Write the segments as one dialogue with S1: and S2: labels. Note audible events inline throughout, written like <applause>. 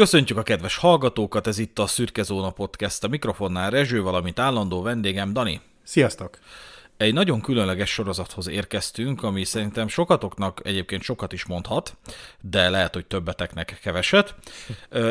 S1: Köszöntjük a kedves hallgatókat, ez itt a Szürke Zóna Podcast, a mikrofonnál Rezső, valamint állandó vendégem Dani. Sziasztok! egy nagyon különleges sorozathoz érkeztünk, ami szerintem sokatoknak egyébként sokat is mondhat, de lehet, hogy többeteknek keveset.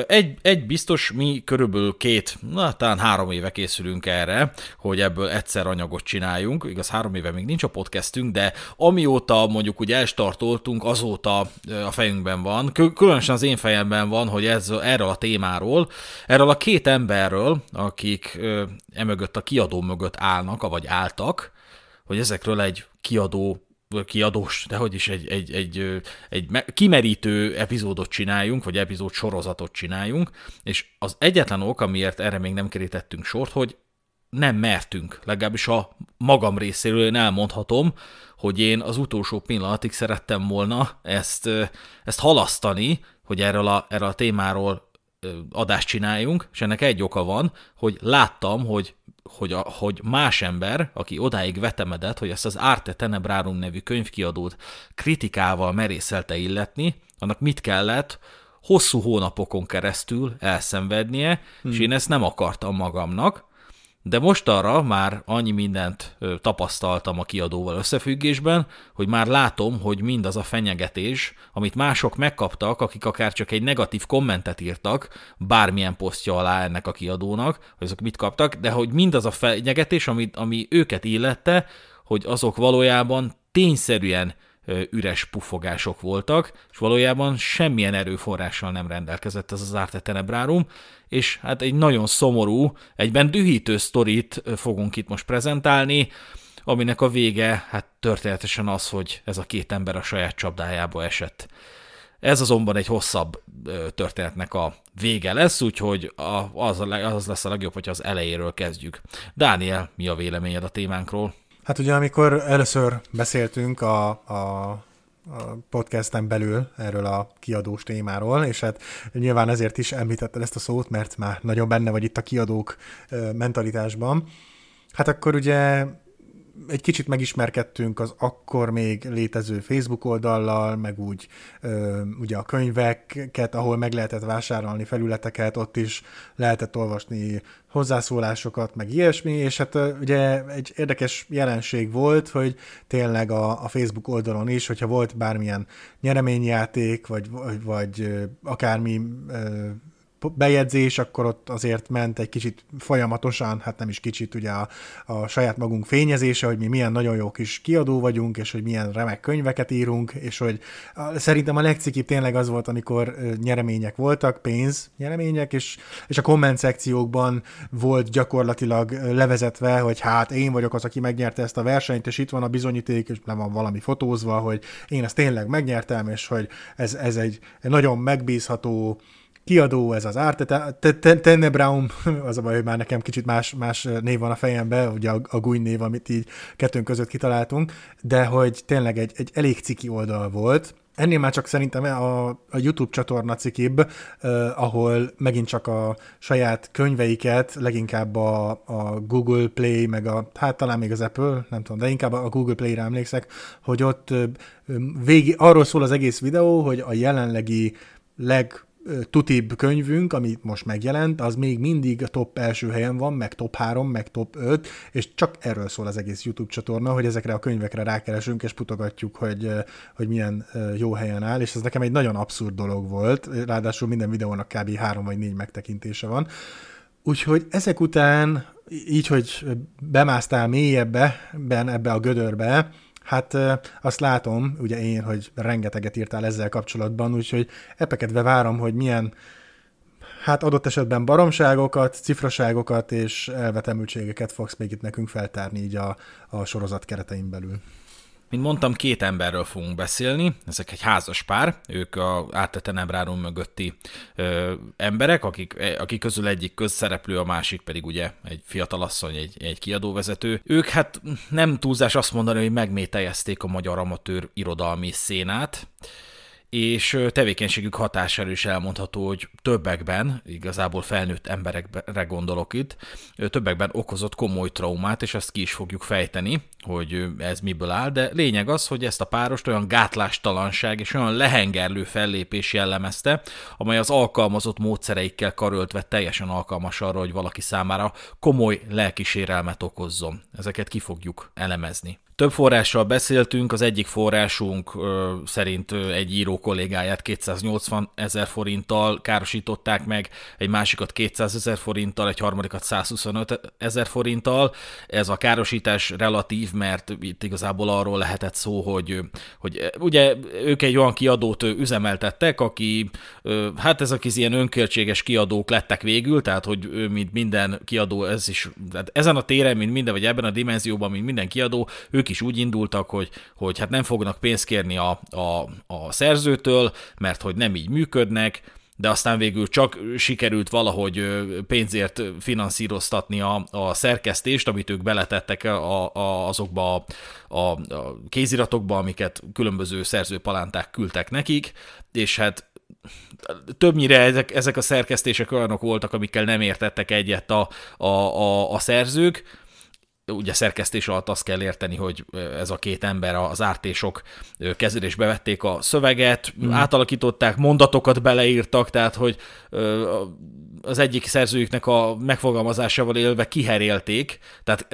S1: Egy, egy biztos, mi körülbelül két, na talán három éve készülünk erre, hogy ebből egyszer anyagot csináljunk. Igaz, három éve még nincs a podcastünk, de amióta mondjuk úgy elstartoltunk, azóta a fejünkben van, különösen az én fejemben van, hogy ez, erről a témáról, erről a két emberről, akik emögött a kiadó mögött állnak, vagy álltak, hogy ezekről egy kiadó kiadós, de hogy is egy, egy, egy, egy kimerítő epizódot csináljunk, vagy epizód sorozatot csináljunk, és az egyetlen ok, amiért erre még nem kerítettünk sort, hogy nem mertünk, legalábbis a magam részéről én elmondhatom, hogy én az utolsó pillanatig szerettem volna ezt, ezt halasztani, hogy erről a, erről a témáról adást csináljunk, és ennek egy oka van, hogy láttam, hogy hogy, a, hogy más ember, aki odáig vetemedett, hogy ezt az Arte Tenebrarum nevű könyvkiadót kritikával merészelte illetni, annak mit kellett hosszú hónapokon keresztül elszenvednie, hmm. és én ezt nem akartam magamnak, de mostanra már annyi mindent tapasztaltam a kiadóval összefüggésben, hogy már látom, hogy mindaz a fenyegetés, amit mások megkaptak, akik akár csak egy negatív kommentet írtak, bármilyen posztja alá ennek a kiadónak, hogy azok mit kaptak, de hogy mindaz a fenyegetés, ami, ami őket illette, hogy azok valójában tényszerűen üres pufogások voltak, és valójában semmilyen erőforrással nem rendelkezett ez az Arte és hát egy nagyon szomorú, egyben dühítő sztorit fogunk itt most prezentálni, aminek a vége hát történetesen az, hogy ez a két ember a saját csapdájába esett. Ez azonban egy hosszabb történetnek a vége lesz, úgyhogy az, a, az lesz a legjobb, hogyha az elejéről kezdjük. Dániel, mi a véleményed a témánkról?
S2: Hát ugye amikor először beszéltünk a, a a podcasten belül erről a kiadós témáról, és hát nyilván ezért is említetted ezt a szót, mert már nagyon benne vagy itt a kiadók mentalitásban. Hát akkor ugye egy kicsit megismerkedtünk az akkor még létező Facebook oldallal, meg úgy ö, ugye a könyveket, ahol meg lehetett vásárolni felületeket, ott is lehetett olvasni hozzászólásokat, meg ilyesmi, és hát ugye egy érdekes jelenség volt, hogy tényleg a, a Facebook oldalon is, hogyha volt bármilyen nyereményjáték, vagy, vagy, vagy akármi ö, bejegyzés, akkor ott azért ment egy kicsit folyamatosan, hát nem is kicsit ugye a, a saját magunk fényezése, hogy mi milyen nagyon jó kis kiadó vagyunk, és hogy milyen remek könyveket írunk, és hogy szerintem a legcikibb tényleg az volt, amikor nyeremények voltak, pénz nyeremények, és, és a komment szekciókban volt gyakorlatilag levezetve, hogy hát én vagyok az, aki megnyerte ezt a versenyt, és itt van a bizonyíték, és nem van valami fotózva, hogy én ezt tényleg megnyertem, és hogy ez, ez egy, egy nagyon megbízható kiadó ez az Arte, Tennebraum, <laughs> az a baj, hogy már nekem kicsit más, más név van a fejemben, ugye a, a Gúny név, amit így kettőnk között kitaláltunk, de hogy tényleg egy, egy elég ciki oldal volt, Ennél már csak szerintem a, a YouTube csatorna cikibb, eh, ahol megint csak a saját könyveiket, leginkább a, a Google Play, meg a, hát talán még az Apple, nem tudom, de inkább a Google Play-re emlékszek, hogy ott eh, végig, arról szól az egész videó, hogy a jelenlegi leg tutibb könyvünk, ami most megjelent, az még mindig a top első helyen van, meg top 3, meg top 5, és csak erről szól az egész YouTube csatorna, hogy ezekre a könyvekre rákeresünk, és putogatjuk, hogy, hogy milyen jó helyen áll, és ez nekem egy nagyon abszurd dolog volt, ráadásul minden videónak kb. 3 vagy 4 megtekintése van. Úgyhogy ezek után, így, hogy bemásztál mélyebbe, ben, ebbe a gödörbe, Hát azt látom, ugye én, hogy rengeteget írtál ezzel kapcsolatban, úgyhogy epekedve várom, hogy milyen hát adott esetben baromságokat, cifraságokat és elvetemültségeket fogsz még itt nekünk feltárni így a, a sorozat keretein belül.
S1: Mint mondtam, két emberről fogunk beszélni, ezek egy házas pár, ők a átteten mögötti ö, emberek, akik, akik közül egyik közszereplő, a másik pedig ugye egy fiatalasszony, egy, egy kiadóvezető. Ők hát nem túlzás azt mondani, hogy megmételjezték a magyar amatőr irodalmi szénát, és tevékenységük hatására is elmondható, hogy többekben, igazából felnőtt emberekre gondolok itt, többekben okozott komoly traumát, és ezt ki is fogjuk fejteni, hogy ez miből áll, de lényeg az, hogy ezt a párost olyan gátlástalanság és olyan lehengerlő fellépés jellemezte, amely az alkalmazott módszereikkel karöltve teljesen alkalmas arra, hogy valaki számára komoly lelkisérelmet okozzon. Ezeket ki fogjuk elemezni. Több forrással beszéltünk, az egyik forrásunk ö, szerint egy író kollégáját 280 ezer forinttal károsították meg, egy másikat 200 ezer forinttal, egy harmadikat 125 ezer forinttal. Ez a károsítás relatív, mert itt igazából arról lehetett szó, hogy, hogy ugye ők egy olyan kiadót üzemeltettek, aki, ö, hát ezek az ilyen önköltséges kiadók lettek végül, tehát hogy ő, mint minden kiadó, ez is, tehát ezen a téren, mint minden, vagy ebben a dimenzióban, mint minden kiadó, ők ők is úgy indultak, hogy, hogy hát nem fognak pénzt kérni a, a, a szerzőtől, mert hogy nem így működnek, de aztán végül csak sikerült valahogy pénzért finanszíroztatni a, a szerkesztést, amit ők beletettek a, a, azokba a, a, kéziratokba, amiket különböző szerzőpalánták küldtek nekik, és hát többnyire ezek, ezek a szerkesztések olyanok voltak, amikkel nem értettek egyet a, a, a, a szerzők, ugye szerkesztés alatt azt kell érteni, hogy ez a két ember, az ártésok kezelésbe vették a szöveget, mm. átalakították, mondatokat beleírtak, tehát hogy az egyik szerzőjüknek a megfogalmazásával élve kiherélték, tehát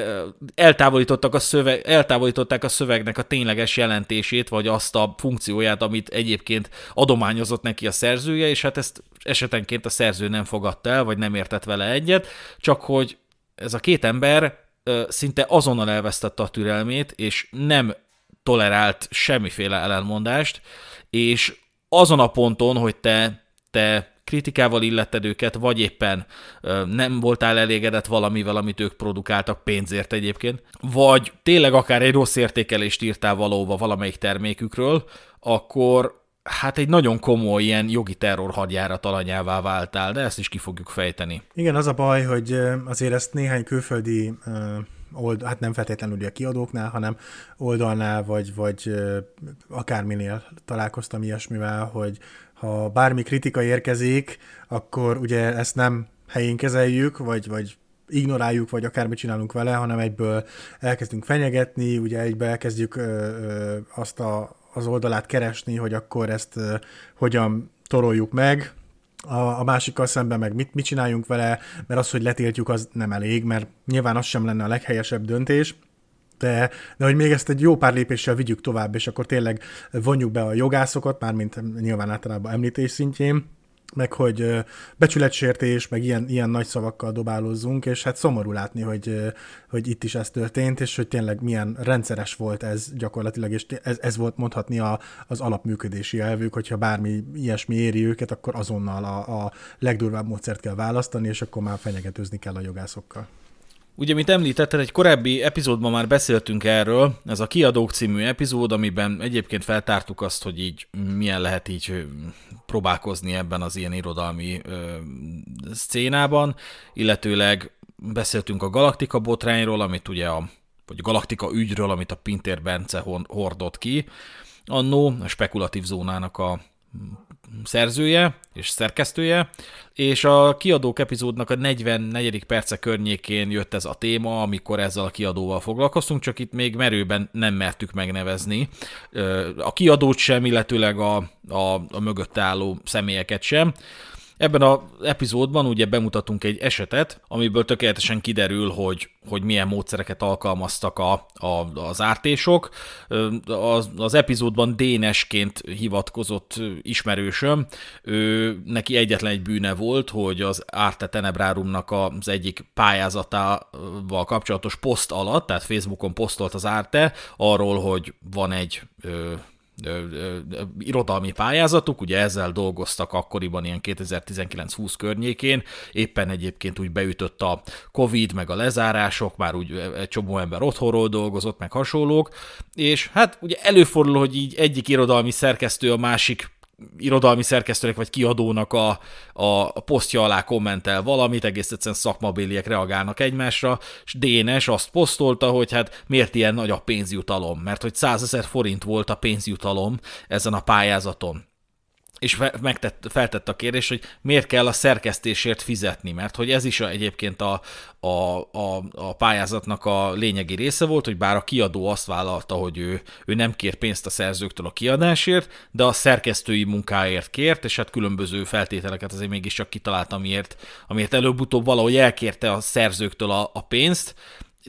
S1: eltávolítottak a szöveg, eltávolították a szövegnek a tényleges jelentését, vagy azt a funkcióját, amit egyébként adományozott neki a szerzője, és hát ezt esetenként a szerző nem fogadta el, vagy nem értett vele egyet, csak hogy ez a két ember szinte azonnal elvesztette a türelmét, és nem tolerált semmiféle ellenmondást, és azon a ponton, hogy te, te kritikával illetted őket, vagy éppen nem voltál elégedett valamivel, amit ők produkáltak pénzért egyébként, vagy tényleg akár egy rossz értékelést írtál valóba valamelyik termékükről, akkor hát egy nagyon komoly ilyen jogi terror hadjárat alanyává váltál, de ezt is ki fogjuk fejteni.
S2: Igen, az a baj, hogy azért ezt néhány külföldi old, hát nem feltétlenül ugye a kiadóknál, hanem oldalnál, vagy, vagy akárminél találkoztam ilyesmivel, hogy ha bármi kritika érkezik, akkor ugye ezt nem helyén kezeljük, vagy, vagy ignoráljuk, vagy akármit csinálunk vele, hanem egyből elkezdünk fenyegetni, ugye egyből elkezdjük ö, ö, azt a, az oldalát keresni, hogy akkor ezt hogyan toroljuk meg, a, a másikkal szemben, meg mit, mit csináljunk vele, mert az, hogy letiltjuk, az nem elég, mert nyilván az sem lenne a leghelyesebb döntés, de, de hogy még ezt egy jó pár lépéssel vigyük tovább, és akkor tényleg vonjuk be a jogászokat, mármint nyilván általában említés szintjén, meg hogy becsületsértés, meg ilyen, ilyen nagy szavakkal dobálozzunk, és hát szomorú látni, hogy, hogy itt is ez történt, és hogy tényleg milyen rendszeres volt ez gyakorlatilag, és ez, ez volt mondhatni a, az alapműködési elvük, hogyha bármi ilyesmi éri őket, akkor azonnal a, a legdurvább módszert kell választani, és akkor már fenyegetőzni kell a jogászokkal.
S1: Ugye, mint említetted, egy korábbi epizódban már beszéltünk erről, ez a Kiadók című epizód, amiben egyébként feltártuk azt, hogy így milyen lehet így próbálkozni ebben az ilyen irodalmi ö, szcénában, illetőleg beszéltünk a Galaktika botrányról, amit ugye a, vagy Galaktika ügyről, amit a Pintér Bence hordott ki, annó a spekulatív zónának a szerzője és szerkesztője, és a kiadók epizódnak a 44. perce környékén jött ez a téma, amikor ezzel a kiadóval foglalkoztunk, csak itt még merőben nem mertük megnevezni a kiadót sem, illetőleg a, a, a mögött álló személyeket sem. Ebben az epizódban ugye bemutatunk egy esetet, amiből tökéletesen kiderül, hogy, hogy milyen módszereket alkalmaztak a, a, az ártések. Az, az epizódban Dénesként hivatkozott ismerősöm, ő, neki egyetlen egy bűne volt, hogy az Arte Tenebrárumnak az egyik pályázatával kapcsolatos poszt alatt, tehát Facebookon posztolt az Arte arról, hogy van egy irodalmi pályázatuk, ugye ezzel dolgoztak akkoriban ilyen 2019-20 környékén, éppen egyébként úgy beütött a Covid, meg a lezárások, már úgy egy csomó ember otthonról dolgozott, meg hasonlók, és hát ugye előfordul, hogy így egyik irodalmi szerkesztő a másik irodalmi szerkesztőnek vagy kiadónak a, a posztja alá kommentel valamit, egész egyszerűen szakmabéliek reagálnak egymásra, és Dénes azt posztolta, hogy hát miért ilyen nagy a pénzjutalom, mert hogy 100 ezer forint volt a pénzjutalom ezen a pályázaton és megtett, feltett a kérdés, hogy miért kell a szerkesztésért fizetni, mert hogy ez is a, egyébként a, a, a, a pályázatnak a lényegi része volt, hogy bár a kiadó azt vállalta, hogy ő, ő nem kér pénzt a szerzőktől a kiadásért, de a szerkesztői munkáért kért, és hát különböző feltételeket azért mégiscsak kitaláltam, amiért, amiért előbb-utóbb valahogy elkérte a szerzőktől a, a pénzt,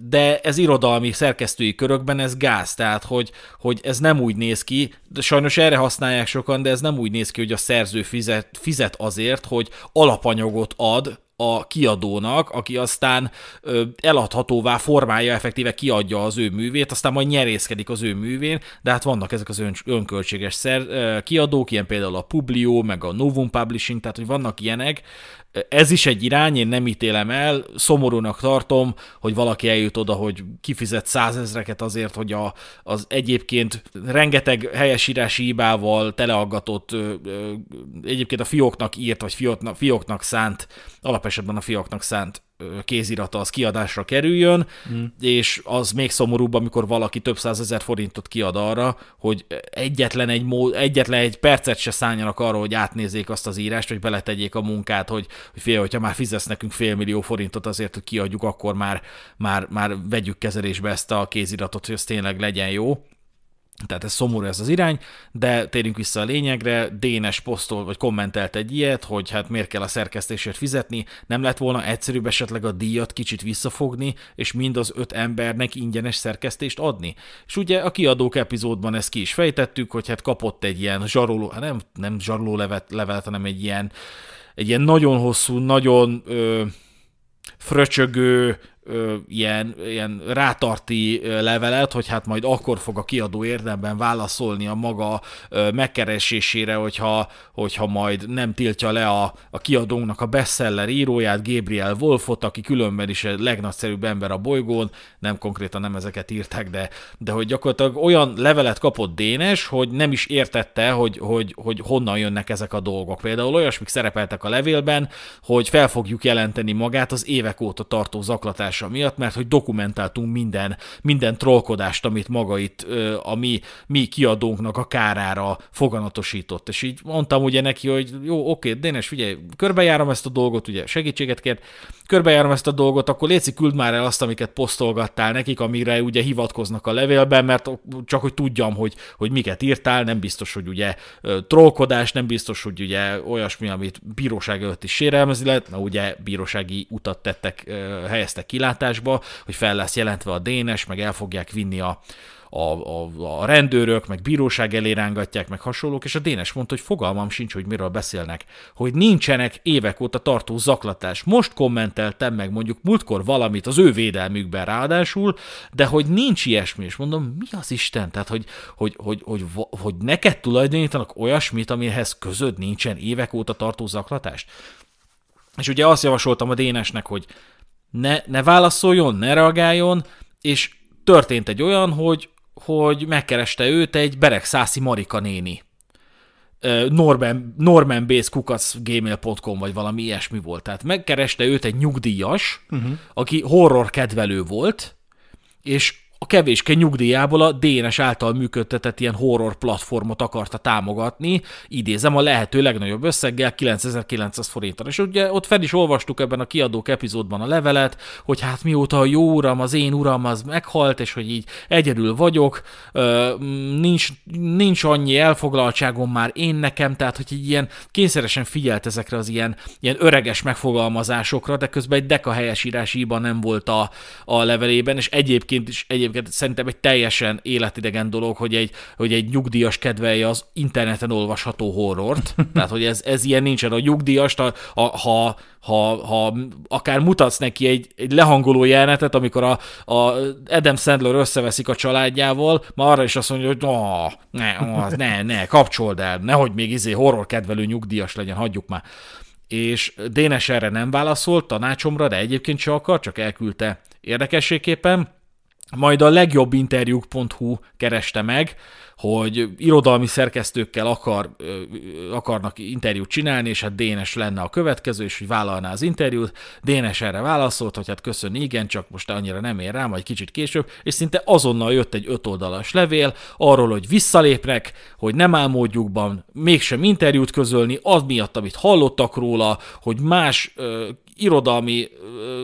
S1: de ez irodalmi szerkesztői körökben ez gáz, tehát hogy, hogy ez nem úgy néz ki, de sajnos erre használják sokan, de ez nem úgy néz ki, hogy a szerző fizet, fizet azért, hogy alapanyagot ad a kiadónak, aki aztán eladhatóvá formálja, effektíve kiadja az ő művét, aztán majd nyerészkedik az ő művén, de hát vannak ezek az ön, önköltséges szer, kiadók, ilyen például a Publio, meg a Novum Publishing, tehát hogy vannak ilyenek, ez is egy irány, én nem ítélem el, szomorúnak tartom, hogy valaki eljut oda, hogy kifizet százezreket azért, hogy a, az egyébként rengeteg helyesírási hibával teleaggatott, egyébként a fióknak írt, vagy fióknak, fióknak szánt, alapesetben a fióknak szánt kézirata az kiadásra kerüljön, mm. és az még szomorúbb, amikor valaki több százezer forintot kiad arra, hogy egyetlen egy, mód, egyetlen egy percet se szálljanak arra, hogy átnézzék azt az írást, hogy beletegyék a munkát, hogy, hogy fél, hogyha már fizesz nekünk fél millió forintot azért, hogy kiadjuk, akkor már, már, már vegyük kezelésbe ezt a kéziratot, hogy ez tényleg legyen jó. Tehát ez szomorú ez az irány, de térjünk vissza a lényegre, Dénes posztol vagy kommentelt egy ilyet, hogy hát miért kell a szerkesztésért fizetni, nem lett volna egyszerűbb esetleg a díjat kicsit visszafogni, és mind az öt embernek ingyenes szerkesztést adni. És ugye a kiadók epizódban ezt ki is fejtettük, hogy hát kapott egy ilyen zsaroló, hát nem, nem zsaroló levet, levelet, hanem egy ilyen, egy ilyen nagyon hosszú, nagyon ö, fröcsögő, ilyen, ilyen rátarti levelet, hogy hát majd akkor fog a kiadó érdemben válaszolni a maga megkeresésére, hogyha, hogyha majd nem tiltja le a, a kiadónknak a bestseller íróját, Gabriel Wolfot, aki különben is a legnagyszerűbb ember a bolygón, nem konkrétan nem ezeket írták, de, de hogy gyakorlatilag olyan levelet kapott Dénes, hogy nem is értette, hogy, hogy, hogy honnan jönnek ezek a dolgok. Például olyasmik szerepeltek a levélben, hogy fel fogjuk jelenteni magát az évek óta tartó zaklatás hatása miatt, mert hogy dokumentáltunk minden, minden trollkodást, amit maga itt a mi, mi kiadónknak a kárára foganatosított. És így mondtam ugye neki, hogy jó, oké, Dénes, figyelj, körbejárom ezt a dolgot, ugye segítséget kért, körbejárom ezt a dolgot, akkor léci küld már el azt, amiket posztolgattál nekik, amire ugye hivatkoznak a levélben, mert csak hogy tudjam, hogy, hogy miket írtál, nem biztos, hogy ugye trollkodás, nem biztos, hogy ugye olyasmi, amit bíróság előtt is sérelmezni lehet, na ugye bírósági utat tettek, helyeztek kilátásba, vendéglátásba, hogy fel lesz jelentve a dénes, meg el fogják vinni a, a, a, a rendőrök, meg bíróság elé rángatják, meg hasonlók, és a Dénes mondta, hogy fogalmam sincs, hogy miről beszélnek, hogy nincsenek évek óta tartó zaklatás. Most kommenteltem meg mondjuk múltkor valamit az ő védelmükben ráadásul, de hogy nincs ilyesmi, és mondom, mi az Isten? Tehát, hogy, hogy, hogy, hogy, hogy neked tulajdonítanak olyasmit, amihez közöd nincsen évek óta tartó zaklatást? És ugye azt javasoltam a Dénesnek, hogy ne, ne válaszoljon, ne reagáljon, és történt egy olyan, hogy, hogy megkereste őt egy beregszászi Marika néni. Norman, Norman Base kukac gmail.com vagy valami ilyesmi volt. Tehát megkereste őt egy nyugdíjas, uh-huh. aki horror kedvelő volt, és a kevéske nyugdíjából a DNS által működtetett ilyen horror platformot akarta támogatni, idézem a lehető legnagyobb összeggel, 9900 forinttal. És ugye ott fel is olvastuk ebben a kiadók epizódban a levelet, hogy hát mióta a jó uram, az én uram az meghalt, és hogy így egyedül vagyok, nincs, nincs annyi elfoglaltságom már én nekem, tehát hogy így ilyen kényszeresen figyelt ezekre az ilyen, ilyen öreges megfogalmazásokra, de közben egy deka helyesírásíban nem volt a, a levelében, és egyébként is egyébként egyébként szerintem egy teljesen életidegen dolog, hogy egy, hogy egy nyugdíjas kedvelje az interneten olvasható horrort. <laughs> Tehát, hogy ez, ez ilyen nincsen. A nyugdíjas, ha, ha, ha, ha akár mutatsz neki egy, egy lehangoló jelenetet, amikor a, a Adam Sandler összeveszik a családjával, már arra is azt mondja, hogy ne, ne, ne, kapcsold el, nehogy még izé horror kedvelő nyugdíjas legyen, hagyjuk már és Dénes erre nem válaszolt tanácsomra, de egyébként se akar, csak elküldte érdekességképpen. Majd a legjobb kereste meg, hogy irodalmi szerkesztőkkel akar, akarnak interjút csinálni, és hát Dénes lenne a következő, és hogy vállalná az interjút. Dénes erre válaszolt, hogy hát köszönni, igen, csak most annyira nem ér rám, majd kicsit később, és szinte azonnal jött egy ötoldalas levél arról, hogy visszalépnek, hogy nem módjukban mégsem interjút közölni, az miatt, amit hallottak róla, hogy más irodalmi ö,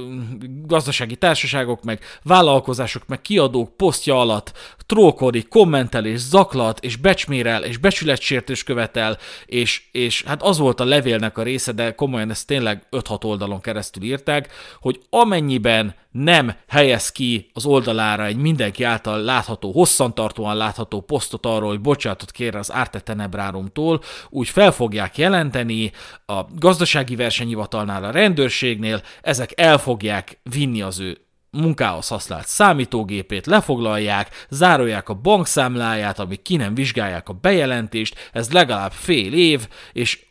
S1: gazdasági társaságok, meg vállalkozások, meg kiadók posztja alatt trókodik, kommentel és zaklat, és becsmérel, és becsületsértés követel, és, és hát az volt a levélnek a része, de komolyan ezt tényleg 5-6 oldalon keresztül írták, hogy amennyiben nem helyez ki az oldalára egy mindenki által látható, hosszantartóan látható posztot arról, hogy bocsánatot kér az Artetenebrárumtól, úgy fel fogják jelenteni a gazdasági versenyhivatalnál, a rendőrség, ügynökségnél, ezek el fogják vinni az ő munkához használt számítógépét, lefoglalják, zárolják a bankszámláját, amíg ki nem vizsgálják a bejelentést, ez legalább fél év, és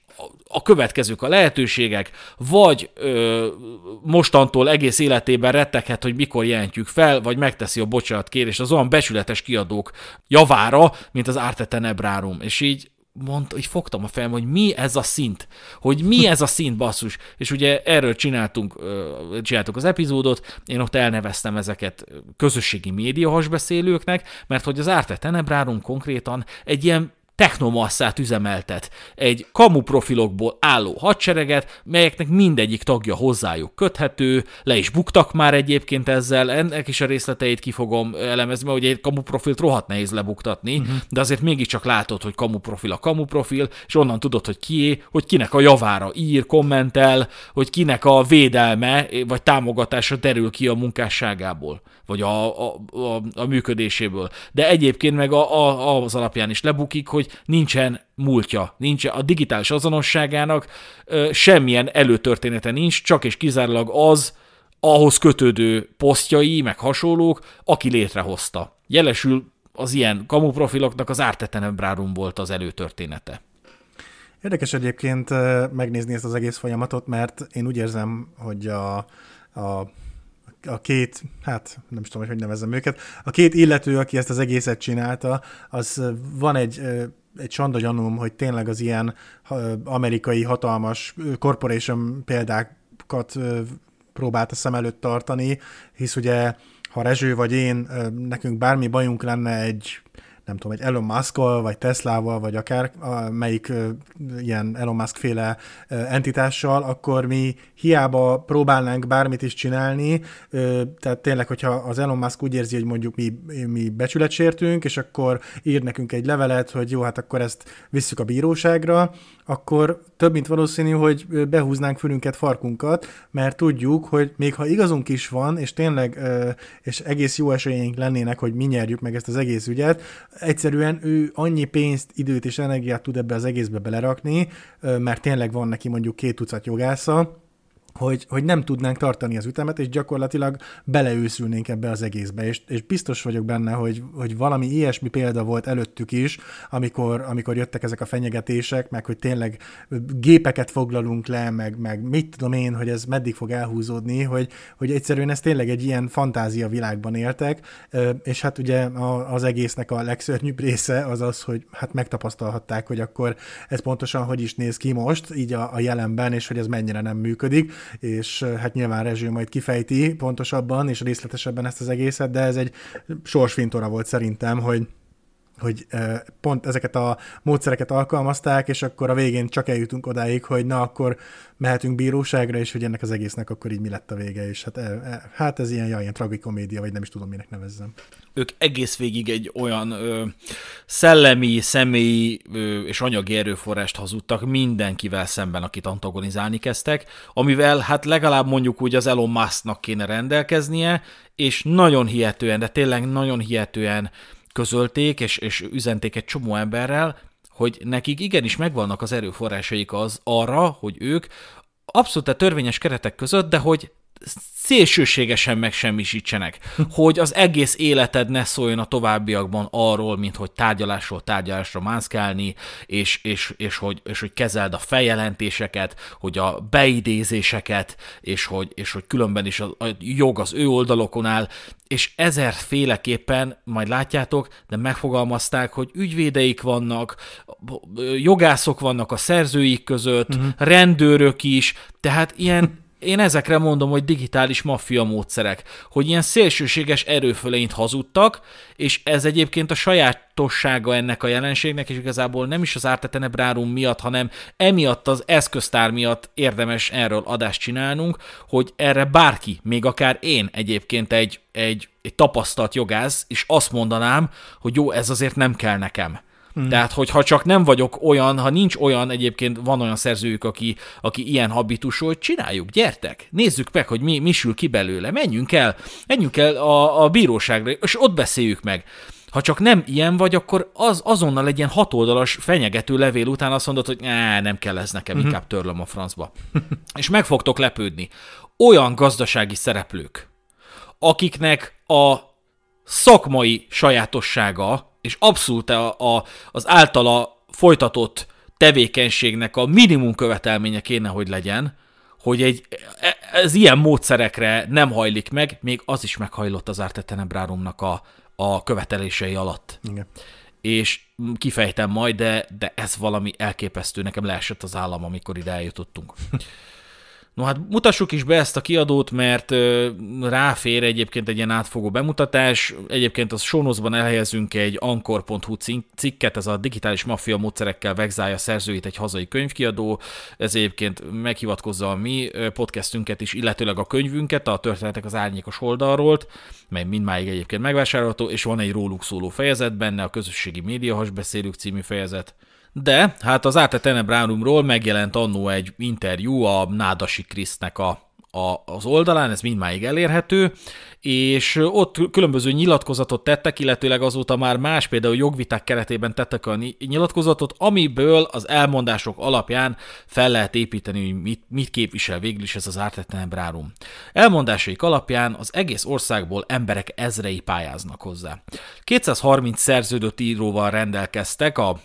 S1: a következők a lehetőségek, vagy ö, mostantól egész életében retteghet, hogy mikor jelentjük fel, vagy megteszi a bocsánatkérést az olyan becsületes kiadók javára, mint az Arte Tenebrarum. És így mondta, hogy fogtam a fejem, hogy mi ez a szint, hogy mi ez a szint, basszus. És ugye erről csináltunk, csináltuk az epizódot, én ott elneveztem ezeket közösségi média hasbeszélőknek, mert hogy az Arte Tenebrárum konkrétan egy ilyen technomasszát üzemeltet, egy kamu profilokból álló hadsereget, melyeknek mindegyik tagja hozzájuk köthető, le is buktak már egyébként ezzel, ennek is a részleteit kifogom elemezni, mert ugye egy kamu profilt rohadt nehéz lebuktatni, uh-huh. de azért mégiscsak látod, hogy kamu profil a kamu profil, és onnan tudod, hogy kié, hogy kinek a javára ír, kommentel, hogy kinek a védelme vagy támogatása derül ki a munkásságából, vagy a, a, a, a működéséből. De egyébként meg a, a, az alapján is lebukik, hogy nincsen múltja, nincs a digitális azonosságának ö, semmilyen előtörténete nincs, csak és kizárólag az, ahhoz kötődő posztjai, meg hasonlók, aki létrehozta. Jelesül az ilyen kamu profiloknak az Artetenebrárum volt az előtörténete.
S2: Érdekes egyébként megnézni ezt az egész folyamatot, mert én úgy érzem, hogy a, a a két, hát nem is tudom, hogy nevezem őket, a két illető, aki ezt az egészet csinálta, az van egy egy sanda gyanúm, hogy tényleg az ilyen amerikai hatalmas corporation példákat próbált a szem előtt tartani, hisz ugye ha Rezső vagy én, nekünk bármi bajunk lenne egy nem tudom, egy Elon musk vagy Tesla-val vagy akár melyik ilyen Elon Musk féle entitással, akkor mi hiába próbálnánk bármit is csinálni, tehát tényleg, hogyha az Elon Musk úgy érzi, hogy mondjuk mi, mi sértünk, és akkor ír nekünk egy levelet, hogy jó, hát akkor ezt visszük a bíróságra, akkor több mint valószínű, hogy behúznánk fülünket, farkunkat, mert tudjuk, hogy még ha igazunk is van, és tényleg és egész jó esélyeink lennének, hogy mi nyerjük meg ezt az egész ügyet, egyszerűen ő annyi pénzt, időt és energiát tud ebbe az egészbe belerakni, mert tényleg van neki mondjuk két tucat jogásza, hogy, hogy nem tudnánk tartani az ütemet, és gyakorlatilag beleőszülnénk ebbe az egészbe. És, és biztos vagyok benne, hogy, hogy valami ilyesmi példa volt előttük is, amikor, amikor jöttek ezek a fenyegetések, meg hogy tényleg gépeket foglalunk le, meg, meg mit tudom én, hogy ez meddig fog elhúzódni, hogy, hogy egyszerűen ez tényleg egy ilyen fantázia világban éltek, és hát ugye az egésznek a legszörnyűbb része az az, hogy hát megtapasztalhatták, hogy akkor ez pontosan hogy is néz ki most, így a, a jelenben, és hogy ez mennyire nem működik és hát nyilván Rezső majd kifejti pontosabban és részletesebben ezt az egészet, de ez egy sorsfintora volt szerintem, hogy hogy pont ezeket a módszereket alkalmazták, és akkor a végén csak eljutunk odáig, hogy na, akkor mehetünk bíróságra, és hogy ennek az egésznek akkor így mi lett a vége, és hát, e, e, hát ez ilyen, ja, ilyen tragikomédia, vagy nem is tudom, minek nevezzem.
S1: Ők egész végig egy olyan ö, szellemi, személyi ö, és anyagi erőforrást hazudtak mindenkivel szemben, akit antagonizálni kezdtek, amivel hát legalább mondjuk úgy az Elon Musknak kéne rendelkeznie, és nagyon hihetően, de tényleg nagyon hihetően közölték, és, és üzenték egy csomó emberrel, hogy nekik igenis megvannak az erőforrásaik az arra, hogy ők abszolút a törvényes keretek között, de hogy szélsőségesen megsemmisítsenek, hogy az egész életed ne szóljon a továbbiakban arról, mint hogy tárgyalásról tárgyalásra mászkálni, és, és, és, hogy, és hogy kezeld a feljelentéseket, hogy a beidézéseket, és hogy, és hogy különben is a, a jog az ő oldalokon áll, és ezer féleképpen, majd látjátok, de megfogalmazták, hogy ügyvédeik vannak, jogászok vannak a szerzőik között, uh-huh. rendőrök is, tehát ilyen én ezekre mondom, hogy digitális maffia módszerek, hogy ilyen szélsőséges erőfölényt hazudtak, és ez egyébként a sajátossága ennek a jelenségnek, és igazából nem is az ártetenebrárum miatt, hanem emiatt az eszköztár miatt érdemes erről adást csinálnunk, hogy erre bárki, még akár én egyébként egy, egy, egy tapasztalt jogász, és azt mondanám, hogy jó, ez azért nem kell nekem. Hmm. Tehát, hogyha csak nem vagyok olyan, ha nincs olyan, egyébként van olyan szerzőjük, aki, aki ilyen habitusú, hogy csináljuk, gyertek, nézzük meg, hogy mi, mi sül ki belőle, menjünk el, menjünk el a, a bíróságra, és ott beszéljük meg. Ha csak nem ilyen vagy, akkor az azonnal egy ilyen hatoldalas fenyegető levél után azt mondod, hogy nem kell ez nekem, hmm inkább törlöm a francba. <laughs> és meg fogtok lepődni. Olyan gazdasági szereplők, akiknek a szakmai sajátossága, és abszolút a, a, az általa folytatott tevékenységnek a minimum követelménye kéne, hogy legyen, hogy egy, e, ez ilyen módszerekre nem hajlik meg, még az is meghajlott az ártetenebrárumnak a, a követelései alatt. Igen. És kifejtem majd, de, de ez valami elképesztő, nekem leesett az állam, amikor ide eljutottunk. No hát mutassuk is be ezt a kiadót, mert ráfér egyébként egy ilyen átfogó bemutatás. Egyébként az Sónoszban elhelyezünk egy ankor.hu cikket, ez a digitális maffia módszerekkel vegzálja szerzőit egy hazai könyvkiadó. Ez egyébként meghivatkozza a mi podcastünket is, illetőleg a könyvünket, a történetek az árnyékos oldalról, mely mindmáig egyébként megvásárolható, és van egy róluk szóló fejezet benne, a közösségi média hasbeszélők című fejezet de hát az Arte Tenebránumról megjelent annó egy interjú a Nádasi Krisznek a a, az oldalán, ez mindmáig elérhető, és ott különböző nyilatkozatot tettek, illetőleg azóta már más, például jogviták keretében tettek a nyilatkozatot, amiből az elmondások alapján fel lehet építeni, hogy mit, mit képvisel végül is ez az ártetlenebrárum. Elmondásaik alapján az egész országból emberek ezrei pályáznak hozzá. 230 szerződött íróval rendelkeztek a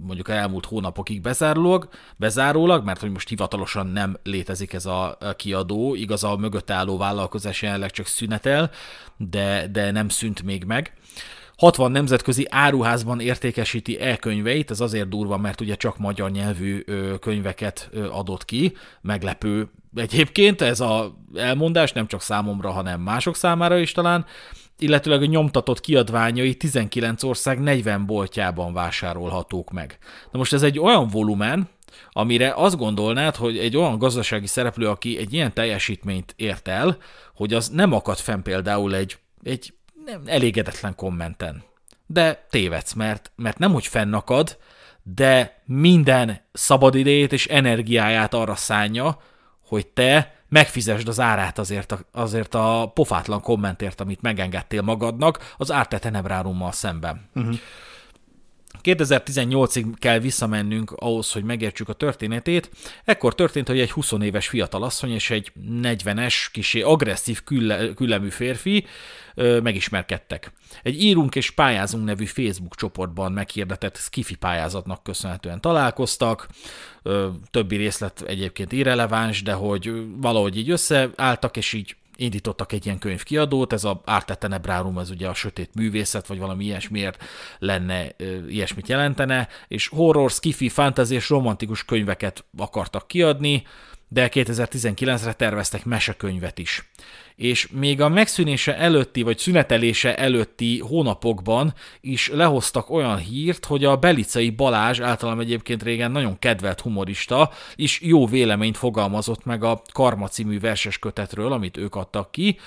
S1: mondjuk elmúlt hónapokig bezárólag, bezárólag, mert hogy most hivatalosan nem létezik ez a kiadó, igaz a mögött álló vállalkozás jelenleg csak szünetel, de, de nem szűnt még meg. 60 nemzetközi áruházban értékesíti e-könyveit, ez azért durva, mert ugye csak magyar nyelvű könyveket adott ki, meglepő egyébként ez a elmondás nem csak számomra, hanem mások számára is talán, illetőleg a nyomtatott kiadványai 19 ország 40 boltjában vásárolhatók meg. Na most ez egy olyan volumen, amire azt gondolnád, hogy egy olyan gazdasági szereplő, aki egy ilyen teljesítményt ért el, hogy az nem akad fenn például egy, egy nem elégedetlen kommenten. De tévedsz, mert, mert nem hogy fennakad, de minden szabadidejét és energiáját arra szánja, hogy te megfizesd az árát azért a, azért a pofátlan kommentért, amit megengedtél magadnak az ártete szemben. Uh-huh. 2018-ig kell visszamennünk ahhoz, hogy megértsük a történetét. Ekkor történt, hogy egy 20 éves fiatalasszony és egy 40-es, kisé agresszív külle, küllemű férfi ö, megismerkedtek. Egy Írunk és Pályázunk nevű Facebook csoportban meghirdetett skifi pályázatnak köszönhetően találkoztak. Ö, többi részlet egyébként irreleváns, de hogy valahogy így összeálltak, és így indítottak egy ilyen könyvkiadót, ez a Arte Nebrárum, ez ugye a sötét művészet, vagy valami ilyesmiért lenne, ilyesmit jelentene, és horror, skifi, fantasy és romantikus könyveket akartak kiadni, de 2019-re terveztek mesekönyvet is. És még a megszűnése előtti, vagy szünetelése előtti hónapokban is lehoztak olyan hírt, hogy a Belicei Balázs, általam egyébként régen nagyon kedvelt humorista, is jó véleményt fogalmazott meg a Karma című verses kötetről, amit ők adtak ki,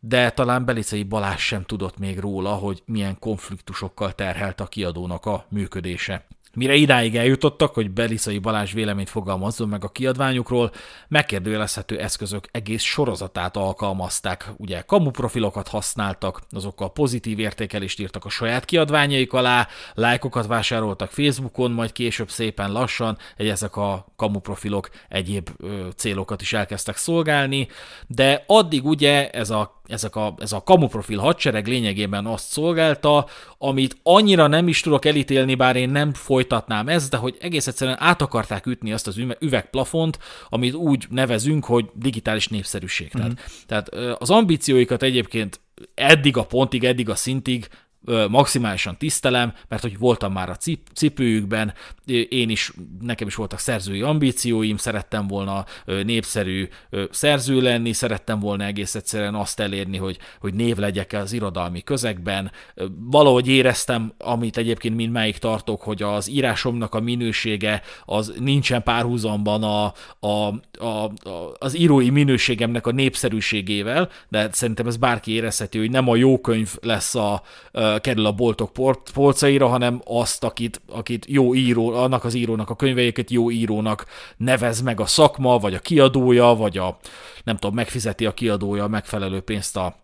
S1: de talán Belicei Balázs sem tudott még róla, hogy milyen konfliktusokkal terhelt a kiadónak a működése. Mire idáig eljutottak, hogy Beliszai Balázs véleményt fogalmazzon meg a kiadványukról, megkérdőjelezhető eszközök egész sorozatát alkalmazták. Ugye kamuprofilokat használtak, azokkal pozitív értékelést írtak a saját kiadványaik alá, lájkokat vásároltak Facebookon, majd később szépen lassan egy ezek a kamuprofilok egyéb ö, célokat is elkezdtek szolgálni, de addig ugye ez a ezek a, ez a kamuprofil hadsereg lényegében azt szolgálta, amit annyira nem is tudok elítélni, bár én nem folytatnám ezt, de hogy egész egyszerűen át akarták ütni azt az üvegplafont, amit úgy nevezünk, hogy digitális népszerűség. Mm-hmm. Tehát, mhm. tehát az ambícióikat egyébként eddig a pontig, eddig a szintig maximálisan tisztelem, mert hogy voltam már a cipőjükben, én is, nekem is voltak szerzői ambícióim, szerettem volna népszerű szerző lenni, szerettem volna egész egyszerűen azt elérni, hogy, hogy név legyek az irodalmi közegben. Valahogy éreztem, amit egyébként mind tartok, hogy az írásomnak a minősége az nincsen párhuzamban a, a, a, a, az írói minőségemnek a népszerűségével, de szerintem ez bárki érezheti, hogy nem a jó könyv lesz a, a kerül a boltok polcaira, hanem azt, akit, akit jó író, annak az írónak a könyveiket jó írónak nevez meg a szakma, vagy a kiadója, vagy a, nem tudom, megfizeti a kiadója a megfelelő pénzt a,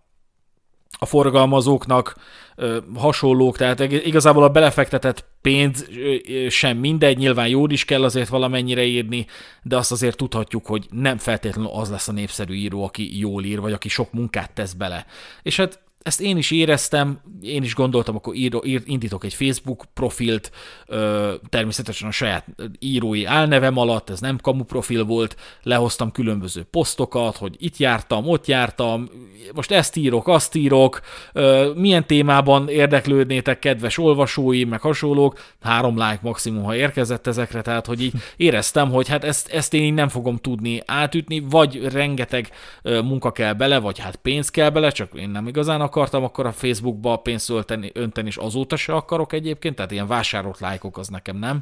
S1: a forgalmazóknak ö, hasonlók, tehát igazából a belefektetett pénz ö, sem mindegy, nyilván jól is kell azért valamennyire írni, de azt azért tudhatjuk, hogy nem feltétlenül az lesz a népszerű író, aki jól ír, vagy aki sok munkát tesz bele. És hát ezt én is éreztem, én is gondoltam, akkor író, ír, indítok egy Facebook profilt, ö, természetesen a saját írói álnevem alatt, ez nem kamu profil volt, lehoztam különböző posztokat, hogy itt jártam, ott jártam, most ezt írok, azt írok, ö, milyen témában érdeklődnétek, kedves olvasói, meg hasonlók, három like maximum, ha érkezett ezekre, tehát hogy így <laughs> éreztem, hogy hát ezt, ezt én így nem fogom tudni átütni, vagy rengeteg munka kell bele, vagy hát pénz kell bele, csak én nem igazán akarok, akartam akkor a Facebookba pénzt ölteni, önteni, és azóta se akarok egyébként, tehát ilyen vásárolt lájkok az nekem nem,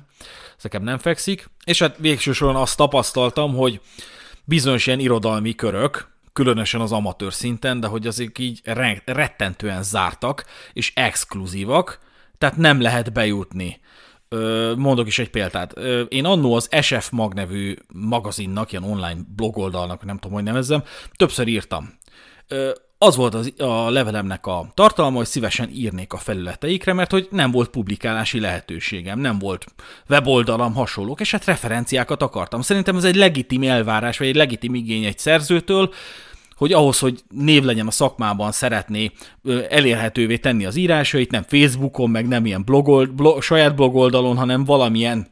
S1: az nekem nem fekszik. És hát végsősorban soron azt tapasztaltam, hogy bizonyos ilyen irodalmi körök, különösen az amatőr szinten, de hogy azok így rettentően zártak és exkluzívak, tehát nem lehet bejutni. Mondok is egy példát. Én annó az SF Mag nevű magazinnak, ilyen online blogoldalnak, nem tudom, hogy nevezzem, többször írtam az volt az, a levelemnek a tartalma, hogy szívesen írnék a felületeikre, mert hogy nem volt publikálási lehetőségem, nem volt weboldalam, hasonlók, és hát referenciákat akartam. Szerintem ez egy legitim elvárás, vagy egy legitim igény egy szerzőtől, hogy ahhoz, hogy név legyen a szakmában, szeretné elérhetővé tenni az írásait, nem Facebookon, meg nem ilyen blogold, blog, saját blogoldalon, hanem valamilyen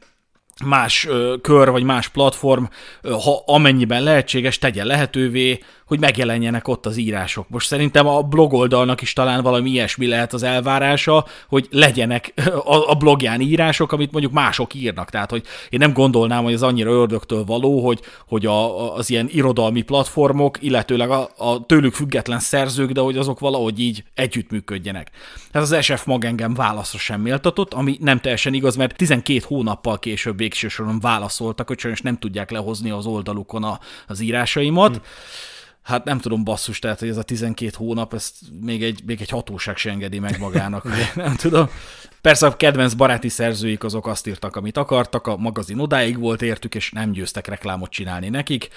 S1: más ö, kör vagy más platform, ö, ha amennyiben lehetséges, tegye lehetővé, hogy megjelenjenek ott az írások. Most szerintem a blog oldalnak is talán valami ilyesmi lehet az elvárása, hogy legyenek a, blogján írások, amit mondjuk mások írnak. Tehát, hogy én nem gondolnám, hogy ez annyira ördögtől való, hogy, hogy a, az ilyen irodalmi platformok, illetőleg a, a tőlük független szerzők, de hogy azok valahogy így együttműködjenek. Ez hát az SF mag engem válaszra sem méltatott, ami nem teljesen igaz, mert 12 hónappal később végső soron válaszoltak, hogy sajnos nem tudják lehozni az oldalukon a, az írásaimat. Hm hát nem tudom basszus, tehát hogy ez a 12 hónap, ezt még egy, még egy hatóság se engedi meg magának, nem tudom. Persze a kedvenc baráti szerzőik azok azt írtak, amit akartak, a magazin odáig volt értük, és nem győztek reklámot csinálni nekik.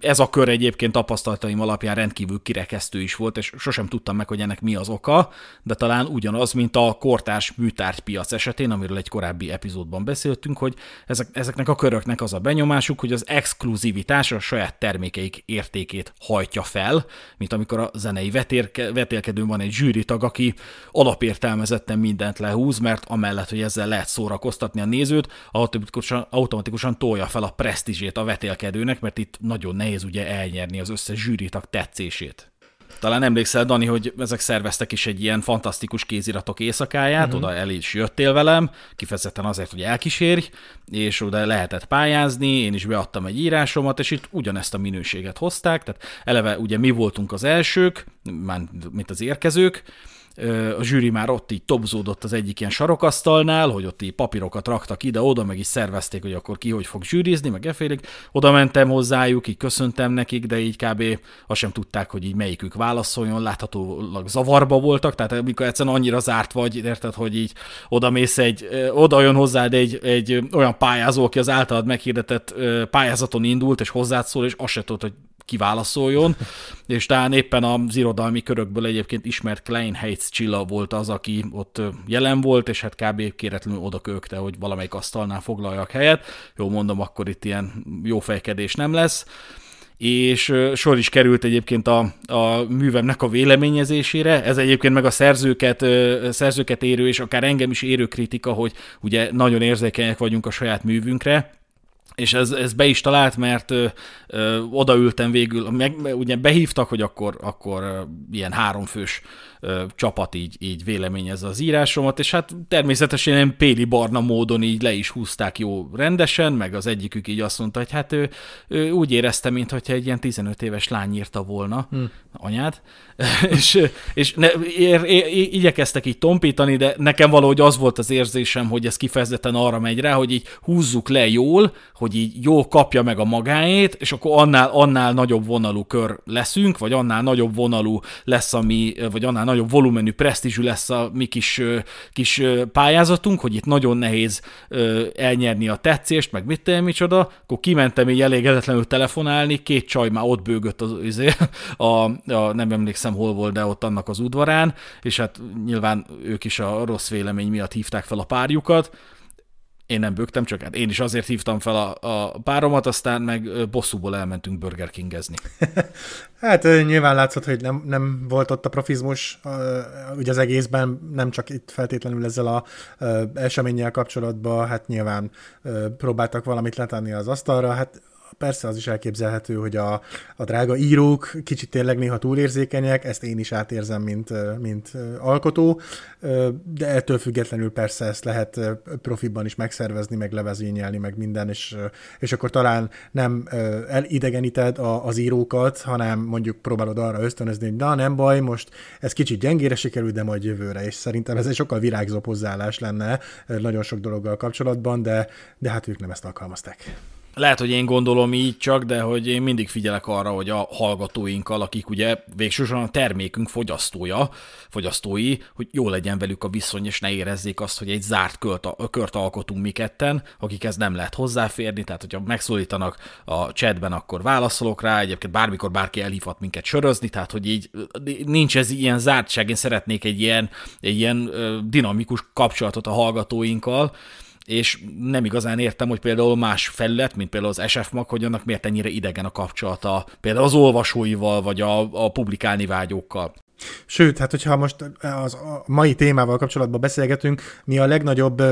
S1: Ez a kör egyébként tapasztalataim alapján rendkívül kirekesztő is volt, és sosem tudtam meg, hogy ennek mi az oka, de talán ugyanaz, mint a kortárs műtárgypiac esetén, amiről egy korábbi epizódban beszéltünk, hogy ezek, ezeknek a köröknek az a benyomásuk, hogy az exkluzivitás a saját termékeik értékét hajtja fel, mint amikor a zenei vetélkedőn van egy zsűritag, aki alapértelmezetten mindent le Húz, mert amellett, hogy ezzel lehet szórakoztatni a nézőt, automatikusan, automatikusan tolja fel a presztízsét a vetélkedőnek, mert itt nagyon nehéz ugye elnyerni az összes zsűritak tetszését. Talán emlékszel, Dani, hogy ezek szerveztek is egy ilyen fantasztikus kéziratok éjszakáját, uh-huh. oda el is jöttél velem, kifejezetten azért, hogy elkísérj, és oda lehetett pályázni, én is beadtam egy írásomat, és itt ugyanezt a minőséget hozták, tehát eleve ugye mi voltunk az elsők, mint az érkezők, a zsűri már ott így tobzódott az egyik ilyen sarokasztalnál, hogy ott így papírokat raktak ide-oda, meg is szervezték, hogy akkor ki hogy fog zsűrizni, meg efélik. Oda mentem hozzájuk, így köszöntem nekik, de így kb. azt sem tudták, hogy így melyikük válaszoljon, láthatólag zavarba voltak, tehát amikor egyszerűen annyira zárt vagy, érted, hogy így oda mész egy, oda jön hozzád egy, egy olyan pályázó, aki az általad meghirdetett pályázaton indult, és hozzád szól, és azt se tudod, hogy kiválaszoljon, és talán éppen az irodalmi körökből egyébként ismert Klein Heitz Csilla volt az, aki ott jelen volt, és hát kb. kéretlenül oda kökte, hogy valamelyik asztalnál foglaljak helyet. Jó mondom, akkor itt ilyen jó fejkedés nem lesz és sor is került egyébként a, a művemnek a véleményezésére. Ez egyébként meg a szerzőket, szerzőket érő, és akár engem is érő kritika, hogy ugye nagyon érzékenyek vagyunk a saját művünkre, és ez, ez be is talált, mert ö, ö, odaültem végül, meg, ugye behívtak, hogy akkor, akkor ö, ilyen háromfős csapat így, így véleményezze az írásomat, és hát természetesen ilyen péli barna módon így le is húzták jó rendesen, meg az egyikük így azt mondta, hogy hát ő, ő úgy érezte, mintha egy ilyen 15 éves lány írta volna, hmm. anyát, <laughs> és, és ne, é, é, igyekeztek így tompítani, de nekem valahogy az volt az érzésem, hogy ez kifejezetten arra megy rá, hogy így húzzuk le jól, hogy így jó kapja meg a magáét, és akkor annál, annál nagyobb vonalú kör leszünk, vagy annál nagyobb vonalú lesz, ami, vagy annál nagyobb volumenű, presztízsű lesz a mi kis, kis pályázatunk, hogy itt nagyon nehéz elnyerni a tetszést, meg mit tenni, micsoda, akkor kimentem így elégedetlenül telefonálni, két csaj már ott bőgött az, a, izé, a, a, nem emlékszem hol volt, de ott annak az udvarán, és hát nyilván ők is a rossz vélemény miatt hívták fel a párjukat, én nem bögtem, csak hát én is azért hívtam fel a, a páromat, aztán meg bosszúból elmentünk Burger Kingezni.
S2: <laughs> hát nyilván látszott, hogy nem, nem volt ott a profizmus, ugye az egészben, nem csak itt feltétlenül ezzel a eseménnyel kapcsolatban, hát nyilván próbáltak valamit letenni az asztalra, hát persze az is elképzelhető, hogy a, a drága írók kicsit tényleg néha túlérzékenyek, ezt én is átérzem, mint, mint alkotó, de ettől függetlenül persze ezt lehet profiban is megszervezni, meg levezényelni, meg minden, és, és akkor talán nem elidegeníted a, az írókat, hanem mondjuk próbálod arra ösztönözni, hogy na nem baj, most ez kicsit gyengére sikerült, de majd jövőre, és szerintem ez egy sokkal virágzóbb hozzáállás lenne nagyon sok dologgal kapcsolatban, de, de hát ők nem ezt alkalmazták
S1: lehet, hogy én gondolom így csak, de hogy én mindig figyelek arra, hogy a hallgatóinkkal, akik ugye végsősorban a termékünk fogyasztója, fogyasztói, hogy jó legyen velük a viszony, és ne érezzék azt, hogy egy zárt költ, kört alkotunk mi ketten, akikhez nem lehet hozzáférni, tehát hogyha megszólítanak a chatben, akkor válaszolok rá, egyébként bármikor bárki elhívhat minket sörözni, tehát hogy így nincs ez ilyen zártság, én szeretnék egy ilyen, egy ilyen dinamikus kapcsolatot a hallgatóinkkal, és nem igazán értem, hogy például más felület, mint például az SF mag, hogy annak miért ennyire idegen a kapcsolata például az olvasóival, vagy a, a publikálni vágyókkal.
S2: Sőt, hát hogyha most az a mai témával kapcsolatban beszélgetünk, mi a legnagyobb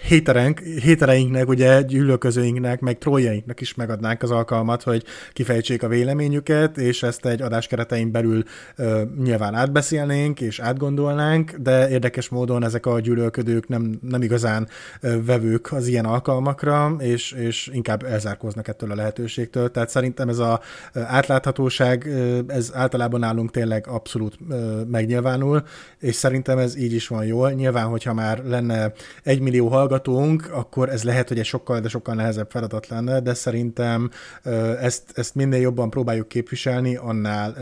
S2: héterenk, hétereinknek, ugye gyűlölközőinknek, meg trójainknak is megadnánk az alkalmat, hogy kifejtsék a véleményüket, és ezt egy adás keretein belül ö, nyilván átbeszélnénk és átgondolnánk, de érdekes módon ezek a gyűlölködők nem, nem igazán ö, vevők az ilyen alkalmakra, és, és inkább elzárkóznak ettől a lehetőségtől. Tehát szerintem ez a átláthatóság, ez általában nálunk tényleg abszolút ö, megnyilvánul, és szerintem ez így is van jól. Nyilván, hogyha már lenne egy millió hallgatónk, akkor ez lehet, hogy egy sokkal, de sokkal nehezebb feladat lenne, de szerintem ezt, ezt minél jobban próbáljuk képviselni, annál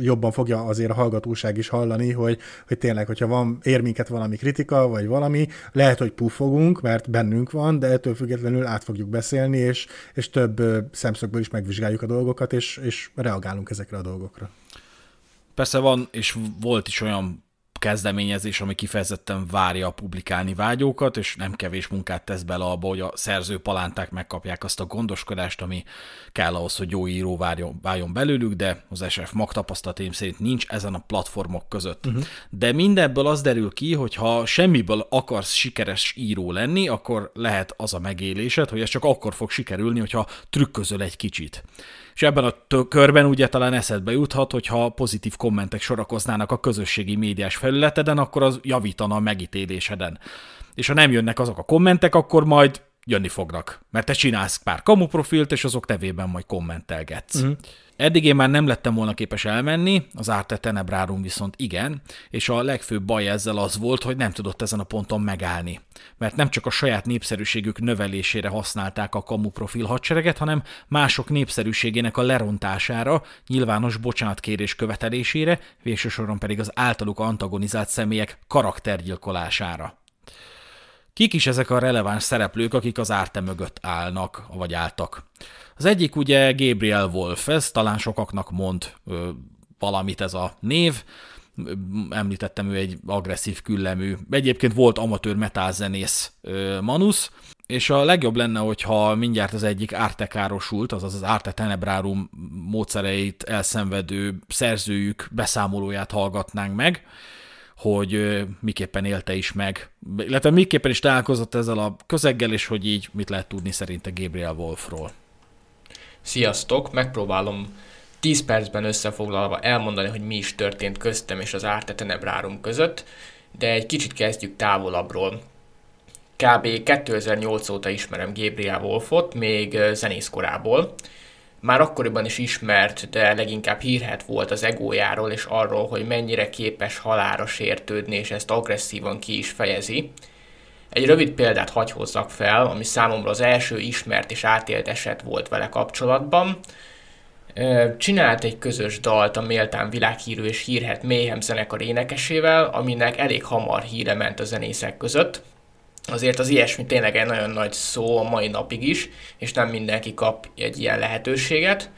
S2: jobban fogja azért a hallgatóság is hallani, hogy, hogy tényleg, hogyha van, ér minket valami kritika, vagy valami, lehet, hogy puffogunk, mert bennünk van, de ettől függetlenül át fogjuk beszélni, és, és több szemszögből is megvizsgáljuk a dolgokat, és, és reagálunk ezekre a dolgokra.
S1: Persze van, és volt is olyan kezdeményezés, ami kifejezetten várja a publikálni vágyókat, és nem kevés munkát tesz bele abba, hogy a szerző palánták megkapják azt a gondoskodást, ami kell ahhoz, hogy jó író várjon, váljon belőlük, de az SF mag szerint nincs ezen a platformok között. Uh-huh. De mindebből az derül ki, hogy ha semmiből akarsz sikeres író lenni, akkor lehet az a megélésed, hogy ez csak akkor fog sikerülni, hogyha trükközöl egy kicsit és ebben a tök- körben ugye talán eszedbe juthat, hogyha pozitív kommentek sorakoznának a közösségi médiás felületeden, akkor az javítana a megítéléseden. És ha nem jönnek azok a kommentek, akkor majd jönni fognak, mert te csinálsz pár kamu profilt, és azok nevében majd kommentelgetsz. Mm. Uh-huh. Eddig én már nem lettem volna képes elmenni, az Arte Tenebrárum viszont igen, és a legfőbb baj ezzel az volt, hogy nem tudott ezen a ponton megállni. Mert nem csak a saját népszerűségük növelésére használták a kamu profil hadsereget, hanem mások népszerűségének a lerontására, nyilvános bocsánatkérés követelésére, végső soron pedig az általuk antagonizált személyek karaktergyilkolására. Kik is ezek a releváns szereplők, akik az árte mögött állnak, vagy álltak? Az egyik ugye Gabriel Wolf, ez talán sokaknak mond ö, valamit ez a név, említettem, ő egy agresszív küllemű, egyébként volt amatőr metálzenész Manus, és a legjobb lenne, hogyha mindjárt az egyik Arte károsult, azaz az Arte Tenebrárum módszereit elszenvedő szerzőjük beszámolóját hallgatnánk meg, hogy miképpen élte is meg, illetve miképpen is találkozott ezzel a közeggel, és hogy így mit lehet tudni szerinte Gabriel Wolfról.
S3: Sziasztok, megpróbálom 10 percben összefoglalva elmondani, hogy mi is történt köztem és az Arte Tenebrárum között, de egy kicsit kezdjük távolabbról. Kb. 2008 óta ismerem Gabriel Wolfot, még zenész korából, már akkoriban is ismert, de leginkább hírhet volt az egójáról és arról, hogy mennyire képes halára sértődni, és ezt agresszívan ki is fejezi. Egy rövid példát hagy hozzak fel, ami számomra az első ismert és átélt eset volt vele kapcsolatban. Csinált egy közös dalt a méltán világhírű és hírhet méhem zenekar énekesével, aminek elég hamar híre ment a zenészek között azért az ilyesmi tényleg egy nagyon nagy szó a mai napig is, és nem mindenki kap egy ilyen lehetőséget.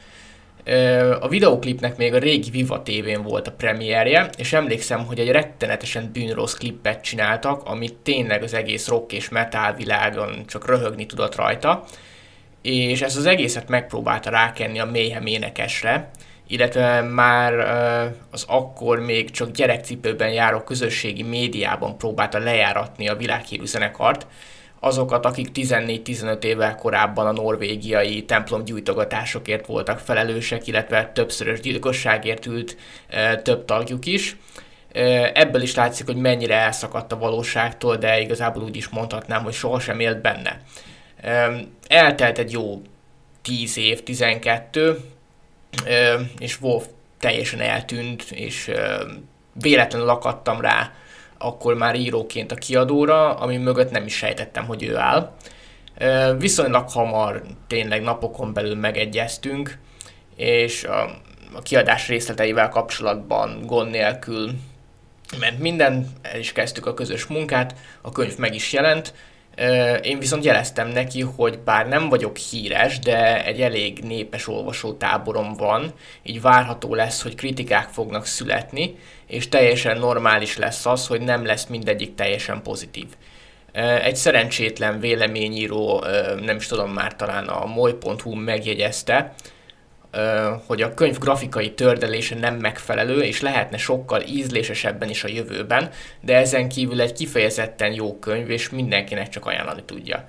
S3: A videóklipnek még a régi Viva tévén volt a premierje, és emlékszem, hogy egy rettenetesen bűnrossz klippet csináltak, amit tényleg az egész rock és metal világon csak röhögni tudott rajta, és ezt az egészet megpróbálta rákenni a mélyhem énekesre, illetve már az akkor még csak gyerekcipőben járó közösségi médiában próbálta lejáratni a világhírű zenekart, azokat, akik 14-15 évvel korábban a norvégiai templomgyújtogatásokért voltak felelősek, illetve többszörös gyilkosságért ült több tagjuk is. Ebből is látszik, hogy mennyire elszakadt a valóságtól, de igazából úgy is mondhatnám, hogy sohasem élt benne. Eltelt egy jó 10 év, 12, és Wolf teljesen eltűnt, és véletlenül akadtam rá akkor már íróként a kiadóra, ami mögött nem is sejtettem, hogy ő áll. Viszonylag hamar, tényleg napokon belül megegyeztünk, és a, a kiadás részleteivel kapcsolatban gond nélkül ment minden, el is kezdtük a közös munkát, a könyv meg is jelent, én viszont jeleztem neki, hogy bár nem vagyok híres, de egy elég népes olvasótáborom van, így várható lesz, hogy kritikák fognak születni, és teljesen normális lesz az, hogy nem lesz mindegyik teljesen pozitív. Egy szerencsétlen véleményíró, nem is tudom már talán a moly.hu megjegyezte, hogy a könyv grafikai tördelése nem megfelelő, és lehetne sokkal ízlésesebben is a jövőben, de ezen kívül egy kifejezetten jó könyv, és mindenkinek csak ajánlani tudja.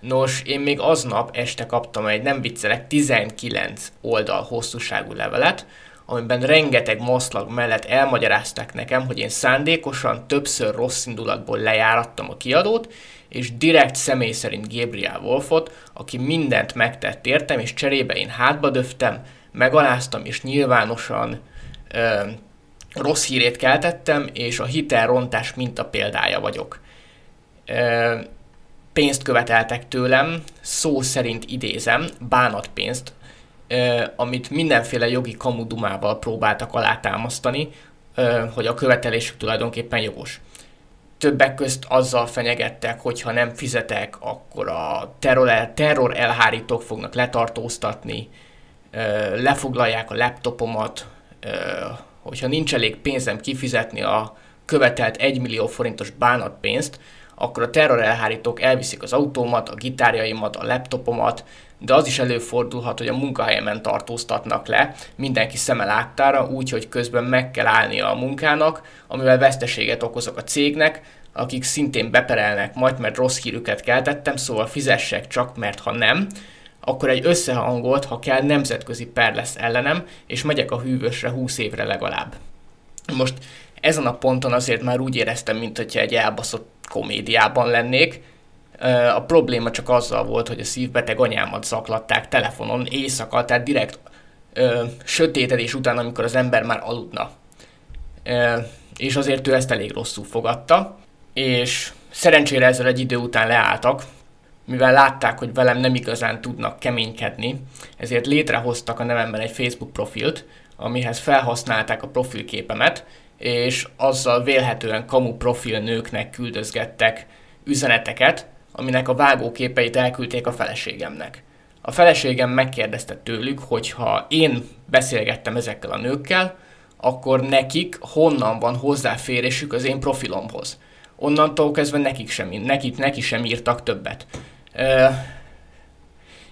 S3: Nos, én még aznap este kaptam egy, nem viccelek, 19 oldal hosszúságú levelet, amiben rengeteg maszlag mellett elmagyarázták nekem, hogy én szándékosan többször rossz indulatból lejárattam a kiadót, és direkt személy szerint Gabriel Wolfot, aki mindent megtett értem, és cserébe én hátba döftem, megaláztam, és nyilvánosan ö, rossz hírét keltettem, és a hitelrontás példája vagyok. Ö, pénzt követeltek tőlem, szó szerint idézem, pénzt, ö, amit mindenféle jogi kamudumával próbáltak alátámasztani, ö, hogy a követelésük tulajdonképpen jogos többek közt azzal fenyegettek, hogy ha nem fizetek, akkor a terror, el, terror elhárítók fognak letartóztatni, lefoglalják a laptopomat, hogyha nincs elég pénzem kifizetni a követelt 1 millió forintos bánatpénzt, akkor a terror elhárítók elviszik az autómat, a gitárjaimat, a laptopomat, de az is előfordulhat, hogy a munkahelyemen tartóztatnak le mindenki szeme láttára, úgy, hogy közben meg kell állnia a munkának, amivel veszteséget okozok a cégnek, akik szintén beperelnek majd, mert rossz hírüket keltettem, szóval fizessek csak, mert ha nem, akkor egy összehangolt, ha kell, nemzetközi per lesz ellenem, és megyek a hűvösre 20 évre legalább. Most ezen a ponton azért már úgy éreztem, mint egy elbaszott komédiában lennék, a probléma csak azzal volt, hogy a szívbeteg anyámat zaklatták telefonon éjszaka, tehát direkt ö, sötétedés után, amikor az ember már aludna. Ö, és azért ő ezt elég rosszul fogadta, és szerencsére ezzel egy idő után leálltak, mivel látták, hogy velem nem igazán tudnak keménykedni, ezért létrehoztak a nevemben egy Facebook profilt, amihez felhasználták a profilképemet, és azzal vélhetően kamu profil nőknek küldözgettek üzeneteket, aminek a vágóképeit elküldték a feleségemnek. A feleségem megkérdezte tőlük, hogy ha én beszélgettem ezekkel a nőkkel, akkor nekik honnan van hozzáférésük az én profilomhoz. Onnantól kezdve nekik sem, nekik, neki sem írtak többet. E,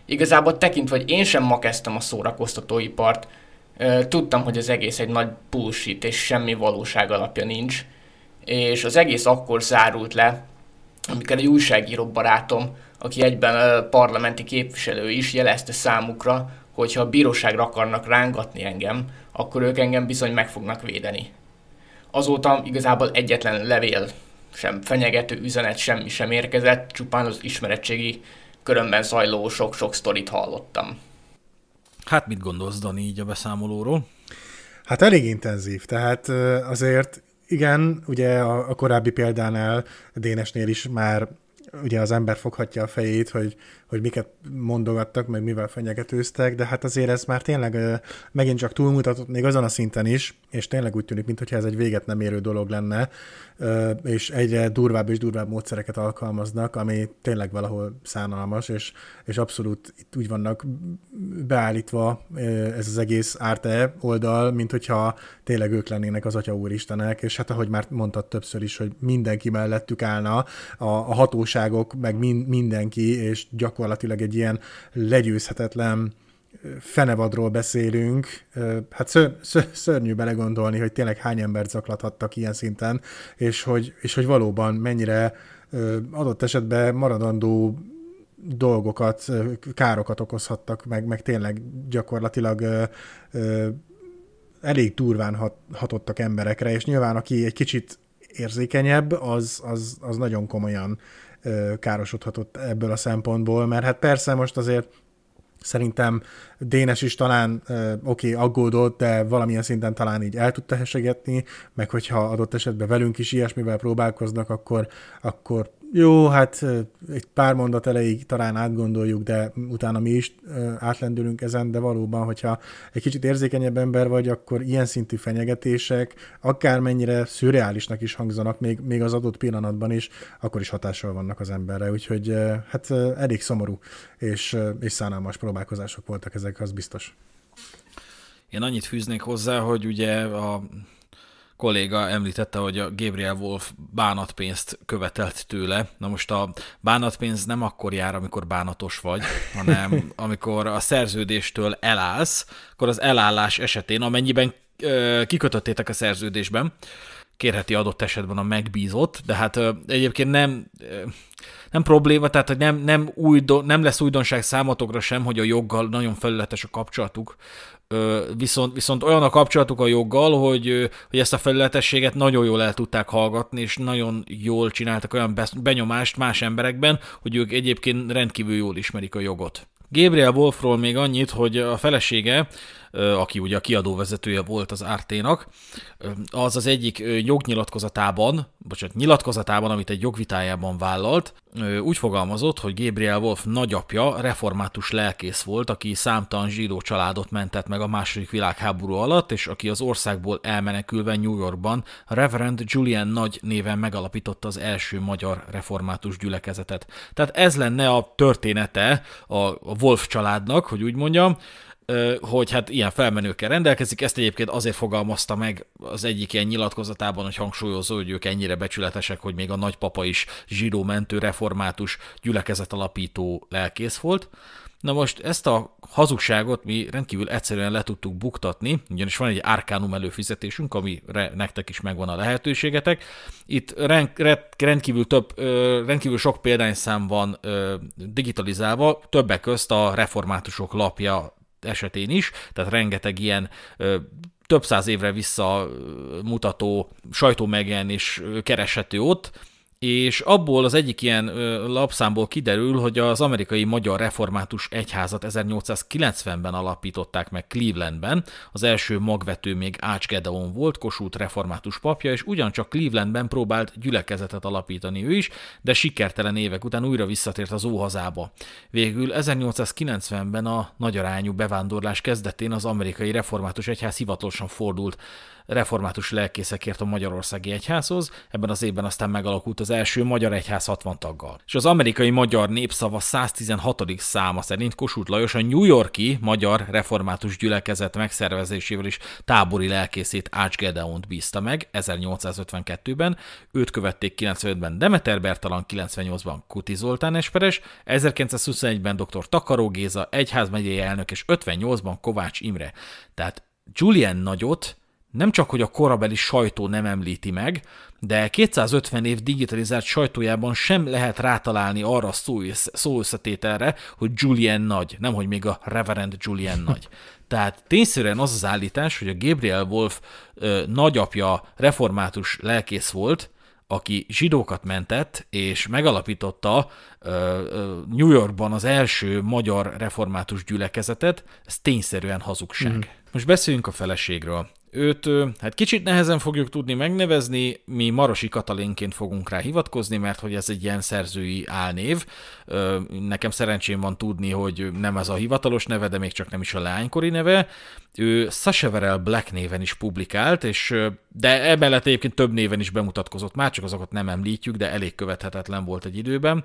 S3: igazából tekintve, hogy én sem ma kezdtem a szórakoztatóipart, e, tudtam, hogy az egész egy nagy bullshit, és semmi valóság alapja nincs. És az egész akkor zárult le, amikor egy újságíró barátom, aki egyben parlamenti képviselő is jelezte számukra, hogy ha a bíróságra akarnak rángatni engem, akkor ők engem bizony meg fognak védeni. Azóta igazából egyetlen levél, sem fenyegető üzenet, semmi sem érkezett, csupán az ismeretségi körömben zajló sok-sok sztorit hallottam.
S1: Hát mit gondolsz, Dani, így a beszámolóról?
S2: Hát elég intenzív, tehát azért igen, ugye a, a korábbi példánál, Dénesnél is már ugye az ember foghatja a fejét, hogy, hogy miket mondogattak, meg mivel fenyegetőztek, de hát azért ez már tényleg megint csak túlmutatott még azon a szinten is, és tényleg úgy tűnik, mintha ez egy véget nem érő dolog lenne, és egyre durvább és durvább módszereket alkalmaznak, ami tényleg valahol szánalmas, és, és abszolút itt úgy vannak beállítva ez az egész árte oldal, mint hogyha tényleg ők lennének az Atya Úristenek, és hát ahogy már mondtad többször is, hogy mindenki mellettük állna, a, a hatóságok, meg min, mindenki, és gyak gyakorlatilag egy ilyen legyőzhetetlen fenevadról beszélünk. Hát ször, ször, szörnyű belegondolni, hogy tényleg hány embert zaklathattak ilyen szinten, és hogy, és hogy valóban mennyire adott esetben maradandó dolgokat, károkat okozhattak, meg, meg tényleg gyakorlatilag elég durván hat, hatottak emberekre, és nyilván aki egy kicsit érzékenyebb, az, az, az nagyon komolyan károsodhatott ebből a szempontból, mert hát persze most azért szerintem Dénes is talán oké, okay, aggódott, de valamilyen szinten talán így el tudta hesegetni, meg hogyha adott esetben velünk is ilyesmivel próbálkoznak, akkor, akkor jó, hát egy pár mondat elejéig talán átgondoljuk, de utána mi is átlendülünk ezen, de valóban, hogyha egy kicsit érzékenyebb ember vagy, akkor ilyen szintű fenyegetések, akármennyire szürreálisnak is hangzanak, még, még az adott pillanatban is, akkor is hatással vannak az emberre, úgyhogy hát elég szomorú és, és szánalmas próbálkozások voltak ezek, az biztos.
S1: Én annyit fűznék hozzá, hogy ugye a kolléga említette, hogy a Gabriel Wolf bánatpénzt követelt tőle. Na most a bánatpénz nem akkor jár, amikor bánatos vagy, hanem <laughs> amikor a szerződéstől elállsz, akkor az elállás esetén, amennyiben kikötöttétek a szerződésben, kérheti adott esetben a megbízott, de hát ö, egyébként nem, ö, nem probléma, tehát hogy nem, nem, újdo nem lesz újdonság számotokra sem, hogy a joggal nagyon felületes a kapcsolatuk, viszont, viszont olyan a kapcsolatuk a joggal, hogy, hogy ezt a felületességet nagyon jól el tudták hallgatni, és nagyon jól csináltak olyan benyomást más emberekben, hogy ők egyébként rendkívül jól ismerik a jogot. Gabriel Wolfról még annyit, hogy a felesége aki ugye a kiadóvezetője volt az Árténak, az az egyik jognyilatkozatában, bocsánat, nyilatkozatában, amit egy jogvitájában vállalt, úgy fogalmazott, hogy Gabriel Wolf nagyapja református lelkész volt, aki számtalan zsidó családot mentett meg a második világháború alatt, és aki az országból elmenekülve New Yorkban Reverend Julian Nagy néven megalapította az első magyar református gyülekezetet. Tehát ez lenne a története a Wolf családnak, hogy úgy mondjam, hogy hát ilyen felmenőkkel rendelkezik, ezt egyébként azért fogalmazta meg az egyik ilyen nyilatkozatában, hogy hangsúlyozó, hogy ők ennyire becsületesek, hogy még a nagypapa is zsidó mentő, református, gyülekezet alapító lelkész volt. Na most ezt a hazugságot mi rendkívül egyszerűen le tudtuk buktatni, ugyanis van egy Arcanum előfizetésünk, amire nektek is megvan a lehetőségetek. Itt rendkívül, több, rendkívül sok példányszám van digitalizálva, többek közt a Reformátusok lapja esetén is, tehát rengeteg ilyen több száz évre visszamutató sajtó megjelenés kereshető ott, és abból az egyik ilyen lapszámból kiderül, hogy az amerikai magyar református egyházat 1890-ben alapították meg Clevelandben, az első magvető még Ács Gedeon volt, kosút református papja, és ugyancsak Clevelandben próbált gyülekezetet alapítani ő is, de sikertelen évek után újra visszatért az óhazába. Végül 1890-ben a nagyarányú bevándorlás kezdetén az amerikai református egyház hivatalosan fordult református lelkészekért a Magyarországi Egyházhoz, ebben az évben aztán megalakult az első Magyar Egyház 60 taggal. És az amerikai magyar népszava 116. száma szerint Kossuth Lajos a New Yorki magyar református gyülekezet megszervezésével is tábori lelkészét Ács Gedeont bízta meg 1852-ben, őt követték 95-ben Demeter Bertalan, 98-ban Kuti Zoltán Esperes, 1921-ben dr. Takaró Géza, egyházmegyei elnök, és 58-ban Kovács Imre. Tehát Julian Nagyot nem csak, hogy a korabeli sajtó nem említi meg, de 250 év digitalizált sajtójában sem lehet rátalálni arra a szóösszetételre, hogy Julian nagy, nemhogy még a Reverend Julian nagy. <laughs> Tehát tényszerűen az az állítás, hogy a Gabriel Wolf ö, nagyapja református lelkész volt, aki zsidókat mentett, és megalapította ö, ö, New Yorkban az első magyar református gyülekezetet, ez tényszerűen hazugság. Mm. Most beszéljünk a feleségről. Őt hát kicsit nehezen fogjuk tudni megnevezni, mi Marosi Katalinként fogunk rá hivatkozni, mert hogy ez egy ilyen szerzői álnév. Nekem szerencsém van tudni, hogy nem ez a hivatalos neve, de még csak nem is a leánykori neve. Ő Sacheverel Black néven is publikált, és de emellett egyébként több néven is bemutatkozott, már csak azokat nem említjük, de elég követhetetlen volt egy időben.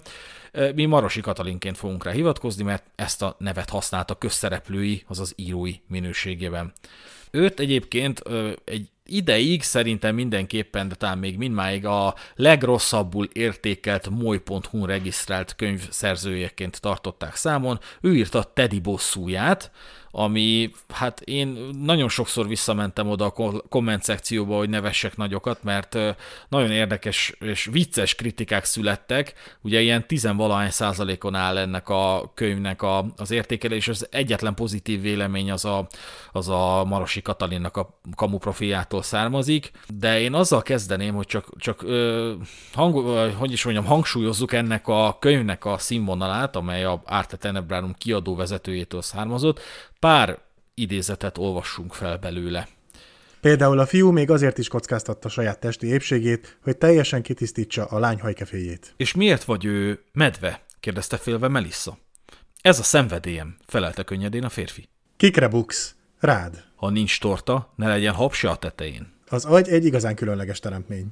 S1: Mi Marosi Katalinként fogunk rá hivatkozni, mert ezt a nevet használta közszereplői, azaz írói minőségében. Őt egyébként egy ideig szerintem mindenképpen, de talán még mindmáig a legrosszabbul értékelt molyhu regisztrált könyv szerzőjeként tartották számon. Ő írta Teddy bosszúját, ami, hát én nagyon sokszor visszamentem oda a komment szekcióba, hogy nevessek nagyokat, mert nagyon érdekes és vicces kritikák születtek, ugye ilyen tizenvalahány százalékon áll ennek a könyvnek a, az értékelés, az egyetlen pozitív vélemény az a, az a Marosi Katalinnak a kamu profiától származik, de én azzal kezdeném, hogy csak, csak hang, hogy is mondjam, hangsúlyozzuk ennek a könyvnek a színvonalát, amely a Arte Tenebrarum kiadó vezetőjétől származott, pár idézetet olvassunk fel belőle.
S2: Például a fiú még azért is kockáztatta saját testi épségét, hogy teljesen kitisztítsa a lány hajkeféjét.
S1: És miért vagy ő medve? kérdezte félve Melissa. Ez a szenvedélyem, felelte könnyedén a férfi. Kikre buksz? Rád. Ha nincs torta, ne legyen hapsa a tetején.
S2: Az agy egy igazán különleges teremtmény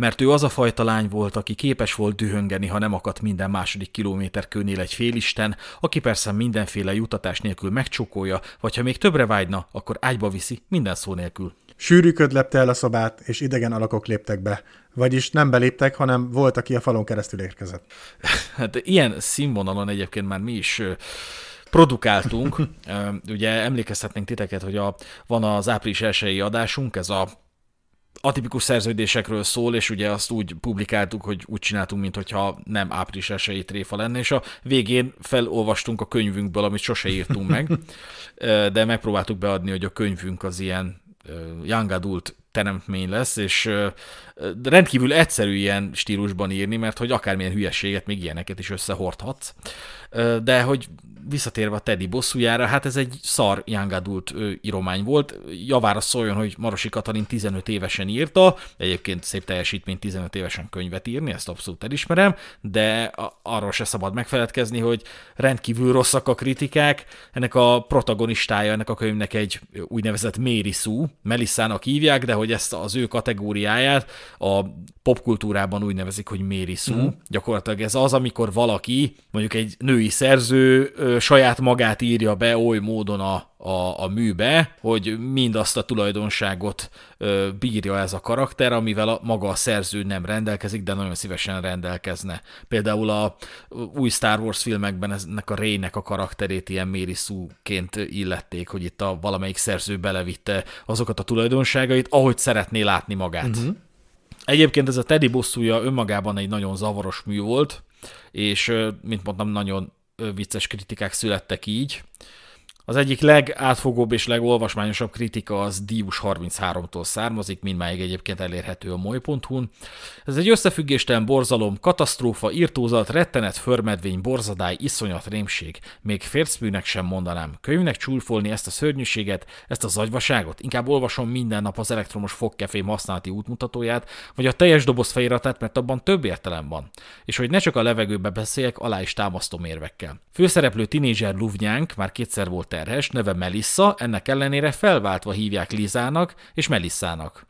S1: mert ő az a fajta lány volt, aki képes volt dühöngeni, ha nem akadt minden második kilométer kőnél egy félisten, aki persze mindenféle jutatás nélkül megcsókolja, vagy ha még többre vágyna, akkor ágyba viszi, minden szó nélkül.
S2: Sűrű köd lepte el a szobát, és idegen alakok léptek be. Vagyis nem beléptek, hanem volt, aki a falon keresztül érkezett.
S1: <laughs> Hát ilyen színvonalon egyébként már mi is produkáltunk. <laughs> Ugye emlékeztetnénk titeket, hogy a, van az április 1 adásunk, ez a atipikus szerződésekről szól, és ugye azt úgy publikáltuk, hogy úgy csináltunk, mintha nem április esélyi tréfa lenne, és a végén felolvastunk a könyvünkből, amit sose írtunk meg, <laughs> de megpróbáltuk beadni, hogy a könyvünk az ilyen young adult teremtmény lesz, és rendkívül egyszerű ilyen stílusban írni, mert hogy akármilyen hülyeséget, még ilyeneket is összehordhatsz. De hogy visszatérve a Teddy bosszújára, hát ez egy szar young adult íromány volt. Javára szóljon, hogy Marosi Katalin 15 évesen írta, egyébként szép teljesítmény 15 évesen könyvet írni, ezt abszolút elismerem, de arról se szabad megfeledkezni, hogy rendkívül rosszak a kritikák. Ennek a protagonistája ennek a könyvnek egy úgynevezett Méri Szú, Melissának hívják, de hogy ezt az ő kategóriáját a popkultúrában úgy nevezik, hogy mériszú. Mm. Gyakorlatilag ez az, amikor valaki, mondjuk egy női szerző saját magát írja be oly módon a, a, a műbe, hogy mindazt a tulajdonságot ö, bírja ez a karakter, amivel a, maga a szerző nem rendelkezik, de nagyon szívesen rendelkezne. Például a új Star Wars filmekben ennek a Rének a karakterét ilyen mériszúként illették, hogy itt a valamelyik szerző belevitte azokat a tulajdonságait, ahogy szeretné látni magát. Mm-hmm. Egyébként ez a Teddy bosszúja önmagában egy nagyon zavaros mű volt, és mint mondtam, nagyon vicces kritikák születtek így. Az egyik legátfogóbb és legolvasmányosabb kritika az Dius 33-tól származik, mindmáig egyébként elérhető a moihu Ez egy összefüggéstelen borzalom, katasztrófa, írtózat, rettenet, förmedvény, borzadály, iszonyat, rémség. Még fércbűnek sem mondanám. Könyvnek csúfolni ezt a szörnyűséget, ezt a zagyvaságot? Inkább olvasom minden nap az elektromos fogkefém használati útmutatóját, vagy a teljes doboz feliratát, mert abban több értelem van. És hogy ne csak a levegőbe beszéljek, alá is támasztom érvekkel. Főszereplő tinédzser Luvnyánk már kétszer volt terhes, neve Melissa, ennek ellenére felváltva hívják Lizának és Melissának.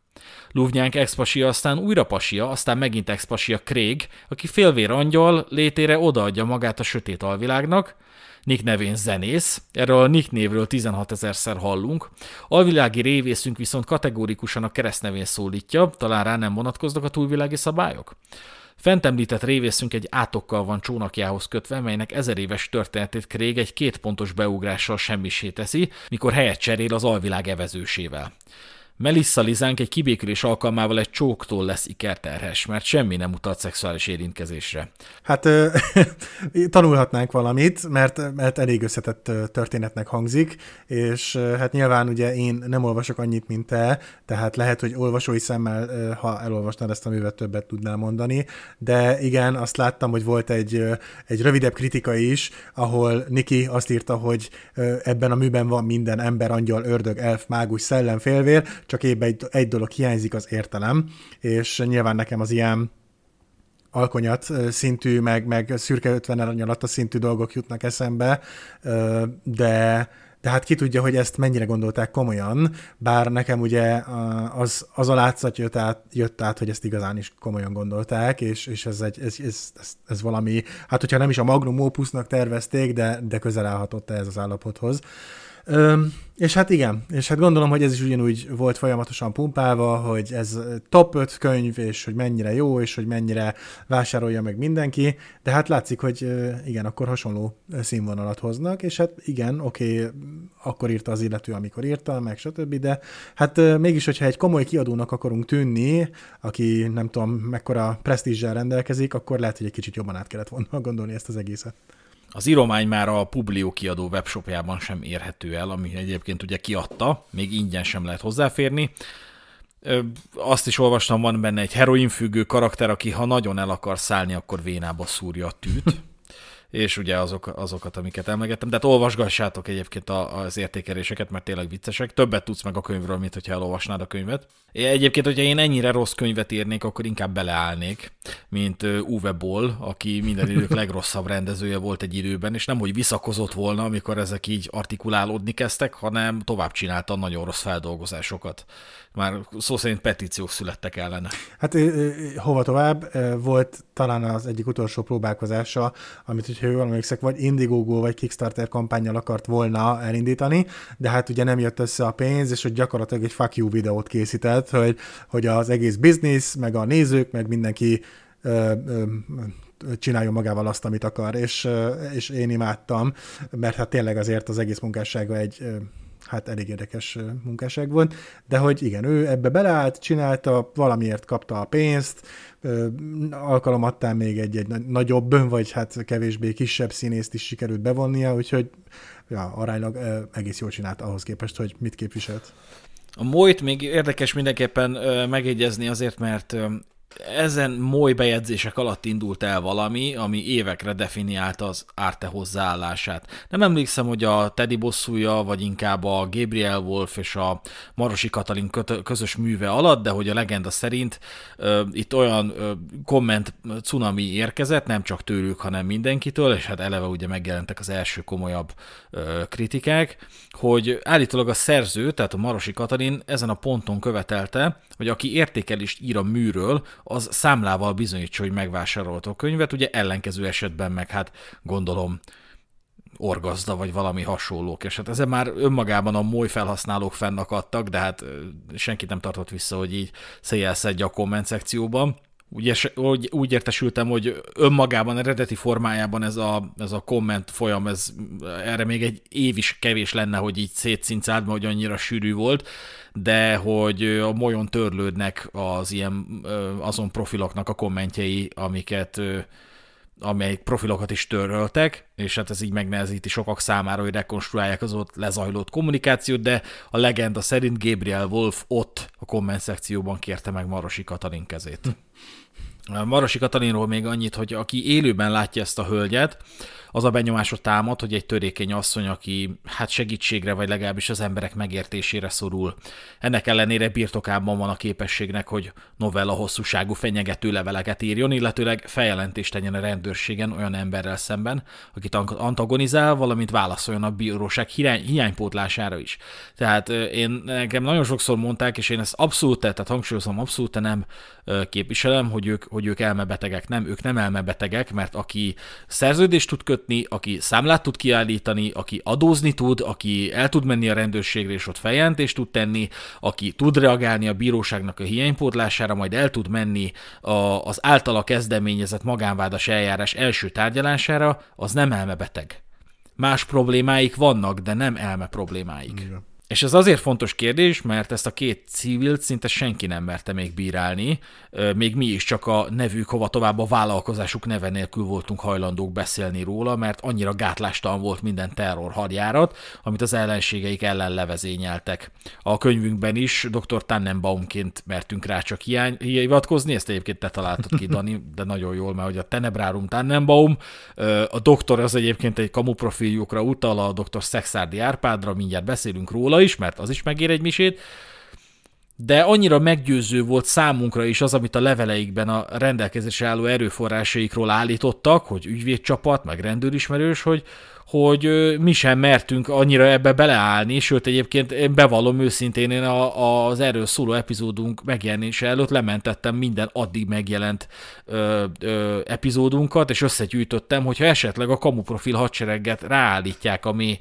S1: Luvnyánk expasia, aztán újra pasia, aztán megint expasia Craig, aki félvér angyal létére odaadja magát a sötét alvilágnak, Nick nevén zenész, erről a Nick névről 16 ezerszer hallunk, alvilági révészünk viszont kategórikusan a keresztnevén szólítja, talán rá nem vonatkoznak a túlvilági szabályok? Fent említett révészünk egy átokkal van csónakjához kötve, melynek ezer éves történetét Krég egy kétpontos beugrással semmisé teszi, mikor helyet cserél az alvilág evezősével. Melissa Lizánk egy kibékülés alkalmával egy csóktól lesz ikerterhes, mert semmi nem mutat szexuális érintkezésre.
S2: Hát ö, <laughs> tanulhatnánk valamit, mert, mert elég összetett történetnek hangzik, és hát nyilván ugye én nem olvasok annyit, mint te, tehát lehet, hogy olvasói szemmel, ha elolvasnád ezt a művet, többet tudnál mondani, de igen, azt láttam, hogy volt egy, egy rövidebb kritika is, ahol Niki azt írta, hogy ebben a műben van minden ember, angyal, ördög, elf, mágus, szellem, félvér, csak épp egy, egy dolog hiányzik, az értelem, és nyilván nekem az ilyen alkonyat szintű, meg, meg szürke 50 arany szintű dolgok jutnak eszembe, de de hát ki tudja, hogy ezt mennyire gondolták komolyan, bár nekem ugye az, az a látszat jött át, jött át, hogy ezt igazán is komolyan gondolták, és, és ez, egy, ez, ez, ez, ez valami, hát hogyha nem is a magnum opusnak tervezték, de, de közel állhatott ez az állapothoz és hát igen, és hát gondolom, hogy ez is ugyanúgy volt folyamatosan pumpálva, hogy ez top 5 könyv, és hogy mennyire jó, és hogy mennyire vásárolja meg mindenki, de hát látszik, hogy igen, akkor hasonló színvonalat hoznak, és hát igen, oké, okay, akkor írta az illető, amikor írta, meg stb., de hát mégis, hogyha egy komoly kiadónak akarunk tűnni, aki nem tudom, mekkora presztízsel rendelkezik, akkor lehet, hogy egy kicsit jobban át kellett volna gondolni ezt az egészet.
S1: Az íromány már a Publio kiadó webshopjában sem érhető el, ami egyébként ugye kiadta, még ingyen sem lehet hozzáférni. Azt is olvastam, van benne egy heroinfüggő karakter, aki ha nagyon el akar szállni, akkor vénába szúrja a tűt és ugye azok, azokat, amiket emlegettem. hát olvasgassátok egyébként a, az értékeléseket, mert tényleg viccesek. Többet tudsz meg a könyvről, mint hogyha elolvasnád a könyvet. Egyébként, hogyha én ennyire rossz könyvet írnék, akkor inkább beleállnék, mint Uwe Boll, aki minden idők legrosszabb rendezője volt egy időben, és nem hogy visszakozott volna, amikor ezek így artikulálódni kezdtek, hanem tovább csinálta nagyon rossz feldolgozásokat már szó szerint petíciók születtek ellene.
S2: Hát hova tovább, volt talán az egyik utolsó próbálkozása, amit, hogyha jól emlékszek, vagy Indiegogo vagy Kickstarter kampányjal akart volna elindítani, de hát ugye nem jött össze a pénz, és hogy gyakorlatilag egy fuck you videót készített, hogy, hogy az egész biznisz, meg a nézők, meg mindenki ö, ö, csináljon magával azt, amit akar, és, és én imádtam, mert hát tényleg azért az egész munkássága egy hát elég érdekes munkásság volt, de hogy igen, ő ebbe beleállt, csinálta, valamiért kapta a pénzt, alkalomattán még egy-egy nagyobb, vagy hát kevésbé kisebb színészt is sikerült bevonnia, úgyhogy ja, aránylag egész jól csinált ahhoz képest, hogy mit képviselt.
S1: A mojt még érdekes mindenképpen megjegyezni azért, mert ezen moly bejegyzések alatt indult el valami, ami évekre definiálta az Arte hozzáállását. Nem emlékszem, hogy a Teddy bosszúja, vagy inkább a Gabriel Wolf és a Marosi Katalin közös műve alatt, de hogy a legenda szerint uh, itt olyan uh, komment cunami érkezett, nem csak tőlük, hanem mindenkitől, és hát eleve ugye megjelentek az első komolyabb uh, kritikák, hogy állítólag a szerző, tehát a Marosi Katalin ezen a ponton követelte, hogy aki értékelést ír a műről, az számlával bizonyítsa, hogy megvásárolta a könyvet, ugye ellenkező esetben meg hát gondolom orgazda, vagy valami hasonlók. És hát ezzel már önmagában a moly felhasználók fennakadtak, de hát senkit nem tartott vissza, hogy így széjelszedje a komment szekcióban úgy, úgy, úgy értesültem, hogy önmagában, eredeti formájában ez a, ez a komment folyam, ez, erre még egy év is kevés lenne, hogy így szétszincált, mert hogy annyira sűrű volt, de hogy a molyon törlődnek az ilyen azon profiloknak a kommentjei, amiket amelyik profilokat is töröltek, és hát ez így megnehezíti sokak számára, hogy rekonstruálják az ott lezajlott kommunikációt, de a legenda szerint Gabriel Wolf ott a komment szekcióban kérte meg Marosi Katalin kezét. Hm. Marosi Katalinról még annyit, hogy aki élőben látja ezt a hölgyet, az a benyomásra támad, hogy egy törékeny asszony, aki hát segítségre, vagy legalábbis az emberek megértésére szorul. Ennek ellenére birtokában van a képességnek, hogy novella hosszúságú fenyegető leveleket írjon, illetőleg feljelentést tegyen a rendőrségen olyan emberrel szemben, akit antagonizál, valamint válaszoljon a bíróság hiánypótlására is. Tehát én nekem nagyon sokszor mondták, és én ezt abszolút, tehát hangsúlyozom, abszolút nem képviselem, hogy ők, hogy ők elmebetegek. Nem, ők nem elmebetegek, mert aki szerződést tud kötni, kötni, aki számlát tud kiállítani, aki adózni tud, aki el tud menni a rendőrségre és ott feljelentést tud tenni, aki tud reagálni a bíróságnak a hiánypótlására, majd el tud menni a, az általa kezdeményezett magánvádas eljárás első tárgyalására, az nem elmebeteg. Más problémáik vannak, de nem elme problémáik. Igen. És ez azért fontos kérdés, mert ezt a két civil szinte senki nem merte még bírálni, még mi is csak a nevük, hova tovább a vállalkozásuk neve nélkül voltunk hajlandók beszélni róla, mert annyira gátlástalan volt minden terror hadjárat, amit az ellenségeik ellen levezényeltek. A könyvünkben is dr. Tannenbaumként mertünk rá csak hiány, hivatkozni, ezt egyébként te találtad ki, Dani, de nagyon jól, mert hogy a Tenebrárum Tannenbaum, a doktor az egyébként egy kamu utal, a dr. Szexárdi Árpádra, mindjárt beszélünk róla is, mert az is megér egy misét, de annyira meggyőző volt számunkra is az, amit a leveleikben a rendelkezésre álló erőforrásaikról állítottak, hogy ügyvédcsapat, meg rendőrismerős, hogy, hogy mi sem mertünk annyira ebbe beleállni, sőt egyébként én bevallom őszintén, én a, a, az erről szóló epizódunk megjelenése előtt lementettem minden addig megjelent ö, ö, epizódunkat, és összegyűjtöttem, hogyha esetleg a kamu hadsereget ráállítják a mi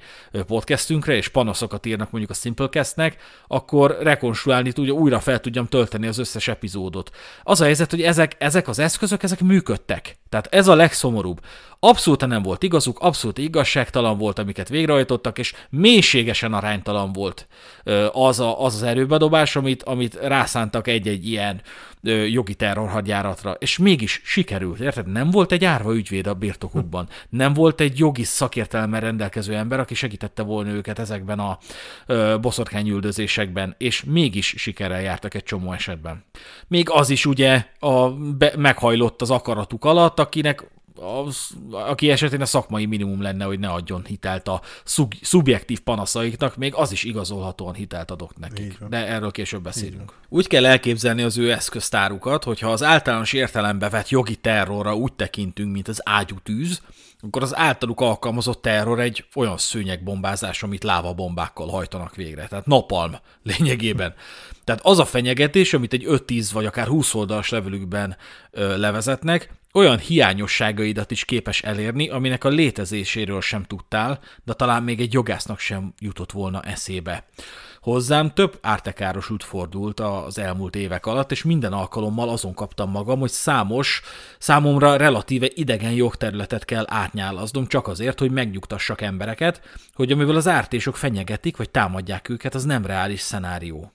S1: podcastünkre, és panaszokat írnak mondjuk a Simplecast-nek, akkor rekonstruálni tudja, újra fel tudjam tölteni az összes epizódot. Az a helyzet, hogy ezek, ezek az eszközök, ezek működtek. Tehát ez a legszomorúbb. Abszolút nem volt igazuk, abszolút igazságtalan volt, amiket végrehajtottak, és mélységesen aránytalan volt az a, az, az erőbedobás, amit, amit rászántak egy-egy ilyen jogi terrorhadjáratra. És mégis sikerült, érted? Nem volt egy árva ügyvéd a birtokukban, nem volt egy jogi szakértelemmel rendelkező ember, aki segítette volna őket ezekben a boszorkányüldözésekben, és mégis sikerrel jártak egy csomó esetben. Még az is ugye a, be, meghajlott az akaratuk alatt, akinek az, aki esetén a szakmai minimum lenne, hogy ne adjon hitelt a szug, szubjektív panaszaiknak, még az is igazolhatóan hitelt adok nekik. De erről később beszélünk. Úgy kell elképzelni az ő eszköztárukat, hogyha az általános értelembe vett jogi terrorra úgy tekintünk, mint az ágyútűz, akkor az általuk alkalmazott terror egy olyan szőnyegbombázás, amit lávabombákkal hajtanak végre. Tehát napalm lényegében. Tehát az a fenyegetés, amit egy 5-10 vagy akár 20 oldalas levelükben ö, levezetnek, olyan hiányosságaidat is képes elérni, aminek a létezéséről sem tudtál, de talán még egy jogásznak sem jutott volna eszébe. Hozzám több ártekáros út fordult az elmúlt évek alatt, és minden alkalommal azon kaptam magam, hogy számos, számomra relatíve idegen jogterületet kell átnyálaznom csak azért, hogy megnyugtassak embereket, hogy amivel az ártések fenyegetik vagy támadják őket, az nem reális szenárió.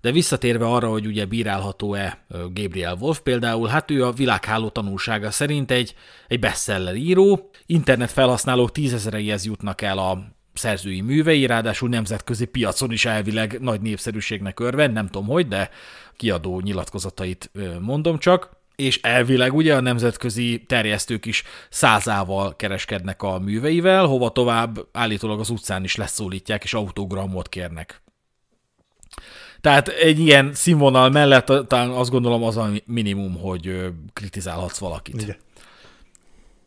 S1: De visszatérve arra, hogy ugye bírálható-e Gabriel Wolf például, hát ő a világháló tanulsága szerint egy, egy bestseller író, internet felhasználók tízezreihez jutnak el a szerzői művei, ráadásul nemzetközi piacon is elvileg nagy népszerűségnek örven, nem tudom hogy, de kiadó nyilatkozatait mondom csak és elvileg ugye a nemzetközi terjesztők is százával kereskednek a műveivel, hova tovább állítólag az utcán is leszólítják és autogramot kérnek. Tehát egy ilyen színvonal mellett talán azt gondolom az a minimum, hogy kritizálhatsz valakit. Igen.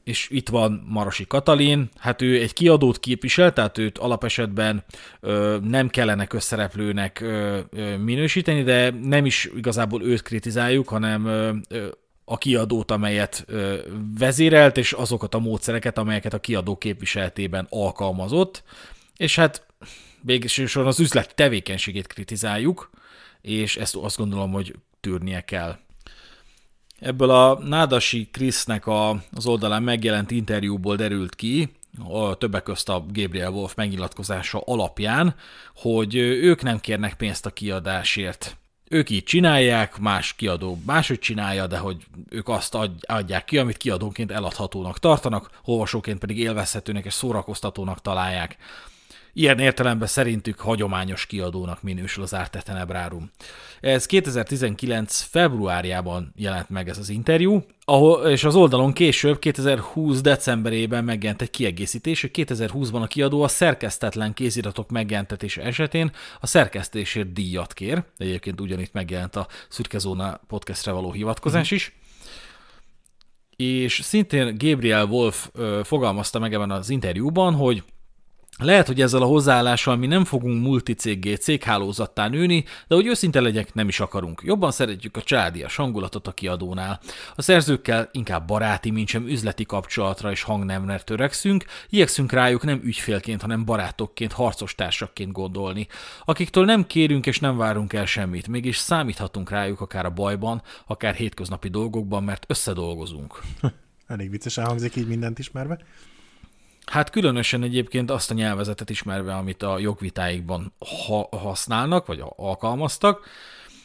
S1: És itt van Marosi Katalin, hát ő egy kiadót képvisel, tehát őt alapesetben ö, nem kellene közszereplőnek ö, ö, minősíteni, de nem is igazából őt kritizáljuk, hanem ö, a kiadót, amelyet ö, vezérelt, és azokat a módszereket, amelyeket a kiadó képviseletében alkalmazott. És hát végsősorban az üzlet tevékenységét kritizáljuk, és ezt azt gondolom, hogy tűrnie kell. Ebből a Nádasi Krisznek a, az oldalán megjelent interjúból derült ki, a többek közt a Gabriel Wolf megnyilatkozása alapján, hogy ők nem kérnek pénzt a kiadásért. Ők így csinálják, más kiadó máshogy csinálja, de hogy ők azt adják ki, amit kiadónként eladhatónak tartanak, olvasóként pedig élvezhetőnek és szórakoztatónak találják. Ilyen értelemben szerintük hagyományos kiadónak minősül az Ártetenebrárum. Ez 2019. februárjában jelent meg ez az interjú, ahol, és az oldalon később, 2020. decemberében megjelent egy kiegészítés, hogy 2020-ban a kiadó a szerkesztetlen kéziratok megjelentetése esetén a szerkesztésért díjat kér. Egyébként ugyanitt megjelent a Szürke Zóna podcastre való hivatkozás is és szintén Gabriel Wolf ö, fogalmazta meg ebben az interjúban, hogy lehet, hogy ezzel a hozzáállással mi nem fogunk multicéggé céghálózattá nőni, de hogy őszinte legyek, nem is akarunk. Jobban szeretjük a családias hangulatot a kiadónál. A szerzőkkel inkább baráti, mint sem üzleti kapcsolatra és hangnemre törekszünk, igyekszünk rájuk nem ügyfélként, hanem barátokként, harcostársakként gondolni, akiktől nem kérünk és nem várunk el semmit, mégis számíthatunk rájuk akár a bajban, akár hétköznapi dolgokban, mert összedolgozunk. <laughs> Elég viccesen hangzik így mindent ismerve. Hát különösen egyébként azt a nyelvezetet ismerve, amit a jogvitáikban ha- használnak, vagy alkalmaztak,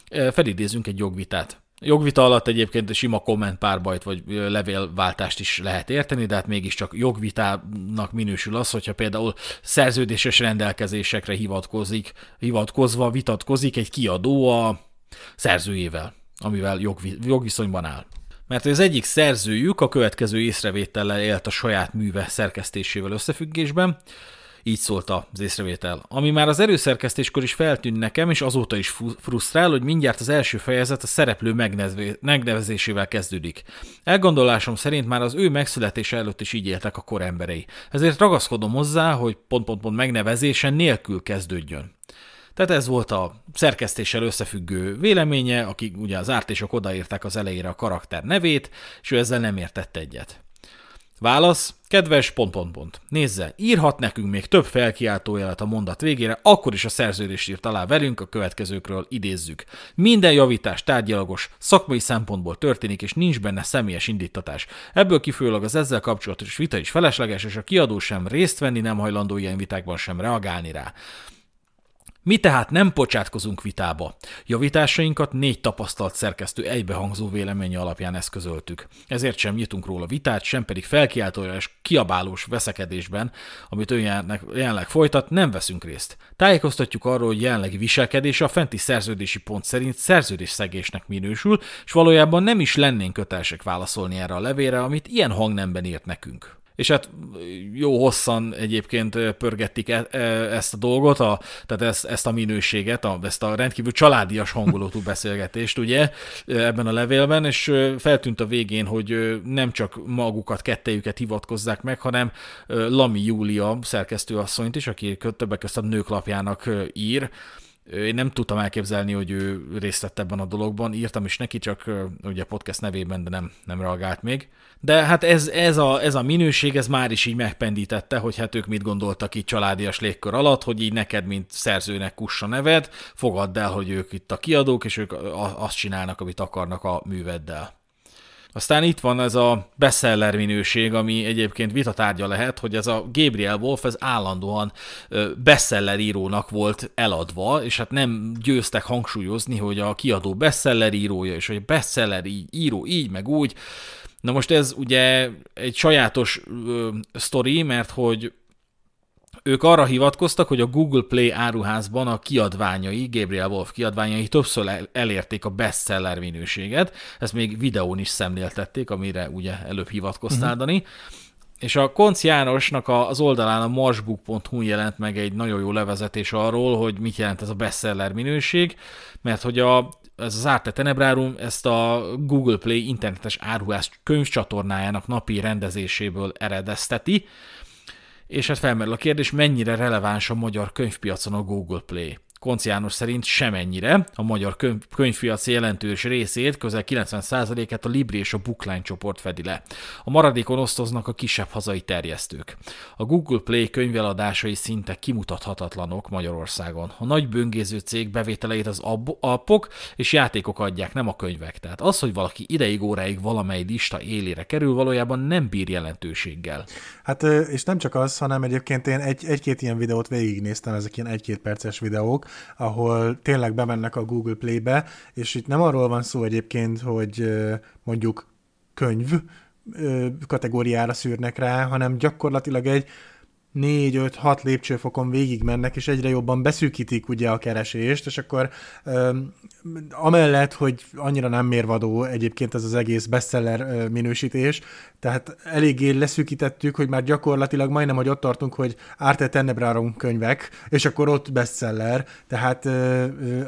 S1: e, felidézünk egy jogvitát. Jogvita alatt egyébként sima komment párbajt vagy levélváltást is lehet érteni, de hát mégiscsak jogvitának minősül az, hogyha például szerződéses rendelkezésekre hivatkozik, hivatkozva vitatkozik egy kiadó a szerzőjével, amivel jogvi- jogviszonyban áll mert az egyik szerzőjük a következő észrevétellel élt a saját műve szerkesztésével összefüggésben, így szólt az észrevétel. Ami már az erőszerkesztéskor is feltűnt nekem, és azóta is frusztrál, hogy mindjárt az első fejezet a szereplő megnevezésével kezdődik. Elgondolásom szerint már az ő megszületése előtt is így éltek a kor emberei. Ezért ragaszkodom hozzá, hogy pont-pont-pont megnevezése nélkül kezdődjön. Tehát ez volt a szerkesztéssel összefüggő véleménye, akik ugye az ártisok odaírták az elejére a karakter nevét, és ő ezzel nem értett egyet. Válasz, kedves pont, pont, pont. Nézze, írhat nekünk még több felkiáltójelet a mondat végére, akkor is a szerződés írt alá velünk, a következőkről idézzük. Minden javítás tárgyalagos, szakmai szempontból történik, és nincs benne személyes indítatás. Ebből kifolyólag az ezzel kapcsolatos vita is felesleges, és a kiadó sem részt venni nem hajlandó ilyen vitákban sem reagálni rá. Mi tehát nem pocsátkozunk vitába. Javításainkat négy tapasztalt szerkesztő egybehangzó véleménye alapján eszközöltük. Ezért sem nyitunk róla vitát, sem pedig felkiáltója és kiabálós veszekedésben, amit ő jelenleg folytat, nem veszünk részt. Tájékoztatjuk arról, hogy jelenlegi viselkedése a fenti szerződési pont szerint szerződésszegésnek minősül, és valójában nem is lennénk kötelesek válaszolni erre a levére, amit ilyen hangnemben írt nekünk és hát jó hosszan egyébként pörgettik e, e, ezt a dolgot, a, tehát ezt, ezt a minőséget, a, ezt a rendkívül családias hangulatú <laughs> beszélgetést, ugye, ebben a levélben, és feltűnt a végén, hogy nem csak magukat, kettejüket hivatkozzák meg, hanem Lami Júlia szerkesztőasszonyt is, aki többek között a nőklapjának ír, én nem tudtam elképzelni, hogy ő részt vett ebben a dologban. Írtam is neki, csak ugye podcast nevében, de nem, nem reagált még. De hát ez, ez, a, ez a minőség, ez már is így megpendítette, hogy hát ők mit gondoltak így családias légkör alatt, hogy így neked, mint szerzőnek kussa neved, fogadd el, hogy ők itt a kiadók, és ők azt csinálnak, amit akarnak a műveddel. Aztán itt van ez a bestseller minőség, ami egyébként vitatárgya lehet, hogy ez a Gabriel Wolf ez állandóan bestseller írónak volt eladva, és hát nem győztek hangsúlyozni, hogy a kiadó bestseller írója, és hogy bestseller író így, meg úgy. Na most ez ugye egy sajátos ö, sztori, mert hogy ők arra hivatkoztak, hogy a Google Play áruházban a kiadványai, Gabriel Wolf kiadványai többször elérték a bestseller minőséget, ezt még videón is szemléltették, amire ugye előbb hivatkoztál, uh-huh. És a Konc Jánosnak az oldalán a marsbook.hu jelent meg egy nagyon jó levezetés arról, hogy mit jelent ez a bestseller minőség, mert hogy a ez az Arte Tenebrárum ezt a Google Play internetes áruház könyvcsatornájának napi rendezéséből eredezteti, és hát felmerül a kérdés, mennyire releváns a magyar könyvpiacon a Google Play. Konci János szerint semennyire. A magyar könyv, jelentős részét, közel 90%-át a Libri és a Bookline csoport fedi le. A maradékon osztoznak a kisebb hazai terjesztők. A Google Play könyveladásai szinte kimutathatatlanok Magyarországon. A nagy böngéző cég bevételeit az appok és játékok adják, nem a könyvek. Tehát az, hogy valaki ideig óráig valamely lista élére kerül, valójában nem bír jelentőséggel. Hát és nem csak az, hanem egyébként én egy,
S2: egy-két ilyen videót végignéztem, ezek ilyen egy-két perces videók, ahol tényleg bemennek a Google Play-be, és itt nem arról van szó egyébként, hogy mondjuk könyv kategóriára szűrnek rá, hanem gyakorlatilag egy 4, 5, 6 lépcsőfokon mennek, és egyre jobban beszűkítik ugye a keresést, és akkor öm, amellett, hogy annyira nem mérvadó egyébként ez az egész bestseller minősítés, tehát eléggé leszűkítettük, hogy már gyakorlatilag majdnem, hogy ott tartunk, hogy Arte Tenebrarum könyvek, és akkor ott bestseller, tehát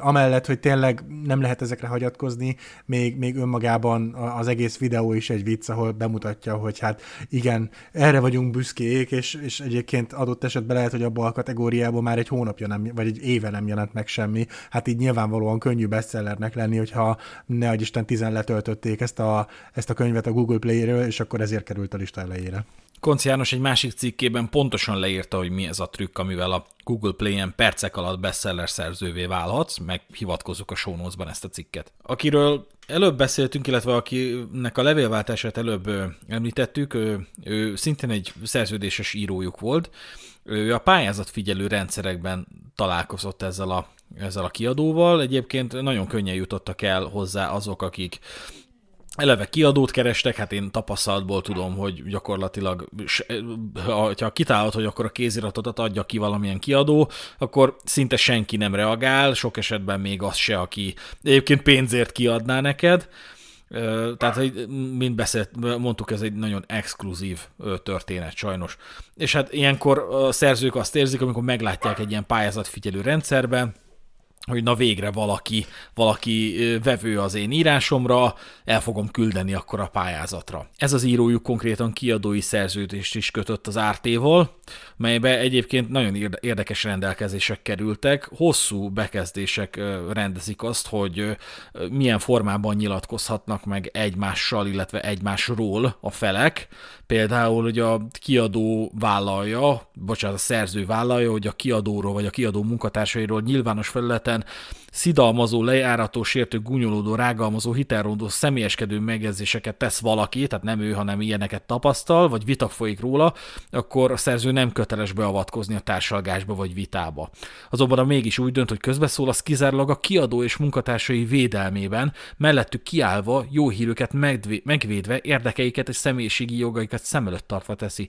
S2: amellett, hogy tényleg nem lehet ezekre hagyatkozni, még, még önmagában az egész videó is egy vicc, ahol bemutatja, hogy hát igen, erre vagyunk büszkék, és, és egyébként egyébként adott esetben lehet, hogy abban a kategóriában már egy hónapja nem, vagy egy éve nem jelent meg semmi. Hát így nyilvánvalóan könnyű bestsellernek lenni, hogyha ne adj Isten tizen letöltötték ezt a, ezt a könyvet a Google Play-ről, és akkor ezért került a lista elejére.
S1: Konci János egy másik cikkében pontosan leírta, hogy mi ez a trükk, amivel a Google Play-en percek alatt bestseller szerzővé válhatsz, meg hivatkozunk a show ezt a cikket. Akiről előbb beszéltünk, illetve akinek a levélváltását előbb említettük, ő, ő szintén egy szerződéses írójuk volt. Ő a pályázatfigyelő rendszerekben találkozott ezzel a, ezzel a kiadóval. Egyébként nagyon könnyen jutottak el hozzá azok, akik eleve kiadót kerestek, hát én tapasztalatból tudom, hogy gyakorlatilag, eh, ha kitálod, hogy akkor a kéziratodat adja ki valamilyen kiadó, akkor szinte senki nem reagál, sok esetben még az se, aki egyébként pénzért kiadná neked. Tehát, hogy mind beszélt, mondtuk, ez egy nagyon exkluzív történet sajnos. És hát ilyenkor a szerzők azt érzik, amikor meglátják egy ilyen pályázatfigyelő rendszerben, hogy na végre valaki, valaki vevő az én írásomra, el fogom küldeni akkor a pályázatra. Ez az írójuk konkrétan kiadói szerződést is kötött az RT-val, melybe egyébként nagyon érdekes rendelkezések kerültek. Hosszú bekezdések rendezik azt, hogy milyen formában nyilatkozhatnak meg egymással, illetve egymásról a felek. Például, hogy a kiadó vállalja, bocsánat, a szerző vállalja, hogy a kiadóról vagy a kiadó munkatársairól nyilvános felületen területen szidalmazó, lejárató, sértő, gúnyolódó, rágalmazó, hitelrondó, személyeskedő megjegyzéseket tesz valaki, tehát nem ő, hanem ilyeneket tapasztal, vagy vita folyik róla, akkor a szerző nem köteles beavatkozni a társalgásba vagy vitába. Azonban a mégis úgy dönt, hogy közbeszól, az kizárólag a kiadó és munkatársai védelmében, mellettük kiállva, jó hírüket megvédve, érdekeiket és személyiségi jogaikat szem előtt tartva teszi.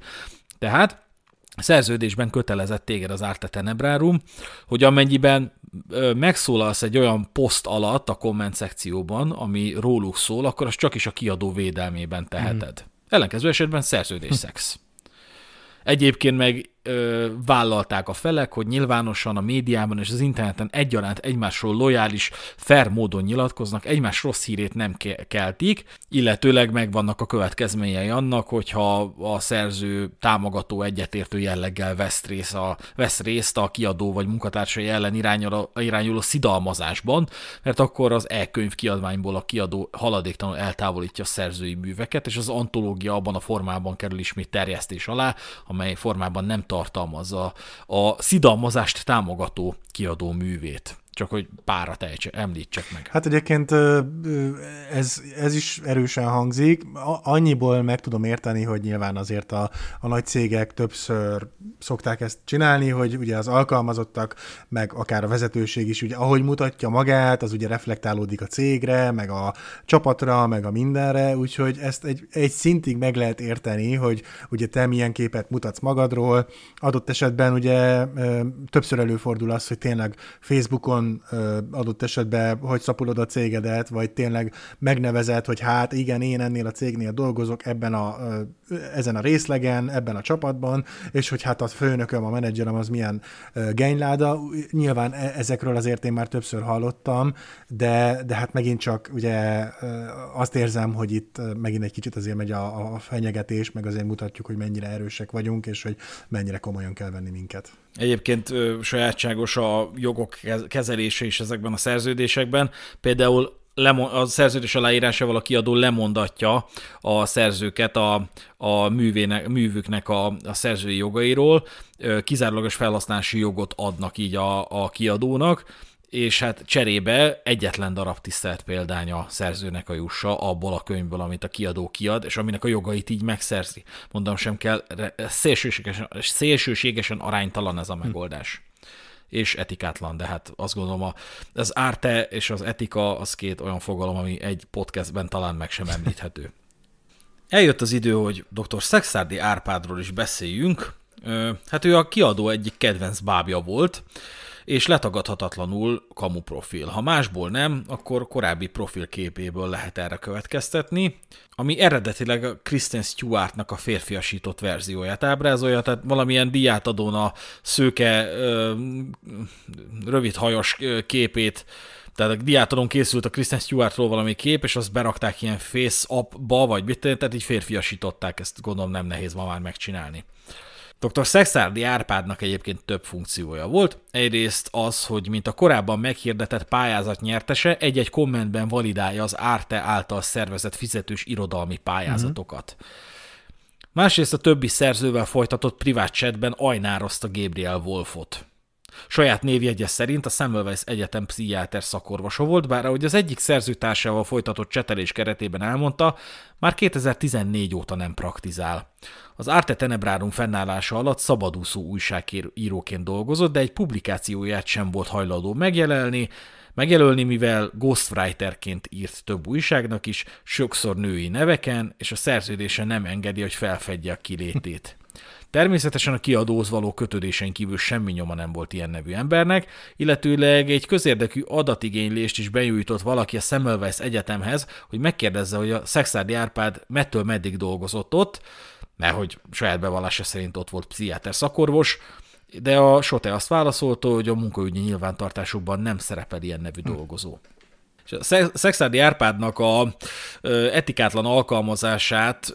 S1: Tehát szerződésben kötelezett téged az Arte Tenebrárum, hogy amennyiben megszólalsz egy olyan poszt alatt a komment szekcióban, ami róluk szól, akkor az csak is a kiadó védelmében teheted. Mm. Ellenkező esetben szex. Egyébként meg ö, vállalták a felek, hogy nyilvánosan a médiában és az interneten egyaránt egymásról lojális, fair módon nyilatkoznak, egymás rossz hírét nem keltik, illetőleg megvannak a következményei annak, hogyha a szerző támogató egyetértő jelleggel vesz, rész a, vesz részt a kiadó vagy munkatársai ellen irányuló, irányuló szidalmazásban, mert akkor az e-könyv kiadványból a kiadó haladéktalanul eltávolítja a szerzői műveket, és az antológia abban a formában kerül ismét terjesztés alá, amely formában nem tartalmazza a szidalmazást támogató kiadó művét. Csak hogy párat ejtse, említsek
S2: meg. Hát egyébként ez, ez is erősen hangzik. Annyiból meg tudom érteni, hogy nyilván azért a, a nagy cégek többször szokták ezt csinálni, hogy ugye az alkalmazottak, meg akár a vezetőség is, ugye ahogy mutatja magát, az ugye reflektálódik a cégre, meg a csapatra, meg a mindenre, úgyhogy ezt egy, egy szintig meg lehet érteni, hogy ugye te milyen képet mutatsz magadról. Adott esetben ugye többször előfordul az, hogy tényleg Facebookon nagyon adott esetben, hogy szapulod a cégedet, vagy tényleg megnevezed, hogy hát igen, én ennél a cégnél dolgozok ebben a, ezen a részlegen, ebben a csapatban, és hogy hát a főnököm, a menedzserem az milyen genyláda. Nyilván e-, ezekről azért én már többször hallottam, de, de hát megint csak ugye azt érzem, hogy itt megint egy kicsit azért megy a, a fenyegetés, meg azért mutatjuk, hogy mennyire erősek vagyunk, és hogy mennyire komolyan kell venni minket.
S1: Egyébként sajátságos a jogok kezelése kezelése is ezekben a szerződésekben. Például a szerződés aláírásával a kiadó lemondatja a szerzőket a, a művének, művüknek a, a szerzői jogairól, kizárólagos felhasználási jogot adnak így a, a kiadónak, és hát cserébe egyetlen darab tisztelt példánya szerzőnek a jussa abból a könyvből, amit a kiadó kiad, és aminek a jogait így megszerzi. Mondom, sem kell, szélsőségesen, szélsőségesen aránytalan ez a megoldás. Hm és etikátlan, de hát azt gondolom a, az árte és az etika az két olyan fogalom, ami egy podcastben talán meg sem említhető. <laughs> Eljött az idő, hogy dr. Szexárdi Árpádról is beszéljünk. Hát ő a kiadó egyik kedvenc bábja volt, és letagadhatatlanul kamu profil. Ha másból nem, akkor korábbi profilképéből lehet erre következtetni, ami eredetileg a Kristen Stewartnak a férfiasított verzióját ábrázolja, tehát valamilyen adón a szőke, hajas képét tehát a diátadon készült a Kristen Stewartról valami kép, és azt berakták ilyen face-up-ba, vagy mit, tehát így férfiasították, ezt gondolom nem nehéz ma már megcsinálni. Dr. Szexárdi Árpádnak egyébként több funkciója volt. Egyrészt az, hogy mint a korábban meghirdetett pályázat nyertese, egy-egy kommentben validálja az Árte által szervezett fizetős irodalmi pályázatokat. Mm-hmm. Másrészt a többi szerzővel folytatott privát chatben ajnározta Gabriel Wolfot. Saját névjegye szerint a Semmelweis Egyetem pszichiáter szakorvosa volt, bár ahogy az egyik szerzőtársával folytatott csetelés keretében elmondta, már 2014 óta nem praktizál. Az Arte Tenebrárum fennállása alatt szabadúszó újságíróként dolgozott, de egy publikációját sem volt hajlandó megjelenni, megjelölni, mivel ghostwriterként írt több újságnak is, sokszor női neveken, és a szerződése nem engedi, hogy felfedje a kilétét. Természetesen a kiadóhoz való kötődésen kívül semmi nyoma nem volt ilyen nevű embernek, illetőleg egy közérdekű adatigénylést is benyújtott valaki a Semmelweis Egyetemhez, hogy megkérdezze, hogy a Szexárdi Árpád mettől meddig dolgozott ott, mert hogy saját bevallása szerint ott volt pszichiáter szakorvos, de a Sote azt válaszolta, hogy a munkaügyi nyilvántartásukban nem szerepel ilyen nevű hm. dolgozó. És a Szexádi Árpádnak a etikátlan alkalmazását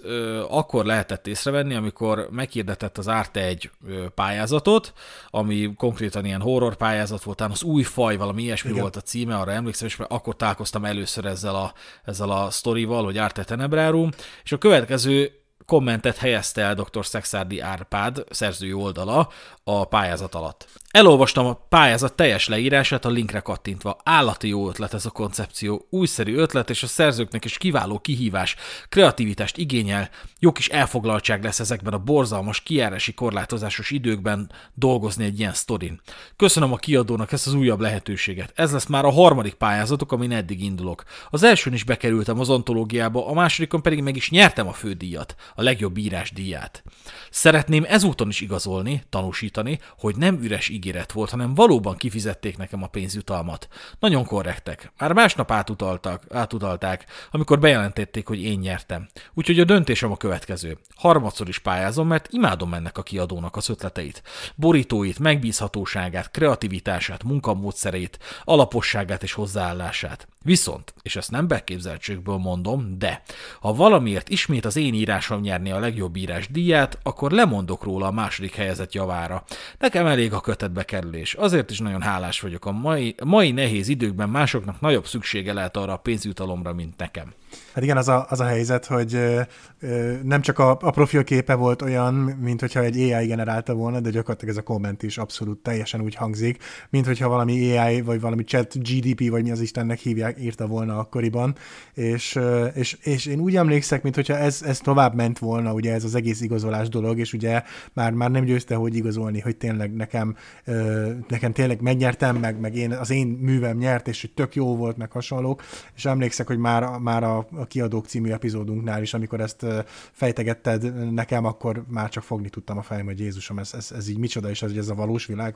S1: akkor lehetett észrevenni, amikor meghirdetett az Árte egy pályázatot, ami konkrétan ilyen horror pályázat volt, az új faj, valami ilyesmi Igen. volt a címe, arra emlékszem, és akkor találkoztam először ezzel a, ezzel a sztorival, hogy Arte Tenebrárum, és a következő kommentet helyezte el dr. Szexárdi Árpád szerzői oldala, a pályázat alatt. Elolvastam a pályázat teljes leírását a linkre kattintva. Állati jó ötlet ez a koncepció, újszerű ötlet, és a szerzőknek is kiváló kihívás, kreativitást igényel, jó kis elfoglaltság lesz ezekben a borzalmas, kijárási korlátozásos időkben dolgozni egy ilyen sztorin. Köszönöm a kiadónak ezt az újabb lehetőséget. Ez lesz már a harmadik pályázatok, amin eddig indulok. Az elsőn is bekerültem az ontológiába, a másodikon pedig meg is nyertem a fődíjat, a legjobb írás díját. Szeretném ezúton is igazolni, tanúsít bizonyítani, hogy nem üres ígéret volt, hanem valóban kifizették nekem a pénzjutalmat. Nagyon korrektek. Már másnap átutaltak, átutalták, amikor bejelentették, hogy én nyertem. Úgyhogy a döntésem a következő. Harmadszor is pályázom, mert imádom ennek a kiadónak az ötleteit. Borítóit, megbízhatóságát, kreativitását, munkamódszerét, alaposságát és hozzáállását. Viszont, és ezt nem beképzeltségből mondom, de ha valamiért ismét az én írásom nyerni a legjobb írás díját, akkor lemondok róla a második helyezett javára. Nekem elég a kötetbe kerülés. Azért is nagyon hálás vagyok. A mai, mai nehéz időkben másoknak nagyobb szüksége lehet arra a pénzjutalomra, mint nekem.
S2: Hát igen, az a, az a helyzet, hogy ö, ö, nem csak a, a profil képe volt olyan, mint hogyha egy AI generálta volna, de gyakorlatilag ez a komment is abszolút teljesen úgy hangzik, mint hogyha valami AI, vagy valami chat GDP, vagy mi az Istennek hívják, írta volna akkoriban, és, ö, és, és én úgy emlékszek, mint hogyha ez, ez tovább ment volna, ugye ez az egész igazolás dolog, és ugye már, már nem győzte, hogy igazolni, hogy tényleg nekem, ö, nekem tényleg megnyertem, meg, meg én, az én művem nyert, és hogy tök jó volt, meg hasonlók, és emlékszek, hogy már, már a a, kiadók című epizódunknál is, amikor ezt fejtegetted nekem, akkor már csak fogni tudtam a fejem, hogy Jézusom, ez, ez, ez így micsoda, és ez, ez a valós világ.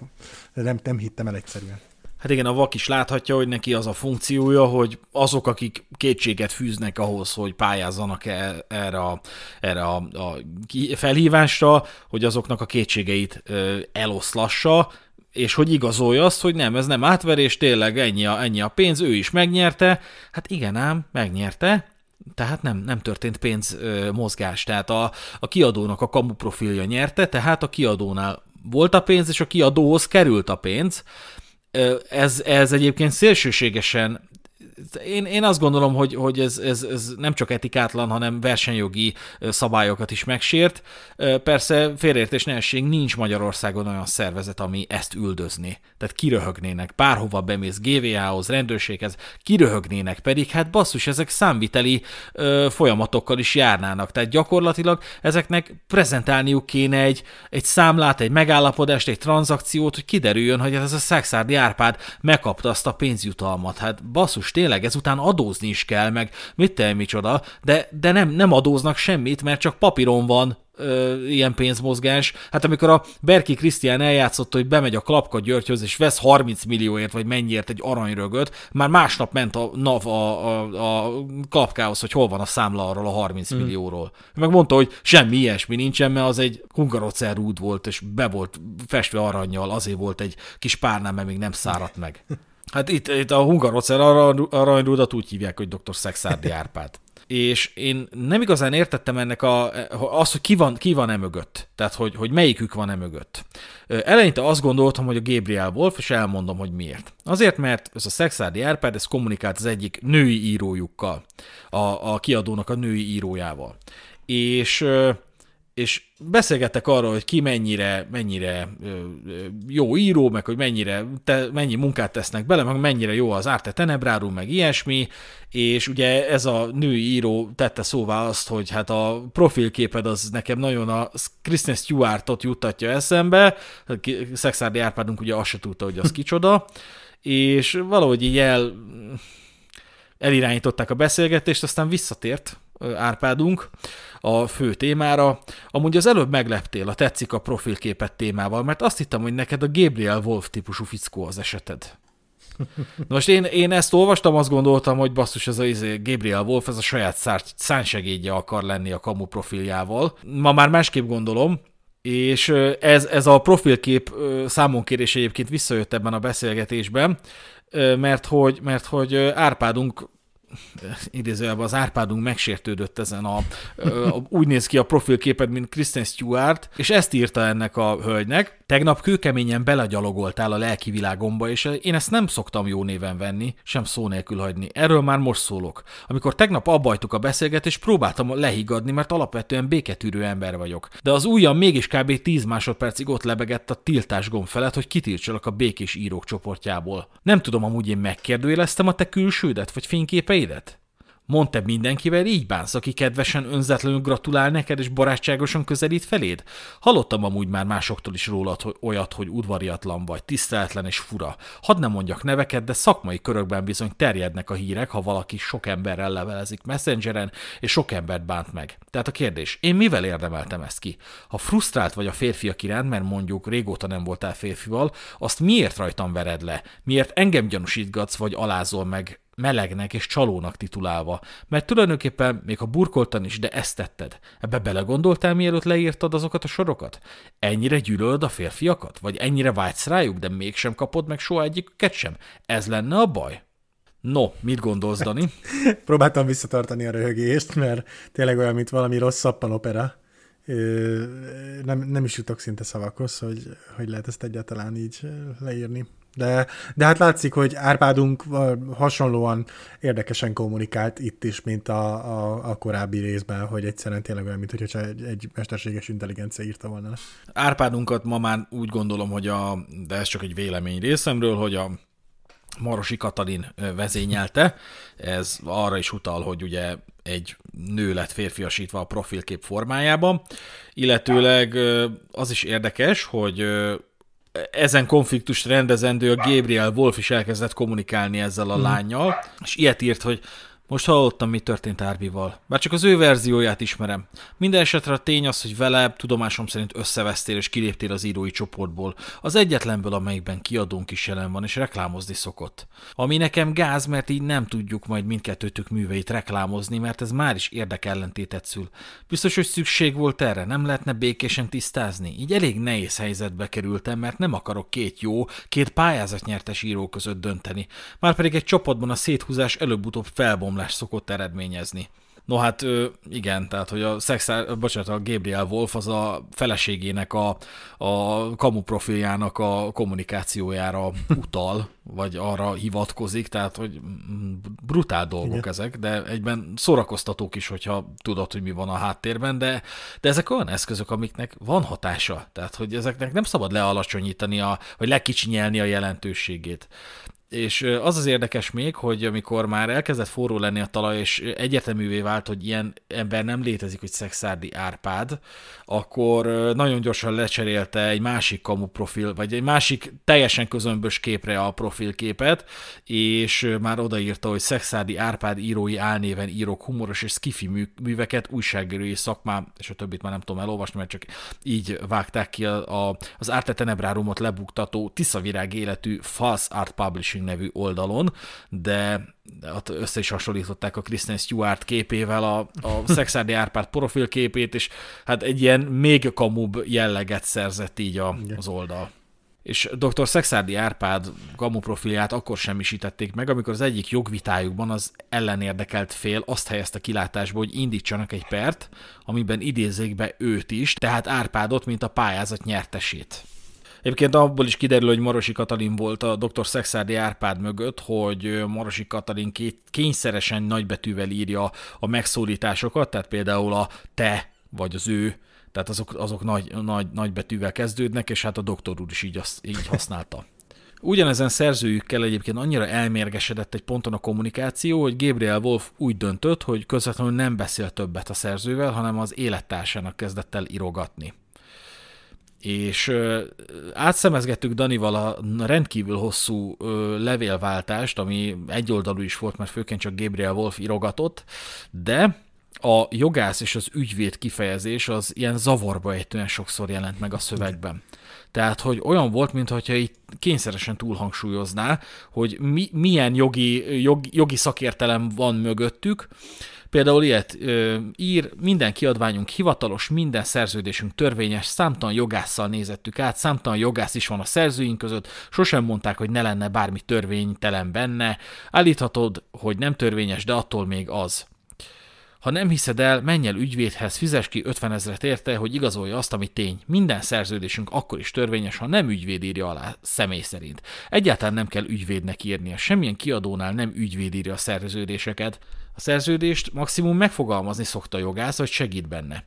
S2: Nem, nem hittem el egyszerűen.
S1: Hát igen, a vak is láthatja, hogy neki az a funkciója, hogy azok, akik kétséget fűznek ahhoz, hogy pályázzanak -e erre, a, erre a, a felhívásra, hogy azoknak a kétségeit eloszlassa, és hogy igazolja azt, hogy nem, ez nem átverés, tényleg ennyi a, ennyi a pénz, ő is megnyerte. Hát igen ám, megnyerte, tehát nem, nem történt pénzmozgás, tehát a, a kiadónak a kamu profilja nyerte, tehát a kiadónál volt a pénz, és a kiadóhoz került a pénz. Ez, ez egyébként szélsőségesen én, én azt gondolom, hogy, hogy ez, ez, ez nem csak etikátlan, hanem versenyjogi szabályokat is megsért. Persze félreértés nehézség, nincs Magyarországon olyan szervezet, ami ezt üldözni. Tehát kiröhögnének, bárhova bemész, GVA-hoz, rendőrséghez, kiröhögnének pedig, hát basszus, ezek számviteli ö, folyamatokkal is járnának. Tehát gyakorlatilag ezeknek prezentálniuk kéne egy, egy számlát, egy megállapodást, egy tranzakciót, hogy kiderüljön, hogy ez a Szexárdi Árpád megkapta azt a pénzjutalmat. Hát basszus, most tényleg ezután adózni is kell, meg mit te micsoda, de, de nem, nem adóznak semmit, mert csak papíron van ö, ilyen pénzmozgás. Hát amikor a Berki Krisztián eljátszott, hogy bemegy a Klapka Györgyhöz, és vesz 30 millióért, vagy mennyiért egy aranyrögöt, már másnap ment a NAV a, a, a Klapkához, hogy hol van a számla arról a 30 mm. Hm. millióról. mondta, hogy semmi ilyesmi nincsen, mert az egy hungarocer rúd volt, és be volt festve aranyjal, azért volt egy kis párnám, mert még nem száradt meg. <laughs> Hát itt, itt a hungarocel arra, arra indultat úgy hívják, hogy dr. Szexárdi <laughs> Árpád. és én nem igazán értettem ennek a, az, hogy ki van, ki van e mögött, tehát hogy, hogy melyikük van e mögött. Eleinte azt gondoltam, hogy a Gabriel Wolf, és elmondom, hogy miért. Azért, mert ez a Szexárdi Árpád, ez kommunikált az egyik női írójukkal, a, a kiadónak a női írójával. És és beszélgettek arról, hogy ki mennyire, mennyire jó író, meg hogy mennyire, te, mennyi munkát tesznek bele, meg mennyire jó az Arte Tenebrárum, meg ilyesmi, és ugye ez a női író tette szóvá azt, hogy hát a profilképed az nekem nagyon a Kristen Stewartot juttatja eszembe, Szexárdi Árpádunk ugye azt se tudta, hogy az <laughs> kicsoda, és valahogy így el, elirányították a beszélgetést, aztán visszatért Árpádunk, a fő témára. Amúgy az előbb megleptél a tetszik a profilképet témával, mert azt hittem, hogy neked a Gabriel Wolf típusú fickó az eseted. Na most én, én ezt olvastam, azt gondoltam, hogy basszus, ez a ez izé Gabriel Wolf, ez a saját szánsegédje akar lenni a kamu profiljával. Ma már másképp gondolom, és ez, ez a profilkép számonkérés egyébként visszajött ebben a beszélgetésben, mert hogy, mert hogy Árpádunk idézőjelben az Árpádunk megsértődött ezen a, a úgy néz ki a profilképed, mint Kristen Stewart, és ezt írta ennek a hölgynek. Tegnap kőkeményen belegyalogoltál a lelki világomba, és én ezt nem szoktam jó néven venni, sem szó nélkül hagyni. Erről már most szólok. Amikor tegnap abbajtuk a beszélgetést, próbáltam lehigadni, mert alapvetően béketűrő ember vagyok. De az ujjam mégis kb. 10 másodpercig ott lebegett a tiltás gomb felett, hogy kitiltsalak a békés írók csoportjából. Nem tudom, amúgy én megkérdőjeleztem a te külsődet, vagy fényképeit, szüleidet? Mondd te mindenkivel így bánsz, aki kedvesen, önzetlenül gratulál neked és barátságosan közelít feléd? Hallottam amúgy már másoktól is rólad hogy olyat, hogy udvariatlan vagy, tiszteletlen és fura. Hadd ne mondjak neveket, de szakmai körökben bizony terjednek a hírek, ha valaki sok emberrel levelezik messengeren, és sok embert bánt meg. Tehát a kérdés, én mivel érdemeltem ezt ki? Ha frusztrált vagy a férfiak iránt, mert mondjuk régóta nem voltál férfival, azt miért rajtam vered le? Miért engem gyanúsítgatsz vagy alázol meg melegnek és csalónak titulálva, mert tulajdonképpen még ha burkoltan is, de ezt tetted. Ebbe belegondoltál, mielőtt leírtad azokat a sorokat? Ennyire gyűlölöd a férfiakat? Vagy ennyire vágysz rájuk, de mégsem kapod meg soha egyik sem? Ez lenne a baj? No, mit gondolsz, Dani?
S2: <laughs> Próbáltam visszatartani a röhögést, mert tényleg olyan, mint valami rossz szappan opera. Nem, nem is jutok szinte szavakhoz, hogy, hogy lehet ezt egyáltalán így leírni. De, de hát látszik, hogy Árpádunk hasonlóan érdekesen kommunikált itt is, mint a, a, a korábbi részben, hogy egyszerűen tényleg olyan, mint hogyha egy, egy mesterséges intelligencia írta volna.
S1: Árpádunkat ma már úgy gondolom, hogy a, de ez csak egy vélemény részemről, hogy a Marosi Katalin vezényelte. Ez arra is utal, hogy ugye egy nő lett férfiasítva a profilkép formájában, illetőleg az is érdekes, hogy ezen konfliktust rendezendő a Gabriel Wolf is elkezdett kommunikálni ezzel a mhm. lányjal, és ilyet írt, hogy most hallottam, mi történt Árbival. Bár csak az ő verzióját ismerem. Minden esetre a tény az, hogy vele tudomásom szerint összevesztél és kiléptél az írói csoportból. Az egyetlenből, amelyikben kiadónk is jelen van és reklámozni szokott. Ami nekem gáz, mert így nem tudjuk majd mindkettőtök műveit reklámozni, mert ez már is érdekellentétet szül. Biztos, hogy szükség volt erre, nem lehetne békésen tisztázni. Így elég nehéz helyzetbe kerültem, mert nem akarok két jó, két pályázatnyertes író között dönteni. Márpedig egy csapatban a széthúzás előbb-utóbb felbomlik összeomlás szokott eredményezni. No hát igen, tehát hogy a, szexár, bocsánat, a Gabriel Wolf az a feleségének a, a kamu profiljának a kommunikációjára utal, vagy arra hivatkozik, tehát hogy brutál dolgok igen. ezek, de egyben szórakoztatók is, hogyha tudod, hogy mi van a háttérben, de, de ezek olyan eszközök, amiknek van hatása, tehát hogy ezeknek nem szabad lealacsonyítani, a, vagy lekicsinyelni a jelentőségét. És az az érdekes még, hogy amikor már elkezdett forró lenni a talaj, és egyeteművé vált, hogy ilyen ember nem létezik, hogy Szexárdi Árpád, akkor nagyon gyorsan lecserélte egy másik kamu profil, vagy egy másik teljesen közömbös képre a profilképet, és már odaírta, hogy Szexárdi Árpád írói álnéven írok humoros és skifi műveket, újságírói szakmám, és a többit már nem tudom elolvasni, mert csak így vágták ki a, a, az Arte Tenebrárumot lebuktató Tiszavirág életű False Art Publishing Publishing nevű oldalon, de ott össze is hasonlították a Kristen Stewart képével a, a <laughs> Szexárdi Árpád profilképét, és hát egy ilyen még kamub jelleget szerzett így a, az oldal és dr. Szexárdi Árpád gamuprofilját akkor semmisítették meg, amikor az egyik jogvitájukban az ellenérdekelt fél azt helyezte kilátásba, hogy indítsanak egy pert, amiben idézzék be őt is, tehát Árpádot, mint a pályázat nyertesét. Egyébként abból is kiderül, hogy Marosi Katalin volt a dr. Szexárdi Árpád mögött, hogy Marosi Katalin kényszeresen nagybetűvel írja a megszólításokat, tehát például a te vagy az ő, tehát azok, azok nagy, nagy, nagy betűvel kezdődnek, és hát a doktor úr is így, így használta. Ugyanezen szerzőjükkel egyébként annyira elmérgesedett egy ponton a kommunikáció, hogy Gabriel Wolf úgy döntött, hogy közvetlenül nem beszél többet a szerzővel, hanem az élettársának kezdett el irogatni és átszemezgettük Danival a rendkívül hosszú levélváltást, ami egyoldalú is volt, mert főként csak Gabriel Wolf irogatott, de a jogász és az ügyvéd kifejezés az ilyen zavarba ejtően sokszor jelent meg a szövegben. Tehát, hogy olyan volt, mintha itt kényszeresen túlhangsúlyozná, hogy mi, milyen jogi, jog, jogi szakértelem van mögöttük, Például ilyet ö, ír, minden kiadványunk hivatalos, minden szerződésünk törvényes, számtalan jogásszal nézettük át, számtalan jogász is van a szerzőink között, sosem mondták, hogy ne lenne bármi törvénytelen benne, állíthatod, hogy nem törvényes, de attól még az. Ha nem hiszed el, menj el ügyvédhez, fizes ki 50 ezeret érte, hogy igazolja azt, ami tény. Minden szerződésünk akkor is törvényes, ha nem ügyvéd írja alá személy szerint. Egyáltalán nem kell ügyvédnek írnia, semmilyen kiadónál nem ügyvéd írja a szerződéseket. A szerződést maximum megfogalmazni szokta a jogász, hogy segít benne.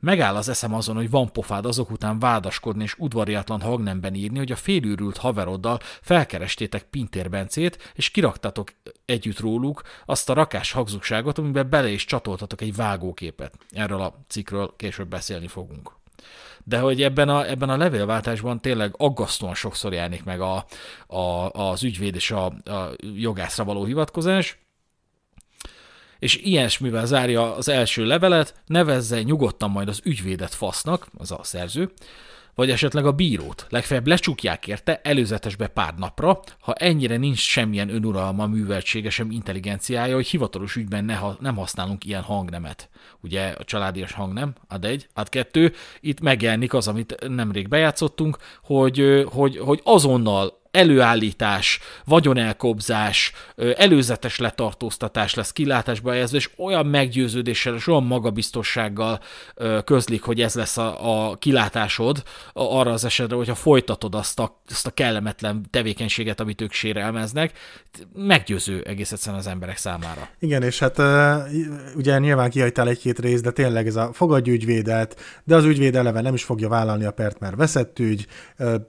S1: Megáll az eszem azon, hogy van pofád azok után vádaskodni és udvariatlan hangnemben írni, hogy a félűrült haveroddal felkerestétek Pintér Bencét, és kiraktatok együtt róluk azt a rakás hagzugságot, amiben bele is csatoltatok egy vágóképet. Erről a cikkről később beszélni fogunk. De hogy ebben a, ebben a levélváltásban tényleg aggasztóan sokszor jelnik meg a, a, az ügyvéd és a, a jogászra való hivatkozás, és ilyesmivel zárja az első levelet, nevezze nyugodtan majd az ügyvédet fasznak, az a szerző, vagy esetleg a bírót. Legfeljebb lecsukják érte előzetesbe pár napra, ha ennyire nincs semmilyen önuralma, műveltsége, sem intelligenciája, hogy hivatalos ügyben ne ha, nem használunk ilyen hangnemet. Ugye a családias hangnem, ad egy, ad kettő, itt megjelenik az, amit nemrég bejátszottunk, hogy, hogy, hogy azonnal előállítás, vagyonelkobzás, előzetes letartóztatás lesz kilátásba helyezve, és olyan meggyőződéssel és olyan magabiztossággal közlik, hogy ez lesz a, a kilátásod arra az esetre, hogyha folytatod azt a, azt a kellemetlen tevékenységet, amit ők sérelmeznek, meggyőző egész egyszerűen az emberek számára.
S2: Igen, és hát ugye nyilván kihagytál egy-két rész, de tényleg ez a fogadj ügyvédet, de az ügyvéd eleve nem is fogja vállalni a pert, mert veszett ügy,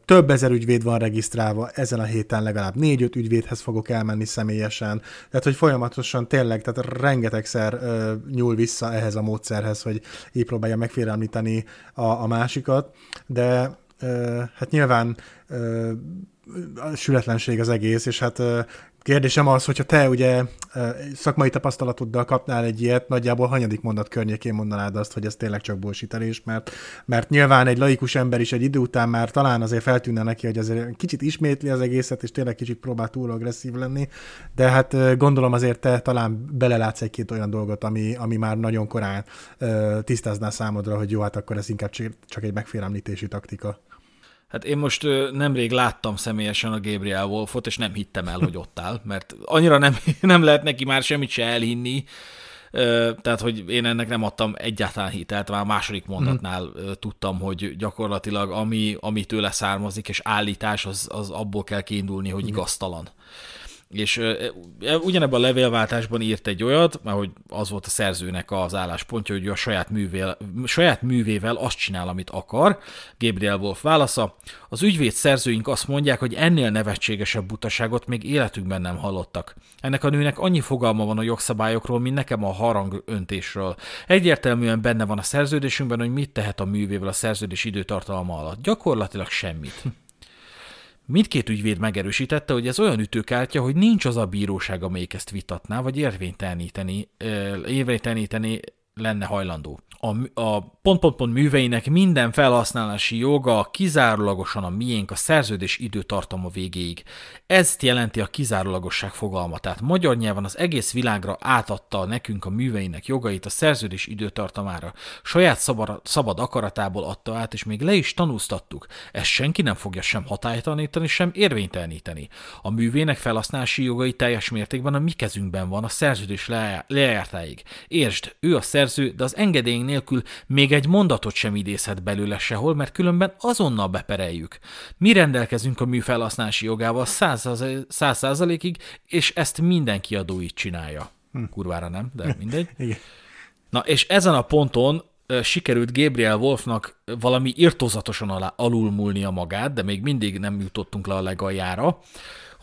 S2: több ezer ügyvéd van regisztrálva, ezen a héten legalább négy-öt ügyvédhez fogok elmenni személyesen. Tehát, hogy folyamatosan tényleg, tehát rengetegszer ö, nyúl vissza ehhez a módszerhez, hogy így próbálja megfélemlíteni a, a másikat, de ö, hát nyilván ö, a sületlenség az egész, és hát Kérdésem az, hogyha te ugye eh, szakmai tapasztalatoddal kapnál egy ilyet, nagyjából hanyadik mondat környékén mondanád azt, hogy ez tényleg csak bullshitelés, mert, mert nyilván egy laikus ember is egy idő után már talán azért feltűnne neki, hogy azért kicsit ismétli az egészet, és tényleg kicsit próbál túl agresszív lenni, de hát eh, gondolom azért te talán belelátsz egy-két olyan dolgot, ami, ami már nagyon korán eh, tisztázná számodra, hogy jó, hát akkor ez inkább csak egy megfélemlítési taktika.
S1: Hát én most nemrég láttam személyesen a Gabriel Wolfot, és nem hittem el, hogy ott áll, mert annyira nem, <laughs> nem lehet neki már semmit se elhinni, tehát, hogy én ennek nem adtam egyáltalán hitelt, már második mhm. mondatnál uh-huh. tudtam, hogy gyakorlatilag ami, ami tőle származik, és állítás, az, az abból kell kiindulni, hogy igaztalan. Mm. És e, e, ugyanebben a levélváltásban írt egy olyat, mert hogy az volt a szerzőnek az álláspontja, hogy ő a saját, művél, saját művével azt csinál, amit akar. Gabriel Wolf válasza. Az ügyvéd szerzőink azt mondják, hogy ennél nevetségesebb butaságot még életükben nem hallottak. Ennek a nőnek annyi fogalma van a jogszabályokról, mint nekem a harang öntésről. Egyértelműen benne van a szerződésünkben, hogy mit tehet a művével a szerződés időtartalma alatt. Gyakorlatilag semmit. Mindkét ügyvéd megerősítette, hogy ez olyan ütőkártya, hogy nincs az a bíróság, amelyik ezt vitatná, vagy érvényteleníteni, érvényteleníteni lenne hajlandó. A, a pont-pont-pont műveinek minden felhasználási joga kizárólagosan a miénk a szerződés időtartama végéig. Ezt jelenti a kizárólagosság fogalma, tehát magyar nyelven az egész világra átadta nekünk a műveinek jogait a szerződés időtartamára. Saját szabad, szabad akaratából adta át, és még le is tanúztattuk. Ezt senki nem fogja sem hatálytalanítani, sem érvényteleníteni. A művének felhasználási jogai teljes mértékben a mi kezünkben van a szerződés lejártáig. Értsd, ő a szerződés szerző, de az engedélyünk nélkül még egy mondatot sem idézhet belőle sehol, mert különben azonnal bepereljük. Mi rendelkezünk a műfelhasználási jogával 100%-ig, és ezt minden kiadó így csinálja. Hm. Kurvára nem, de <laughs> mindegy. Igen. Na, és ezen a ponton sikerült Gabriel Wolfnak valami irtózatosan alá, alulmulnia magát, de még mindig nem jutottunk le a legaljára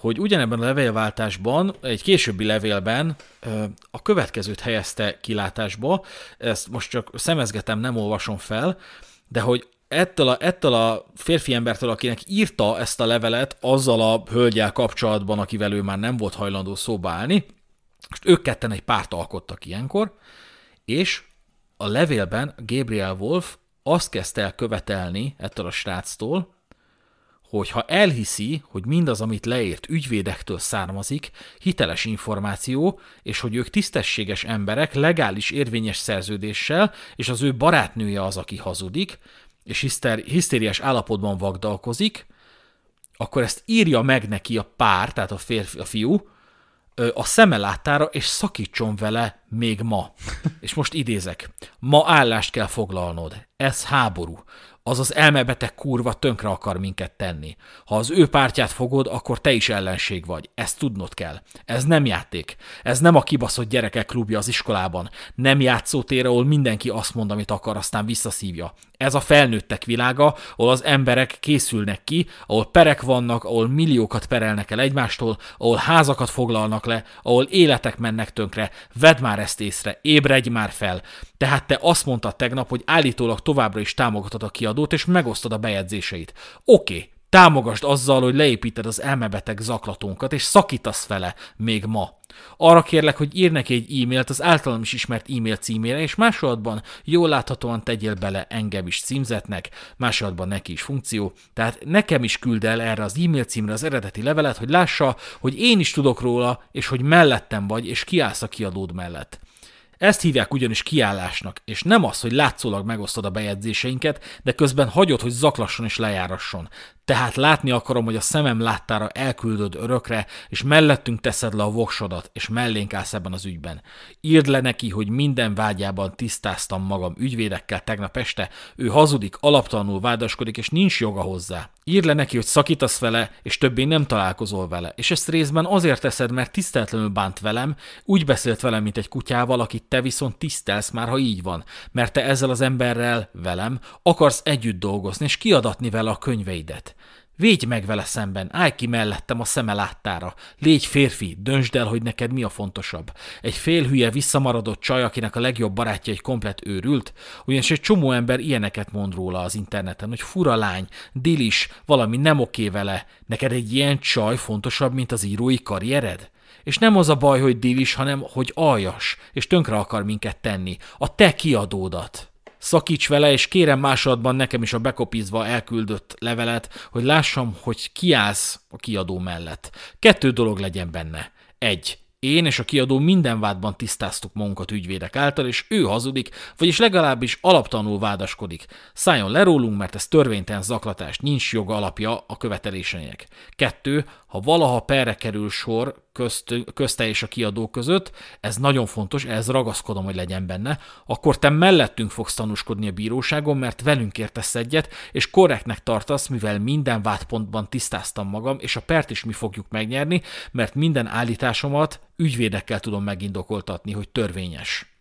S1: hogy ugyanebben a levélváltásban, egy későbbi levélben a következőt helyezte kilátásba, ezt most csak szemezgetem, nem olvasom fel, de hogy ettől a, ettől a férfi embertől, akinek írta ezt a levelet azzal a hölgyel kapcsolatban, akivel ő már nem volt hajlandó szóba állni, most ők ketten egy párt alkottak ilyenkor, és a levélben Gabriel Wolf azt kezdte el követelni ettől a sráctól, hogy ha elhiszi, hogy mindaz, amit leírt ügyvédektől származik, hiteles információ, és hogy ők tisztességes emberek legális érvényes szerződéssel, és az ő barátnője az, aki hazudik, és hiszter- hisztériás állapotban vagdalkozik, akkor ezt írja meg neki a pár, tehát a, férfi, a fiú, a szeme láttára, és szakítson vele még ma. <laughs> És most idézek. Ma állást kell foglalnod. Ez háború az az elmebeteg kurva tönkre akar minket tenni. Ha az ő pártját fogod, akkor te is ellenség vagy. Ezt tudnod kell. Ez nem játék. Ez nem a kibaszott gyerekek klubja az iskolában. Nem játszótér, ahol mindenki azt mond, amit akar, aztán visszaszívja ez a felnőttek világa, ahol az emberek készülnek ki, ahol perek vannak, ahol milliókat perelnek el egymástól, ahol házakat foglalnak le, ahol életek mennek tönkre. Vedd már ezt észre, ébredj már fel. Tehát te azt mondtad tegnap, hogy állítólag továbbra is támogatod a kiadót, és megosztod a bejegyzéseit. Oké, okay, Támogasd azzal, hogy leépíted az elmebeteg zaklatónkat, és szakítasz vele még ma. Arra kérlek, hogy írj neki egy e-mailt az általam is ismert e-mail címére, és másolatban jól láthatóan tegyél bele engem is címzetnek, másolatban neki is funkció, tehát nekem is küld el erre az e-mail címre az eredeti levelet, hogy lássa, hogy én is tudok róla, és hogy mellettem vagy, és kiállsz a kiadód mellett. Ezt hívják ugyanis kiállásnak, és nem az, hogy látszólag megosztod a bejegyzéseinket, de közben hagyod, hogy zaklasson és lejárasson. Tehát látni akarom, hogy a szemem láttára elküldöd örökre, és mellettünk teszed le a voksodat, és mellénk állsz ebben az ügyben. Írd le neki, hogy minden vágyában tisztáztam magam ügyvédekkel tegnap este, ő hazudik, alaptalanul vádaskodik, és nincs joga hozzá. Írd le neki, hogy szakítasz vele, és többé nem találkozol vele, és ezt részben azért teszed, mert tiszteletlenül bánt velem, úgy beszélt velem, mint egy kutyával, akit te viszont tisztelsz már, ha így van, mert te ezzel az emberrel, velem, akarsz együtt dolgozni, és kiadatni vele a könyveidet. Védj meg vele szemben, állj ki mellettem a szeme láttára. Légy férfi, döntsd el, hogy neked mi a fontosabb. Egy félhülye visszamaradott csaj, akinek a legjobb barátja egy komplet őrült, ugyanis egy csomó ember ilyeneket mond róla az interneten, hogy fura lány, dilis, valami nem oké vele. Neked egy ilyen csaj fontosabb, mint az írói karriered? És nem az a baj, hogy dilis, hanem hogy aljas, és tönkre akar minket tenni. A te kiadódat szakíts vele, és kérem másodban nekem is a bekopizva elküldött levelet, hogy lássam, hogy kiállsz a kiadó mellett. Kettő dolog legyen benne. Egy, én és a kiadó minden vádban tisztáztuk magunkat ügyvédek által, és ő hazudik, vagyis legalábbis alaptanul vádaskodik. Szálljon le rólunk, mert ez törvénytelen zaklatás, nincs joga alapja a követelésének. Kettő, ha valaha perre kerül sor közt, közte és a kiadó között, ez nagyon fontos, ez ragaszkodom, hogy legyen benne, akkor te mellettünk fogsz tanúskodni a bíróságon, mert velünk értesz egyet, és korrektnek tartasz, mivel minden vádpontban tisztáztam magam, és a pert is mi fogjuk megnyerni, mert minden állításomat ügyvédekkel tudom megindokoltatni, hogy törvényes.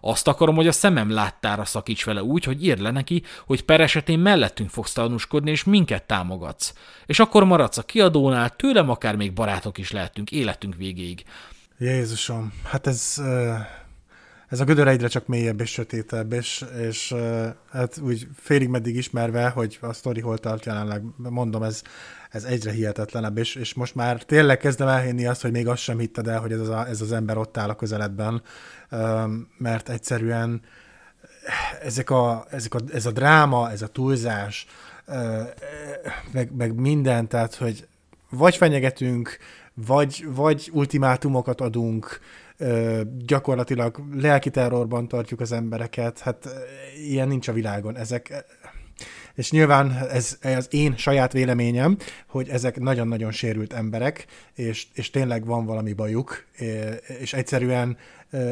S1: Azt akarom, hogy a szemem láttára szakíts vele úgy, hogy írd le neki, hogy per esetén mellettünk fogsz tanúskodni, és minket támogatsz. És akkor maradsz a kiadónál, tőlem akár még barátok is lehetünk életünk végéig. Jézusom,
S2: hát ez, ez a gödör egyre csak mélyebb és sötétebb, és, és hát úgy félig meddig ismerve, hogy a sztori hol tart jelenleg, mondom, ez, ez egyre hihetetlenebb, és, és most már tényleg kezdem elhinni azt, hogy még azt sem hitted el, hogy ez az, a, ez az ember ott áll a közeledben, mert egyszerűen eh, ezek a, ezek a, ez a dráma, ez a túlzás, eh, meg, meg minden, tehát, hogy vagy fenyegetünk, vagy, vagy ultimátumokat adunk, gyakorlatilag lelki terrorban tartjuk az embereket, hát eh, ilyen nincs a világon. Ezek, és nyilván ez, ez az én saját véleményem, hogy ezek nagyon-nagyon sérült emberek, és, és tényleg van valami bajuk, és egyszerűen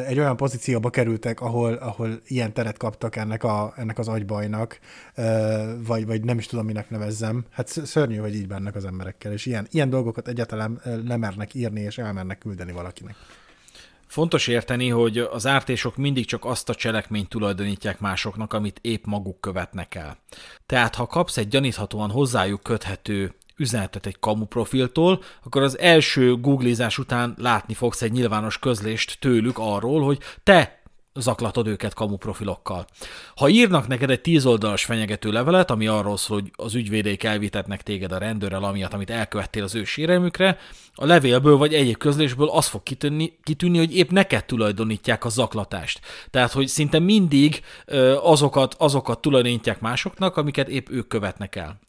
S2: egy olyan pozícióba kerültek, ahol, ahol ilyen teret kaptak ennek, a, ennek az agybajnak, vagy, vagy nem is tudom, minek nevezzem. Hát szörnyű, hogy így bennek az emberekkel, és ilyen, ilyen dolgokat egyáltalán lemernek írni, és elmernek küldeni valakinek.
S1: Fontos érteni, hogy az ártésok mindig csak azt a cselekményt tulajdonítják másoknak, amit épp maguk követnek el. Tehát ha kapsz egy gyaníthatóan hozzájuk köthető üzenetet egy kamu profiltól, akkor az első googlizás után látni fogsz egy nyilvános közlést tőlük arról, hogy te zaklatod őket kamu profilokkal. Ha írnak neked egy tíz oldalas fenyegető levelet, ami arról szól, hogy az ügyvédeik elvitetnek téged a rendőrrel, amiatt, amit elkövettél az ő sérelmükre, a levélből vagy egyéb közlésből az fog kitűnni, kitűnni, hogy épp neked tulajdonítják a zaklatást. Tehát, hogy szinte mindig azokat, azokat tulajdonítják másoknak, amiket épp ők követnek el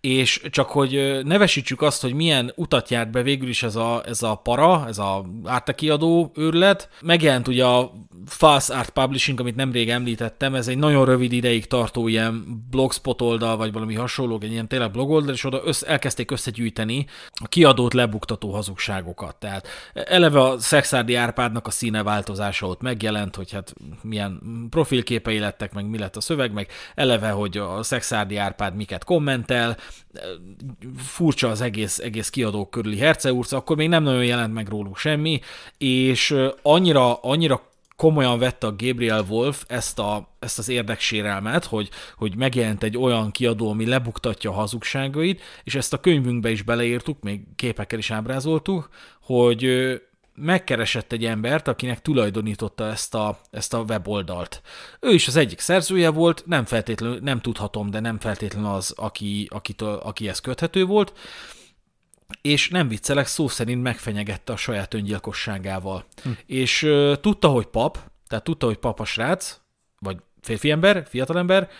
S1: és csak hogy nevesítsük azt, hogy milyen utat járt be végül is ez a, ez a para, ez a ártekiadó őrület. Megjelent ugye a Fast Art Publishing, amit nemrég említettem, ez egy nagyon rövid ideig tartó ilyen blogspot oldal, vagy valami hasonló, egy ilyen tényleg blog oldal, és oda össze, elkezdték összegyűjteni a kiadót lebuktató hazugságokat. Tehát eleve a Szexárdi Árpádnak a színe változása ott megjelent, hogy hát milyen profilképei lettek, meg mi lett a szöveg, meg eleve, hogy a Szexárdi Árpád miket kommentel, el, furcsa az egész, egész kiadó körüli szóval akkor még nem nagyon jelent meg róluk semmi, és annyira, annyira komolyan vette a Gabriel Wolf ezt, a, ezt az érdeksérelmet, hogy, hogy megjelent egy olyan kiadó, ami lebuktatja a hazugságait, és ezt a könyvünkbe is beleírtuk, még képekkel is ábrázoltuk, hogy megkeresett egy embert, akinek tulajdonította ezt a, ezt a weboldalt. Ő is az egyik szerzője volt, nem feltétlenül, nem tudhatom, de nem feltétlenül az, aki, akitől, akihez köthető volt, és nem viccelek, szó szerint megfenyegette a saját öngyilkosságával. Hm. És euh, tudta, hogy pap, tehát tudta, hogy pap a srác, vagy férfi ember, fiatalember,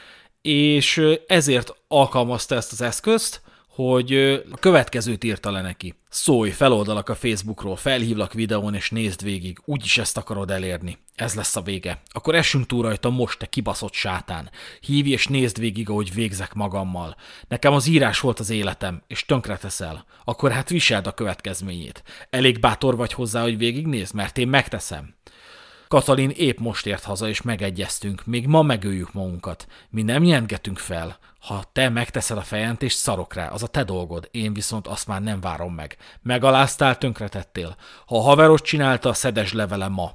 S1: és ezért alkalmazta ezt az eszközt, hogy a következőt írta le neki. Szólj, feloldalak a Facebookról, felhívlak videón és nézd végig, úgyis ezt akarod elérni. Ez lesz a vége. Akkor esünk túl rajta most, te kibaszott sátán. Hívj és nézd végig, ahogy végzek magammal. Nekem az írás volt az életem, és tönkre teszel. Akkor hát viseld a következményét. Elég bátor vagy hozzá, hogy végignézd, mert én megteszem. Katalin épp most ért haza, és megegyeztünk, még ma megöljük magunkat. Mi nem jelentgetünk fel. Ha te megteszed a fejentést, szarok rá, az a te dolgod, én viszont azt már nem várom meg. Megaláztál, tönkretettél. Ha a haveros csinálta, szedes levele ma.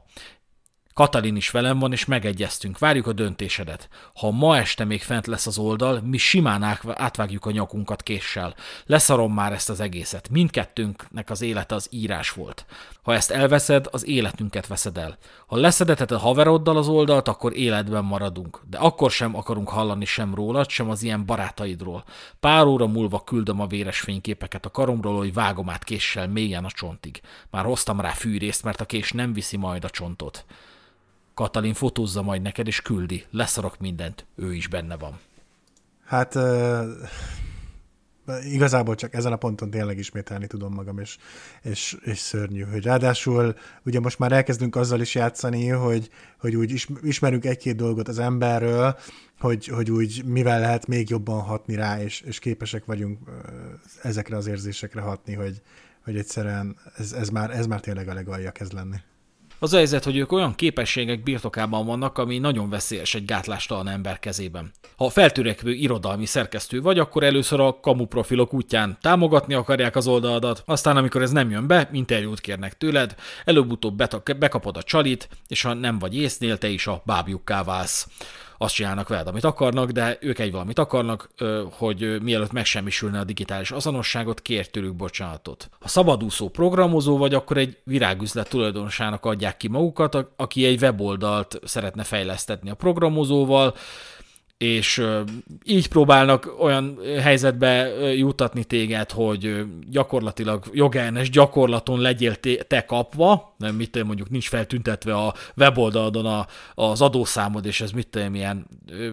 S1: Katalin is velem van, és megegyeztünk, várjuk a döntésedet. Ha ma este még fent lesz az oldal, mi simán átvágjuk a nyakunkat késsel. Leszarom már ezt az egészet. Mindkettőnknek az élete az írás volt. Ha ezt elveszed, az életünket veszed el. Ha leszedeted a haveroddal az oldalt, akkor életben maradunk. De akkor sem akarunk hallani sem rólad, sem az ilyen barátaidról. Pár óra múlva küldöm a véres fényképeket a karomról, hogy vágom át késsel mélyen a csontig. Már hoztam rá fűrészt, mert a kés nem viszi majd a csontot. Katalin fotózza majd neked, és küldi. Leszarok mindent. Ő is benne van.
S2: Hát... Uh igazából csak ezen a ponton tényleg ismételni tudom magam, és, és, és szörnyű, hogy ráadásul ugye most már elkezdünk azzal is játszani, hogy, hogy úgy ismerünk egy-két dolgot az emberről, hogy, hogy úgy mivel lehet még jobban hatni rá, és, és képesek vagyunk ezekre az érzésekre hatni, hogy, hogy egyszerűen ez, ez, már, ez már tényleg a legalja kezd lenni.
S1: Az a helyzet, hogy ők olyan képességek birtokában vannak, ami nagyon veszélyes egy gátlástalan ember kezében. Ha feltürekvő irodalmi szerkesztő vagy, akkor először a kamu profilok útján támogatni akarják az oldaladat, aztán amikor ez nem jön be, interjút kérnek tőled, előbb-utóbb bekapod a csalit, és ha nem vagy észnél, te is a bábjukká válsz azt csinálnak veled, amit akarnak, de ők egy valamit akarnak, hogy mielőtt megsemmisülne a digitális azonosságot, kér tőlük bocsánatot. Ha szabadúszó programozó vagy, akkor egy virágüzlet tulajdonosának adják ki magukat, aki egy weboldalt szeretne fejlesztetni a programozóval, és így próbálnak olyan helyzetbe jutatni téged, hogy gyakorlatilag jogellenes gyakorlaton legyél te kapva, nem mit tudom, mondjuk nincs feltüntetve a weboldaladon a, az adószámod, és ez mit tudom, milyen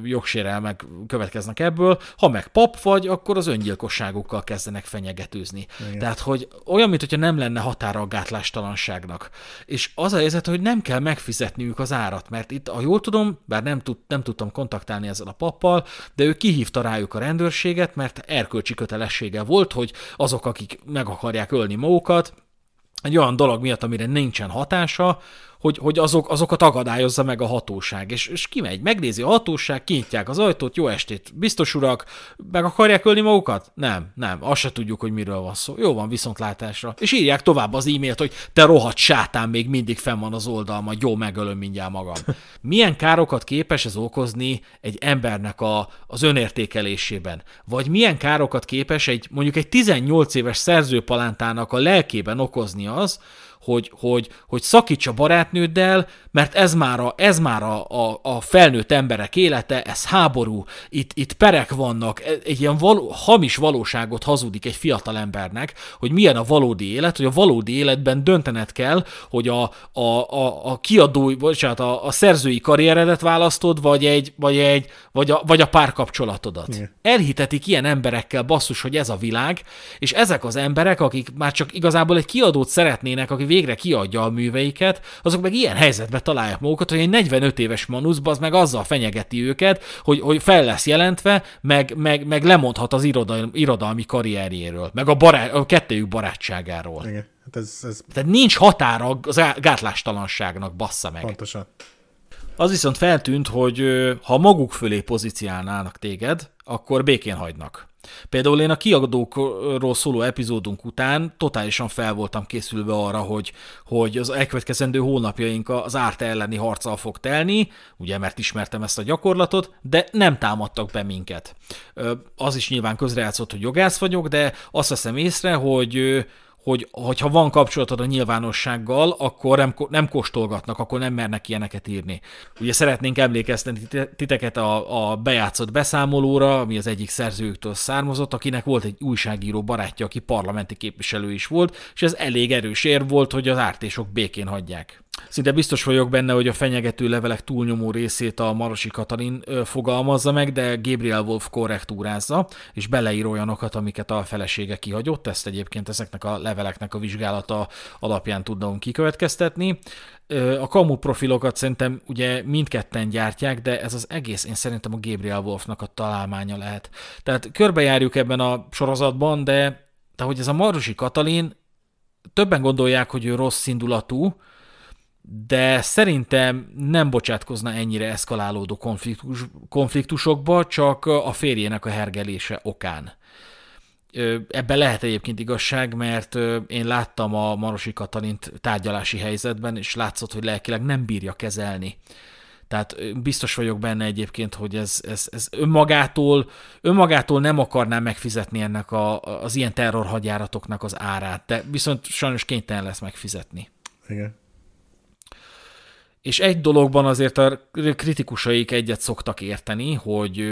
S1: jogsérelmek következnek ebből. Ha meg pap vagy, akkor az öngyilkosságukkal kezdenek fenyegetőzni. Igen. Tehát, hogy olyan, mintha nem lenne határa a gátlástalanságnak. És az a helyzet, hogy nem kell megfizetniük az árat, mert itt, a jól tudom, bár nem, tud, nem tudtam kontaktálni ezzel a pappal, de ő kihívta rájuk a rendőrséget, mert erkölcsi kötelessége volt, hogy azok, akik meg akarják ölni magukat, egy olyan dolog miatt, amire nincsen hatása, hogy, hogy azok, azokat agadályozza meg a hatóság. És, és kimegy, megnézi a hatóság, kinyitják az ajtót, jó estét, biztos urak, meg akarják ölni magukat? Nem, nem, azt se tudjuk, hogy miről van szó. Jó van, viszontlátásra. És írják tovább az e-mailt, hogy te rohadt sátán, még mindig fenn van az oldalma, jó, megölöm mindjárt magam. <laughs> Milyen károkat képes ez okozni egy embernek a, az önértékelésében? Vagy milyen károkat képes egy mondjuk egy 18 éves szerzőpalántának a lelkében okozni az, hogy, hogy, hogy szakíts a barátnőddel, mert ez már, a, ez már a, a, a felnőtt emberek élete, ez háború, itt, itt perek vannak, e, egy ilyen való, hamis valóságot hazudik egy fiatal embernek, hogy milyen a valódi élet, hogy a valódi életben döntened kell, hogy a, a, a, a kiadói, bocsánat, a, a szerzői karrieredet választod, vagy egy, vagy egy, vagy a, vagy a párkapcsolatodat. Igen. Elhitetik ilyen emberekkel basszus, hogy ez a világ, és ezek az emberek, akik már csak igazából egy kiadót szeretnének, aki végre kiadja a műveiket, azok meg ilyen helyzetbe találják magukat, hogy egy 45 éves manuszba az meg azzal fenyegeti őket, hogy, hogy fel lesz jelentve, meg, meg, meg lemondhat az irodalmi, irodalmi karrierjéről, meg a, bará, a kettőjük barátságáról. Igen. Hát ez, ez... Tehát nincs határa az gátlástalanságnak, bassza meg. Pontosan. Az viszont feltűnt, hogy ha maguk fölé pozíciálnának téged, akkor békén hagynak. Például én a kiadókról szóló epizódunk után totálisan fel voltam készülve arra, hogy, hogy az elkövetkezendő hónapjaink az árt elleni harccal fog telni, ugye mert ismertem ezt a gyakorlatot, de nem támadtak be minket. Az is nyilván közrejátszott, hogy jogász vagyok, de azt veszem észre, hogy hogy hogyha van kapcsolatod a nyilvánossággal, akkor nem, nem kóstolgatnak, akkor nem mernek ilyeneket írni. Ugye szeretnénk emlékeztetni titeket a, a bejátszott beszámolóra, ami az egyik szerzőktől származott, akinek volt egy újságíró barátja, aki parlamenti képviselő is volt, és ez elég erős ér volt, hogy az ártésok békén hagyják. Szinte biztos vagyok benne, hogy a fenyegető levelek túlnyomó részét a Marosi Katalin fogalmazza meg, de Gabriel Wolf korrektúrázza, és beleír olyanokat, amiket a felesége kihagyott. Ezt egyébként ezeknek a leveleknek a vizsgálata alapján tudnom kikövetkeztetni. A kamu profilokat szerintem ugye mindketten gyártják, de ez az egész én szerintem a Gabriel Wolfnak a találmánya lehet. Tehát körbejárjuk ebben a sorozatban, de, de hogy ez a Marosi Katalin, többen gondolják, hogy ő rossz indulatú, de szerintem nem bocsátkozna ennyire eszkalálódó konfliktus, konfliktusokba, csak a férjének a hergelése okán. Ebben lehet egyébként igazság, mert én láttam a Marosi Katalint tárgyalási helyzetben, és látszott, hogy lelkileg nem bírja kezelni. Tehát biztos vagyok benne egyébként, hogy ez, ez, ez önmagától, önmagától nem akarná megfizetni ennek a, az ilyen terrorhagyáratoknak az árát, de viszont sajnos kénytelen lesz megfizetni. Igen. És egy dologban azért a kritikusaik egyet szoktak érteni, hogy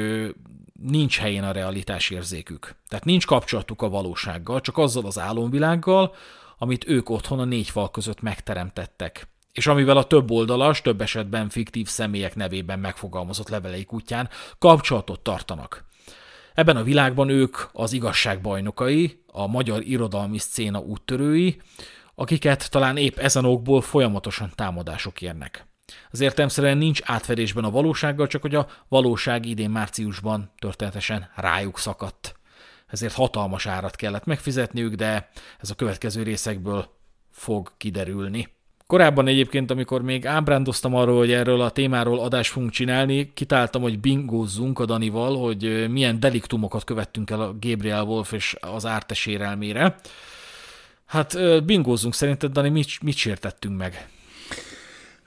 S1: nincs helyén a realitás érzékük. Tehát nincs kapcsolatuk a valósággal, csak azzal az álomvilággal, amit ők otthon a négy fal között megteremtettek. És amivel a több oldalas, több esetben fiktív személyek nevében megfogalmazott leveleik útján kapcsolatot tartanak. Ebben a világban ők az igazság bajnokai, a magyar irodalmi szcéna úttörői, akiket talán épp ezen okból folyamatosan támadások érnek. Az értelmszerűen nincs átfedésben a valósággal, csak hogy a valóság idén márciusban történetesen rájuk szakadt. Ezért hatalmas árat kellett megfizetniük, de ez a következő részekből fog kiderülni. Korábban egyébként, amikor még ábrándoztam arról, hogy erről a témáról adást fogunk csinálni, kitáltam, hogy bingózzunk a Danival, hogy milyen deliktumokat követtünk el a Gabriel Wolf és az ártesérelmére. Hát bingózunk szerinted, Dani, mit, mit sértettünk meg?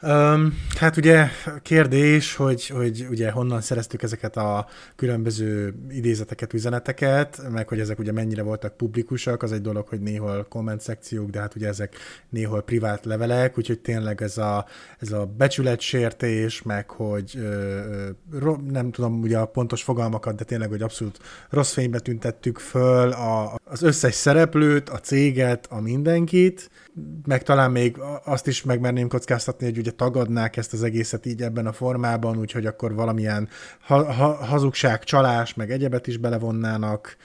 S2: Um, hát ugye kérdés, hogy, hogy ugye honnan szereztük ezeket a különböző idézeteket, üzeneteket, meg hogy ezek ugye mennyire voltak publikusak, az egy dolog, hogy néhol komment szekciók, de hát ugye ezek néhol privát levelek, úgyhogy tényleg ez a, ez a becsületsértés, meg hogy ö, ö, nem tudom ugye a pontos fogalmakat, de tényleg, hogy abszolút rossz fénybe tüntettük föl a, az összes szereplőt, a céget, a mindenkit, meg talán még azt is megmerném kockáztatni, hogy ugye tagadnák ezt az egészet így ebben a formában, úgyhogy akkor valamilyen ha- ha- hazugság, csalás, meg egyebet is belevonnának.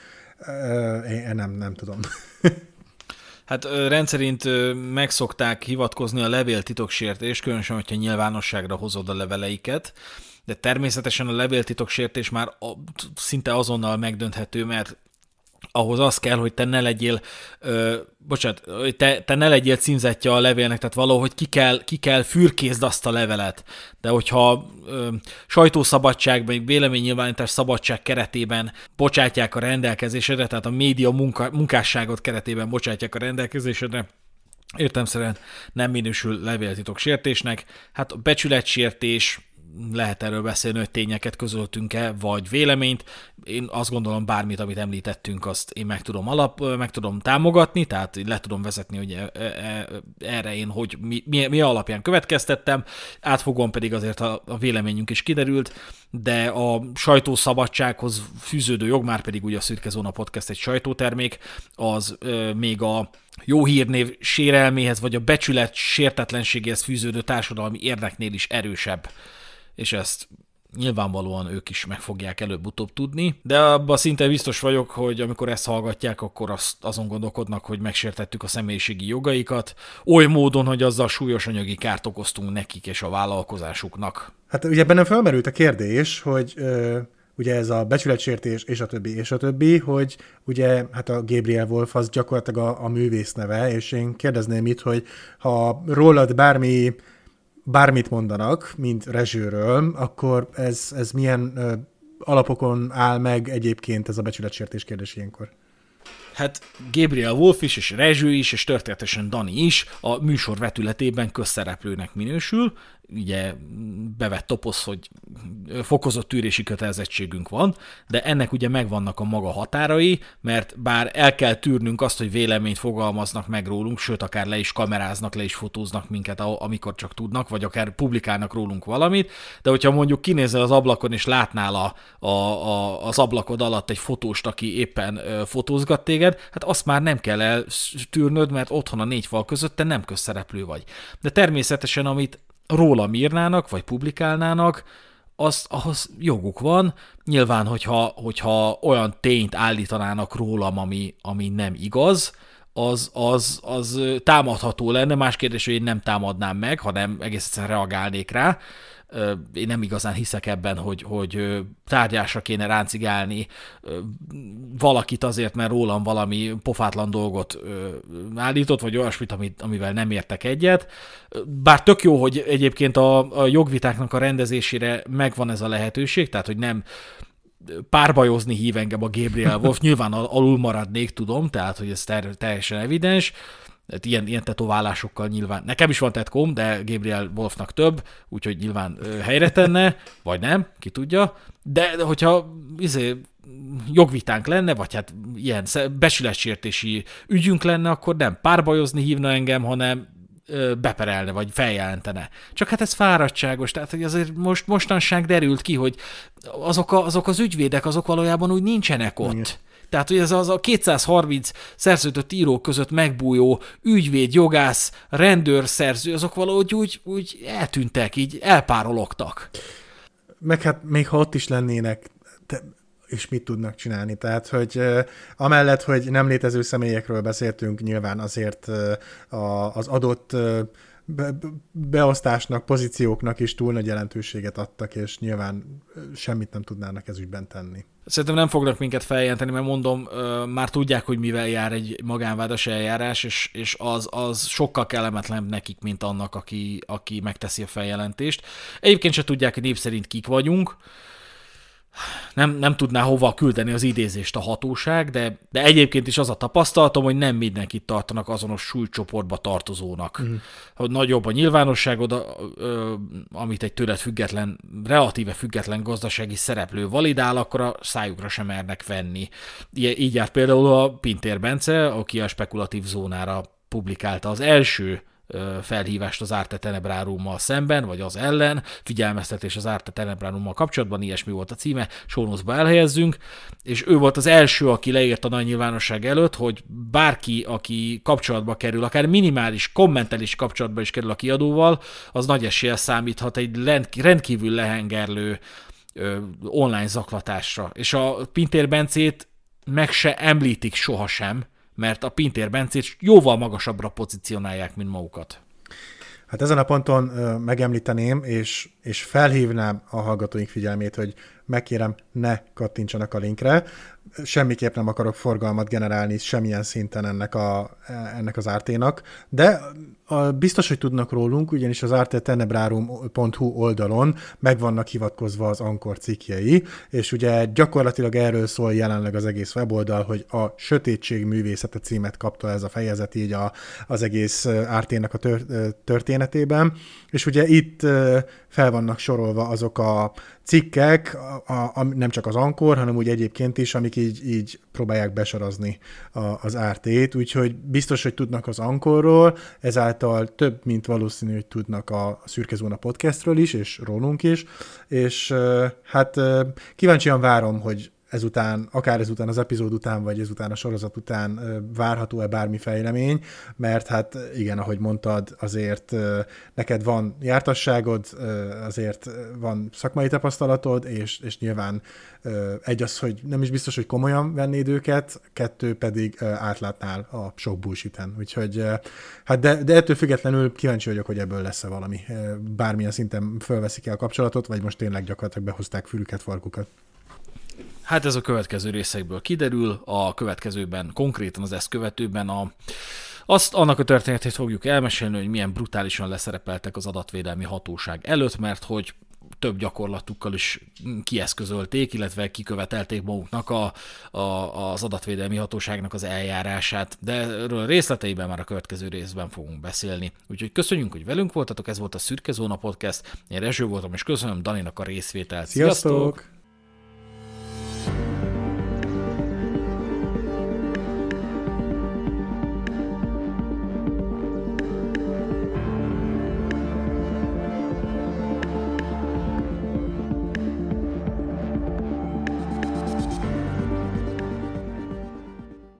S2: Én nem, nem tudom.
S1: <laughs> Hát rendszerint megszokták hivatkozni a levél titoksértés, különösen, hogyha nyilvánosságra hozod a leveleiket, de természetesen a levéltitoksértés már szinte azonnal megdönthető, mert ahhoz az kell, hogy te ne legyél, ö, bocsánat, te, te ne legyél címzetje a levélnek, tehát valahogy ki kell, ki kell fürkézd azt a levelet. De hogyha ö, sajtószabadság, vagy véleménynyilvánítás szabadság keretében bocsátják a rendelkezésedre, tehát a média munka, munkásságot keretében bocsátják a rendelkezésedre, szerint nem minősül levéltitok sértésnek. Hát a becsületsértés, lehet erről beszélni, hogy tényeket közöltünk-e, vagy véleményt. Én azt gondolom, bármit, amit említettünk, azt én meg tudom alap, meg tudom támogatni, tehát le tudom vezetni, hogy e, e, e, erre én hogy mi, mi, mi alapján következtettem, Átfogom pedig azért a, a véleményünk is kiderült, de a sajtószabadsághoz fűződő jog, már pedig ugye a Szürke Zóna Podcast egy sajtótermék, az ö, még a jó hírnév sérelméhez, vagy a becsület sértetlenségéhez fűződő társadalmi érdeknél is erősebb és ezt nyilvánvalóan ők is meg fogják előbb-utóbb tudni, de abban szinte biztos vagyok, hogy amikor ezt hallgatják, akkor azt, azon gondolkodnak, hogy megsértettük a személyiségi jogaikat, oly módon, hogy azzal súlyos anyagi kárt okoztunk nekik és a vállalkozásuknak.
S2: Hát ugye bennem felmerült a kérdés, hogy ö, ugye ez a becsületsértés és a többi, és a többi, hogy ugye hát a Gabriel Wolf az gyakorlatilag a, a művész neve, és én kérdezném itt, hogy ha rólad bármi bármit mondanak, mint Rezsőről, akkor ez, ez milyen ö, alapokon áll meg egyébként ez a becsületsértés kérdés ilyenkor?
S1: Hát Gabriel Wolf is, és Rezső is, és történetesen Dani is a műsor vetületében közszereplőnek minősül, ugye bevett toposz, hogy fokozott tűrési kötelezettségünk van, de ennek ugye megvannak a maga határai, mert bár el kell tűrnünk azt, hogy véleményt fogalmaznak meg rólunk, sőt, akár le is kameráznak, le is fotóznak minket, amikor csak tudnak, vagy akár publikálnak rólunk valamit, de hogyha mondjuk kinézel az ablakon és látnál a, a, a, az ablakod alatt egy fotóst, aki éppen fotózgat téged, hát azt már nem kell eltűrnöd, mert otthon a négy fal között te nem közszereplő vagy. De természetesen, amit róla írnának, vagy publikálnának, az, ahhoz joguk van. Nyilván, hogyha, hogyha olyan tényt állítanának rólam, ami, ami nem igaz, az, az, az támadható lenne. Más kérdés, hogy én nem támadnám meg, hanem egész egyszerűen reagálnék rá. Én nem igazán hiszek ebben, hogy, hogy tárgyásra kéne ráncigálni valakit azért, mert rólam valami pofátlan dolgot állított, vagy olyasmit, amit, amivel nem értek egyet. Bár tök jó, hogy egyébként a, a jogvitáknak a rendezésére megvan ez a lehetőség, tehát hogy nem párbajozni hív engem a Gabriel Wolf, <laughs> nyilván alul maradnék, tudom, tehát hogy ez ter- teljesen evidens, tehát ilyen, ilyen tetoválásokkal nyilván, nekem is van tetkom, de Gabriel Wolfnak több, úgyhogy nyilván helyre tenne, <laughs> vagy nem, ki tudja. De, de hogyha izé, jogvitánk lenne, vagy hát ilyen besületsértési ügyünk lenne, akkor nem párbajozni hívna engem, hanem beperelne, vagy feljelentene. Csak hát ez fáradtságos, tehát hogy azért most, mostanság derült ki, hogy azok, a, azok az ügyvédek, azok valójában úgy nincsenek ott. Igen tehát, hogy ez az a 230 szerződött író között megbújó ügyvéd, jogász, rendőrszerző, azok valahogy úgy, úgy eltűntek, így elpárologtak.
S2: Meg hát még ha ott is lennének, de és mit tudnak csinálni. Tehát, hogy amellett, hogy nem létező személyekről beszéltünk, nyilván azért az adott beosztásnak, pozícióknak is túl nagy jelentőséget adtak, és nyilván semmit nem tudnának ez ügyben tenni.
S1: Szerintem nem fognak minket feljelenteni, mert mondom, már tudják, hogy mivel jár egy magánvádas eljárás, és, és az, az sokkal kellemetlenebb nekik, mint annak, aki, aki megteszi a feljelentést. Egyébként se tudják, hogy népszerint kik vagyunk, nem, nem tudná hova küldeni az idézést a hatóság, de, de egyébként is az a tapasztalatom, hogy nem mindenkit tartanak azonos súlycsoportba tartozónak. Mm. Hogy nagyobb a nyilvánosságod, amit egy tőled független, relatíve független gazdasági szereplő validál, akkor a szájukra sem mernek venni. így járt például a Pintér Bence, aki a spekulatív zónára publikálta az első felhívást az Arte Tenebrárummal szemben, vagy az ellen, figyelmeztetés az Arte Tenebrárummal kapcsolatban, ilyesmi volt a címe, sónuszba elhelyezzünk, és ő volt az első, aki leírta nagy nyilvánosság előtt, hogy bárki, aki kapcsolatba kerül, akár minimális kommentelés kapcsolatba is kerül a kiadóval, az nagy eséllyel számíthat egy rendkívül lehengerlő online zaklatásra. És a Pintér Bencét meg se említik sohasem, mert a Pintér Bencét jóval magasabbra pozícionálják, mint magukat. Hát ezen a ponton
S2: megemlíteném, és, és felhívnám a hallgatóink figyelmét, hogy megkérem, ne kattintsanak a linkre, semmiképp nem akarok forgalmat generálni semmilyen szinten ennek, a, ennek az árténak, de a, biztos, hogy tudnak rólunk, ugyanis az artetenebrarum.hu oldalon meg vannak hivatkozva az Ankor cikkjei, és ugye gyakorlatilag erről szól jelenleg az egész weboldal, hogy a Sötétség művészete címet kapta ez a fejezet így a, az egész ártének a tör, történetében, és ugye itt fel vannak sorolva azok a cikkek, a, a, nem csak az Ankor, hanem úgy egyébként is, amik így, így próbálják besorozni a, az árt úgyhogy biztos, hogy tudnak az Ankorról, ezáltal több, mint valószínű, hogy tudnak a Szürke Zóna podcastről is, és rólunk is, és hát kíváncsian várom, hogy ezután, akár ezután az epizód után, vagy ezután a sorozat után várható-e bármi fejlemény, mert hát igen, ahogy mondtad, azért neked van jártasságod, azért van szakmai tapasztalatod, és, és nyilván egy az, hogy nem is biztos, hogy komolyan vennéd őket, kettő pedig átlátnál a sok bullshit Úgyhogy hát de, de ettől függetlenül kíváncsi vagyok, hogy ebből lesz-e valami. Bármilyen szinten fölveszik e a kapcsolatot, vagy most tényleg gyakorlatilag behozták fülüket, farkukat.
S1: Hát ez a következő részekből kiderül, a következőben, konkrétan az ezt követőben a azt annak a történetét fogjuk elmesélni, hogy milyen brutálisan leszerepeltek az adatvédelmi hatóság előtt, mert hogy több gyakorlatukkal is kieszközölték, illetve kikövetelték maguknak a, a, az adatvédelmi hatóságnak az eljárását, de erről részleteiben már a következő részben fogunk beszélni. Úgyhogy köszönjük, hogy velünk voltatok, ez volt a Szürke Zóna Podcast, én Rezső voltam, és köszönöm Daninak a részvételt. Sziasztok! Sziasztok!
S2: Peace.